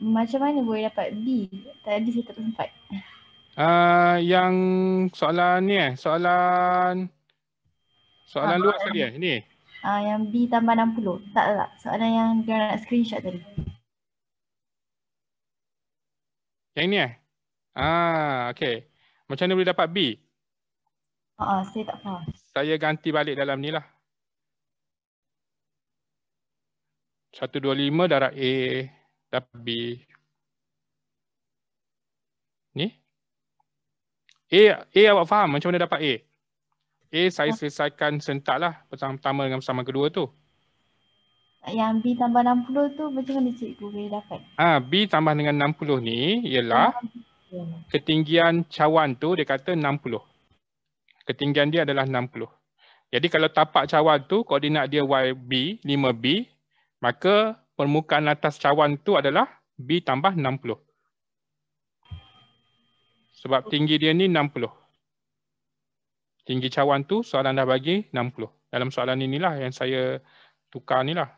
Macam mana boleh dapat B? Tadi saya tak sempat. Uh, yang soalan ni eh, soalan soalan ha, luas tadi eh, ni. Ah uh, yang B tambah 60. Tak tak, soalan yang dia nak screenshot tadi. Yang ni eh. Ah, okey. Macam mana boleh dapat B? Ah, uh, saya tak faham. Saya ganti balik dalam ni lah. 125 darab A dapat B. Ni? A, A awak faham macam mana dapat A? A saya ah. selesaikan sentak lah pertama dengan pertama kedua tu. Yang B tambah 60 tu macam mana cikgu boleh dapat? Ah ha, B tambah dengan 60 ni ialah ya, ketinggian cawan tu dia kata 60. Ketinggian dia adalah 60. Jadi kalau tapak cawan tu koordinat dia YB, 5B, maka permukaan atas cawan tu adalah B tambah 60. Sebab tinggi dia ni 60. Tinggi cawan tu soalan dah bagi 60. Dalam soalan inilah yang saya tukar ni lah.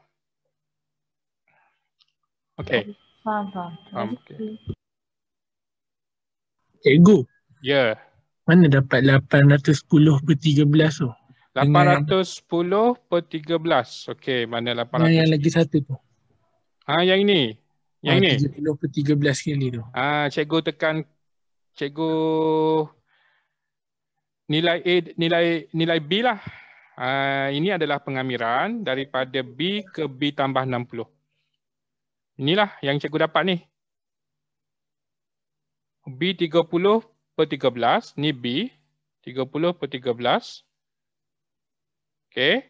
Okay. Faham, Okay. Cikgu. Ya. Yeah. Mana dapat 810 per 13 tu? 810 per 13. Okay, mana 810? Mana yang lagi satu tu? Ah, ha, yang ini. Yang ah, ini. 30 per 13 kali tu. Ah, ha, cikgu tekan cikgu nilai A, nilai nilai B lah. Uh, ini adalah pengamiran daripada B ke B tambah 60. Inilah yang cikgu dapat ni. B 30 per 13. Ni B. 30 per 13. Okay.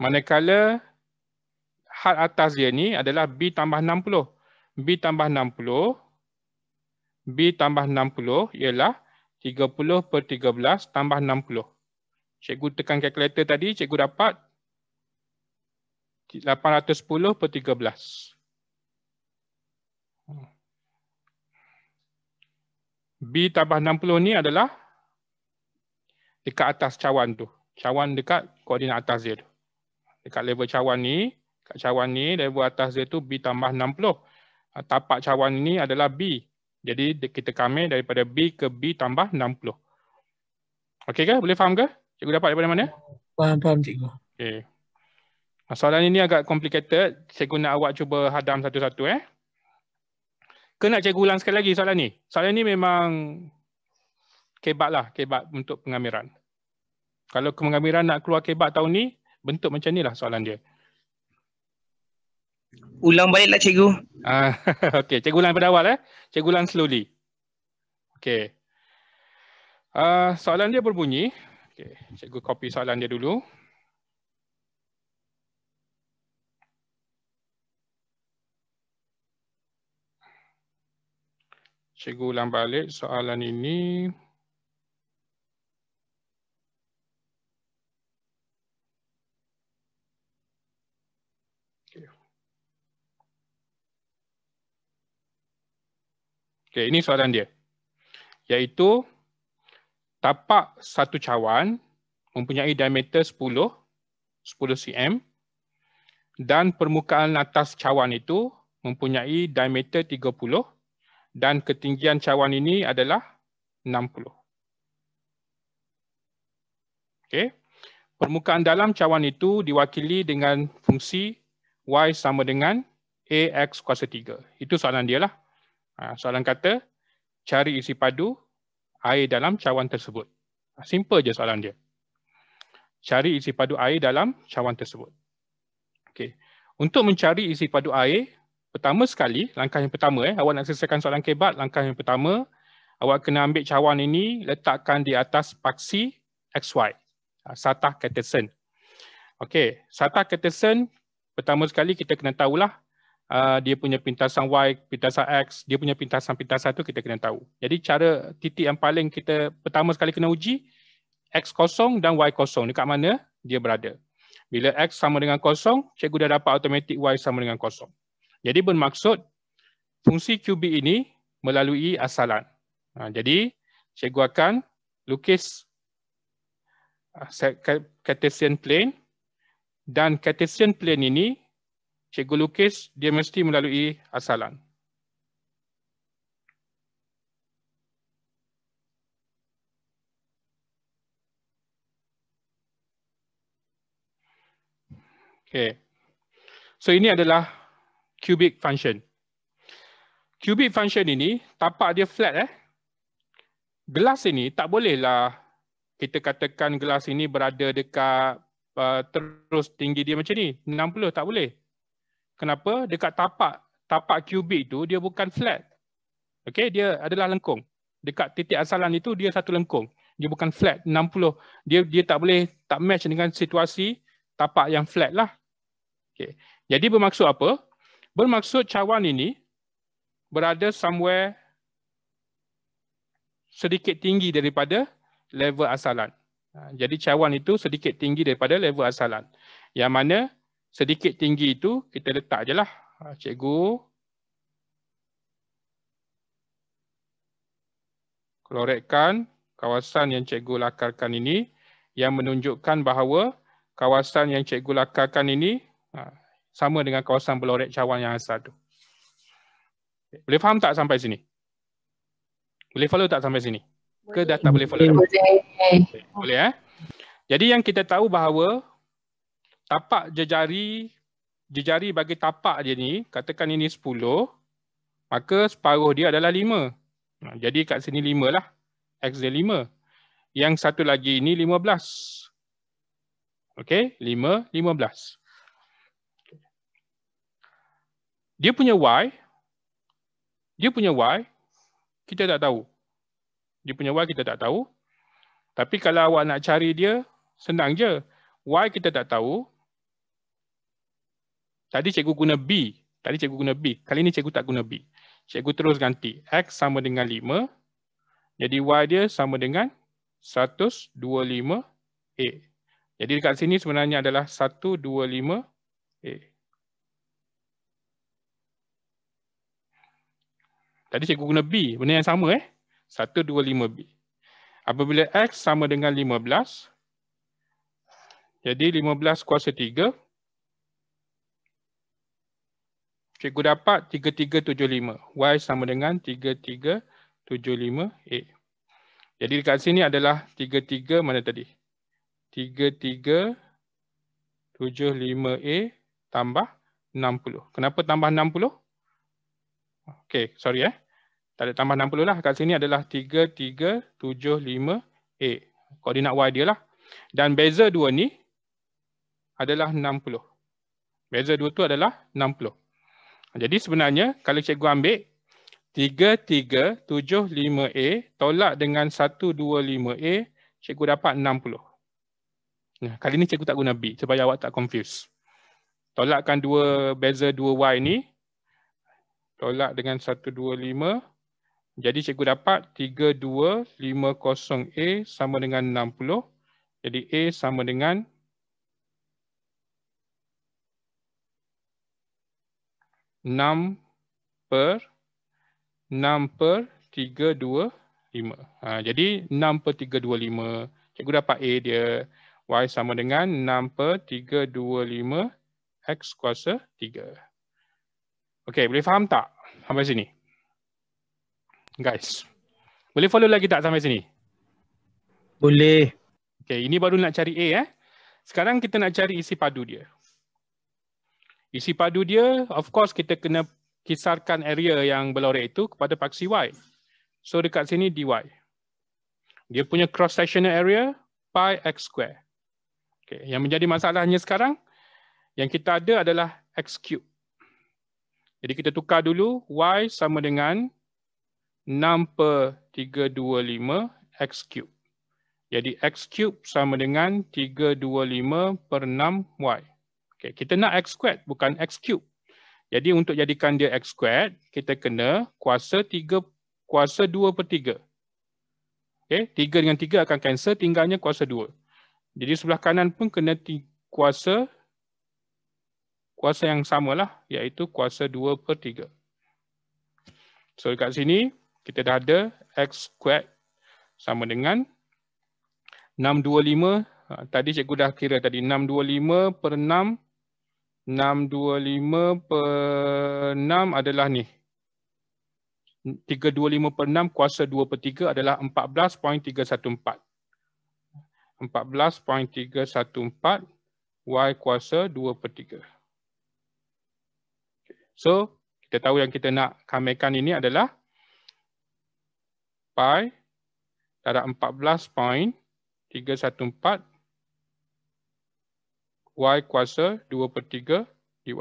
Manakala hal atas dia ni adalah B tambah 60. B tambah 60. B tambah 60 ialah 30 per 13 tambah 60. Cikgu tekan kalkulator tadi, cikgu dapat 810 per 13. B tambah 60 ni adalah dekat atas cawan tu. Cawan dekat koordinat atas dia tu. Dekat level cawan ni, dekat cawan ni, level atas dia tu B tambah 60. Tapak cawan ni adalah B. Jadi kita kami daripada B ke B tambah 60. Okey ke? Boleh faham ke? Cikgu dapat daripada mana? Faham, faham cikgu. Okey. Soalan ini agak complicated. Cikgu nak awak cuba hadam satu-satu eh. Ke nak cikgu ulang sekali lagi soalan ni? Soalan ni memang kebat lah. Kebat untuk pengamiran. Kalau pengamiran nak keluar kebat tahun ni, bentuk macam ni lah soalan dia. Ulang baliklah cikgu. Ah, *laughs* okay, cikgu ulang pada awal eh. Cikgu ulang slowly. Okay. Uh, ah, soalan dia berbunyi. Okay, cikgu copy soalan dia dulu. Cikgu ulang balik soalan ini. Okey, ini soalan dia. yaitu tapak satu cawan mempunyai diameter 10 10 cm dan permukaan atas cawan itu mempunyai diameter 30 dan ketinggian cawan ini adalah 60. Okey. Permukaan dalam cawan itu diwakili dengan fungsi y sama dengan ax kuasa 3. Itu soalan dia lah. Ha, soalan kata, cari isi padu air dalam cawan tersebut. Ha, simple je soalan dia. Cari isi padu air dalam cawan tersebut. Okay. Untuk mencari isi padu air, pertama sekali, langkah yang pertama, eh, awak nak selesaikan soalan kebat, langkah yang pertama, awak kena ambil cawan ini, letakkan di atas paksi XY. Ha, Satah Katerson. Okay. Satah Katerson, pertama sekali kita kena tahulah Ah, dia punya pintasan Y, pintasan X, dia punya pintasan-pintasan itu kita kena tahu. Jadi cara titik yang paling kita pertama sekali kena uji, X kosong dan Y kosong dekat mana dia berada. Bila X sama dengan kosong, cikgu dah dapat automatik Y sama dengan kosong. Jadi bermaksud fungsi kubik ini melalui asalan. Ha, jadi cikgu akan lukis ah, Cartesian plane dan Cartesian plane ini cikgu lukis, dia mesti melalui asalan. Okay. So ini adalah cubic function. Cubic function ini, tapak dia flat. eh. Gelas ini tak bolehlah kita katakan gelas ini berada dekat uh, terus tinggi dia macam ni. 60 tak boleh. Kenapa? Dekat tapak tapak kubik tu dia bukan flat. Okey, dia adalah lengkung. Dekat titik asalan itu dia satu lengkung. Dia bukan flat 60. Dia dia tak boleh tak match dengan situasi tapak yang flat lah. Okey. Jadi bermaksud apa? Bermaksud cawan ini berada somewhere sedikit tinggi daripada level asalan. Ha, jadi cawan itu sedikit tinggi daripada level asalan. Yang mana sedikit tinggi itu kita letak je lah. Ha, cikgu. Keloretkan kawasan yang cikgu lakarkan ini yang menunjukkan bahawa kawasan yang cikgu lakarkan ini ha, sama dengan kawasan beloret cawan yang asal tu. Boleh faham tak sampai sini? Boleh follow tak sampai sini? Boleh. Ke data boleh follow? Boleh. Boleh. boleh eh? Jadi yang kita tahu bahawa tapak jejari jejari bagi tapak dia ni katakan ini 10 maka separuh dia adalah 5 ha, jadi kat sini 5 lah x dia 5 yang satu lagi ini 15 okey 5 15 dia punya y dia punya y kita tak tahu dia punya y kita tak tahu tapi kalau awak nak cari dia senang je y kita tak tahu Tadi cikgu guna B. Tadi cikgu guna B. Kali ini cikgu tak guna B. Cikgu terus ganti. X sama dengan 5. Jadi Y dia sama dengan 125A. Jadi dekat sini sebenarnya adalah 125A. Tadi cikgu guna B. Benda yang sama eh. 125B. Apabila X sama dengan 15. Jadi 15 kuasa 3. Cikgu dapat 3375. Y sama dengan 3375A. Jadi dekat sini adalah 33 mana tadi? 3375A tambah 60. Kenapa tambah 60? Okay, sorry eh. Tak ada tambah 60 lah. Kat sini adalah 3375A. Koordinat Y dia lah. Dan beza dua ni adalah 60. Beza dua tu adalah 60. Jadi sebenarnya kalau cikgu ambil 3375A tolak dengan 125A, cikgu dapat 60. Nah, kali ni cikgu tak guna B supaya awak tak confuse. Tolakkan dua beza 2Y ni. Tolak dengan 125. Jadi cikgu dapat 3250A sama dengan 60. Jadi A sama dengan 60. 6 per 6 per 3, 2, 5. Ha, jadi 6 per 3, 2, 5. Cikgu dapat A dia. Y sama dengan 6 per 3, 2, 5. X kuasa 3. Okey, boleh faham tak sampai sini? Guys, boleh follow lagi tak sampai sini? Boleh. Okey, ini baru nak cari A eh. Sekarang kita nak cari isi padu dia. Isi padu dia, of course kita kena kisarkan area yang belorek itu kepada paksi Y. So dekat sini dy. Dia punya cross-sectional area, pi x square. Okay. Yang menjadi masalahnya sekarang, yang kita ada adalah x cube. Jadi kita tukar dulu, y sama dengan 6 per 325 x cube. Jadi x cube sama dengan 325 per 6 y. Okay, kita nak x squared bukan x cube. Jadi untuk jadikan dia x squared, kita kena kuasa 3 kuasa 2 per 3. Okay, 3 dengan 3 akan cancel, tinggalnya kuasa 2. Jadi sebelah kanan pun kena kuasa kuasa yang samalah, iaitu kuasa 2 per 3. So dekat sini, kita dah ada x squared sama dengan 625. Ha, tadi cikgu dah kira tadi, 625 per 6 625 per 6 adalah ni. 325 per 6 kuasa 2 per 3 adalah 14.314. 14.314 Y kuasa 2 per 3. So kita tahu yang kita nak kamekan ini adalah pi darab 14.314 y kuasa 2 per 3 dy.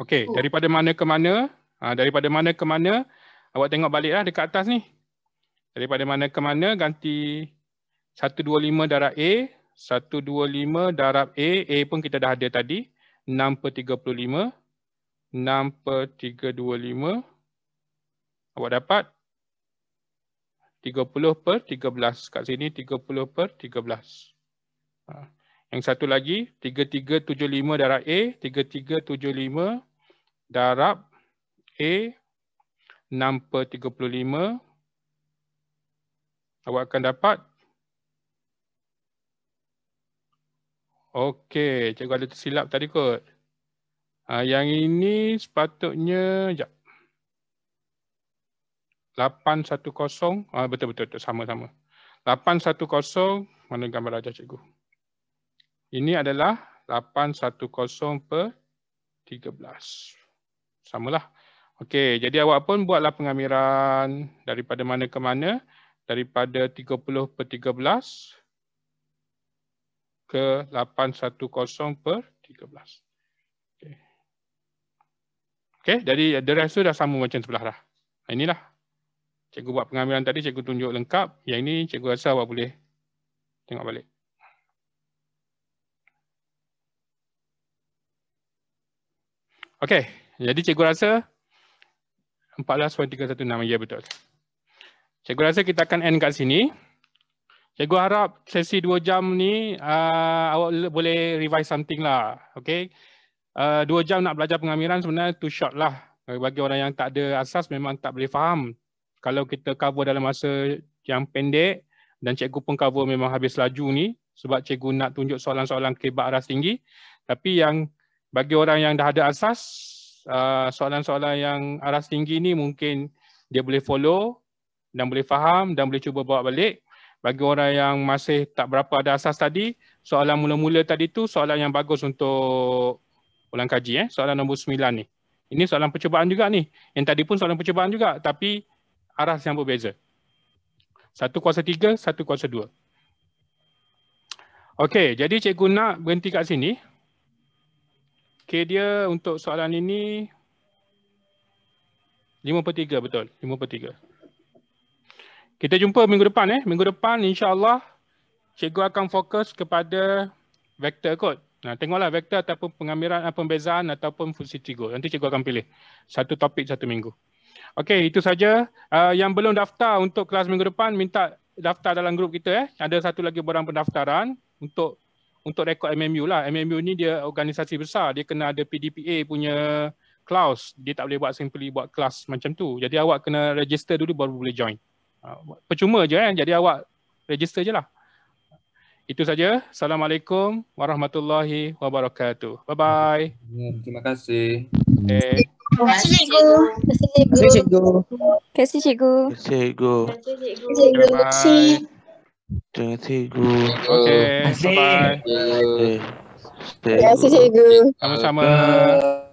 Okey, oh. daripada mana ke mana? Ha, daripada mana ke mana? Awak tengok baliklah dekat atas ni. Daripada mana ke mana ganti 125 darab A. 125 darab A. A pun kita dah ada tadi. 6 per 35. 6 per 325. Awak dapat 30 per 13. Kat sini 30 per 13. Ha. Yang satu lagi 3375 darab A, 3375 darab A 6 per 35. Awak akan dapat. Okey, cikgu ada tersilap tadi kot. Ha, yang ini sepatutnya, sekejap. 810, betul-betul, sama-sama. 810, mana gambar rajah cikgu. 810. Ini adalah 810 per 13. sama lah. Okey, jadi awak pun buatlah pengamiran daripada mana ke mana. Daripada 30 per 13 ke 810 per 13. Okey, jadi the rest tu dah sama macam sebelah dah. Inilah. Cikgu buat pengambilan tadi, cikgu tunjuk lengkap. Yang ini cikgu rasa awak boleh tengok balik. Okey, jadi cikgu rasa 14.316, ya betul. Cikgu rasa kita akan end kat sini. Cikgu harap sesi 2 jam ni uh, awak boleh revise something lah. Okey, uh, 2 jam nak belajar pengamiran sebenarnya too short lah. Bagi orang yang tak ada asas memang tak boleh faham. Kalau kita cover dalam masa yang pendek dan cikgu pun cover memang habis laju ni sebab cikgu nak tunjuk soalan-soalan kebak aras tinggi. Tapi yang bagi orang yang dah ada asas, uh, soalan-soalan yang aras tinggi ni mungkin dia boleh follow dan boleh faham dan boleh cuba bawa balik. Bagi orang yang masih tak berapa ada asas tadi, soalan mula-mula tadi tu soalan yang bagus untuk ulang kaji. Eh? Soalan nombor sembilan ni. Ini soalan percubaan juga ni. Yang tadi pun soalan percubaan juga tapi aras yang berbeza. Satu kuasa tiga, satu kuasa dua. Okey, jadi cikgu nak berhenti kat sini. Okay, dia untuk soalan ini 5 per 3 betul, 5 per 3. Kita jumpa minggu depan eh. Minggu depan insyaAllah cikgu akan fokus kepada vektor kot. Nah, tengoklah vektor ataupun pengambilan ah, pembezaan ataupun fungsi trigo. Nanti cikgu akan pilih satu topik satu minggu. Okey, itu saja. Uh, yang belum daftar untuk kelas minggu depan, minta daftar dalam grup kita. Eh. Ada satu lagi borang pendaftaran untuk untuk rekod MMU lah. MMU ni dia organisasi besar. Dia kena ada PDPA punya klaus. Dia tak boleh buat simply buat kelas macam tu. Jadi awak kena register dulu baru boleh join. Ha, percuma je kan. Jadi awak register je lah. Itu saja. Assalamualaikum warahmatullahi wabarakatuh. Bye-bye. Hmm, terima kasih. Okay. Eh. Terima kasih cikgu. Terima kasih cikgu. Terima kasih cikgu. Terima kasih cikgu. Terima kasih cikgu. Terima kasih cikgu. Terima kasih cikgu. Okey. Bye. Eh, Terima kasih cikgu. Sama-sama.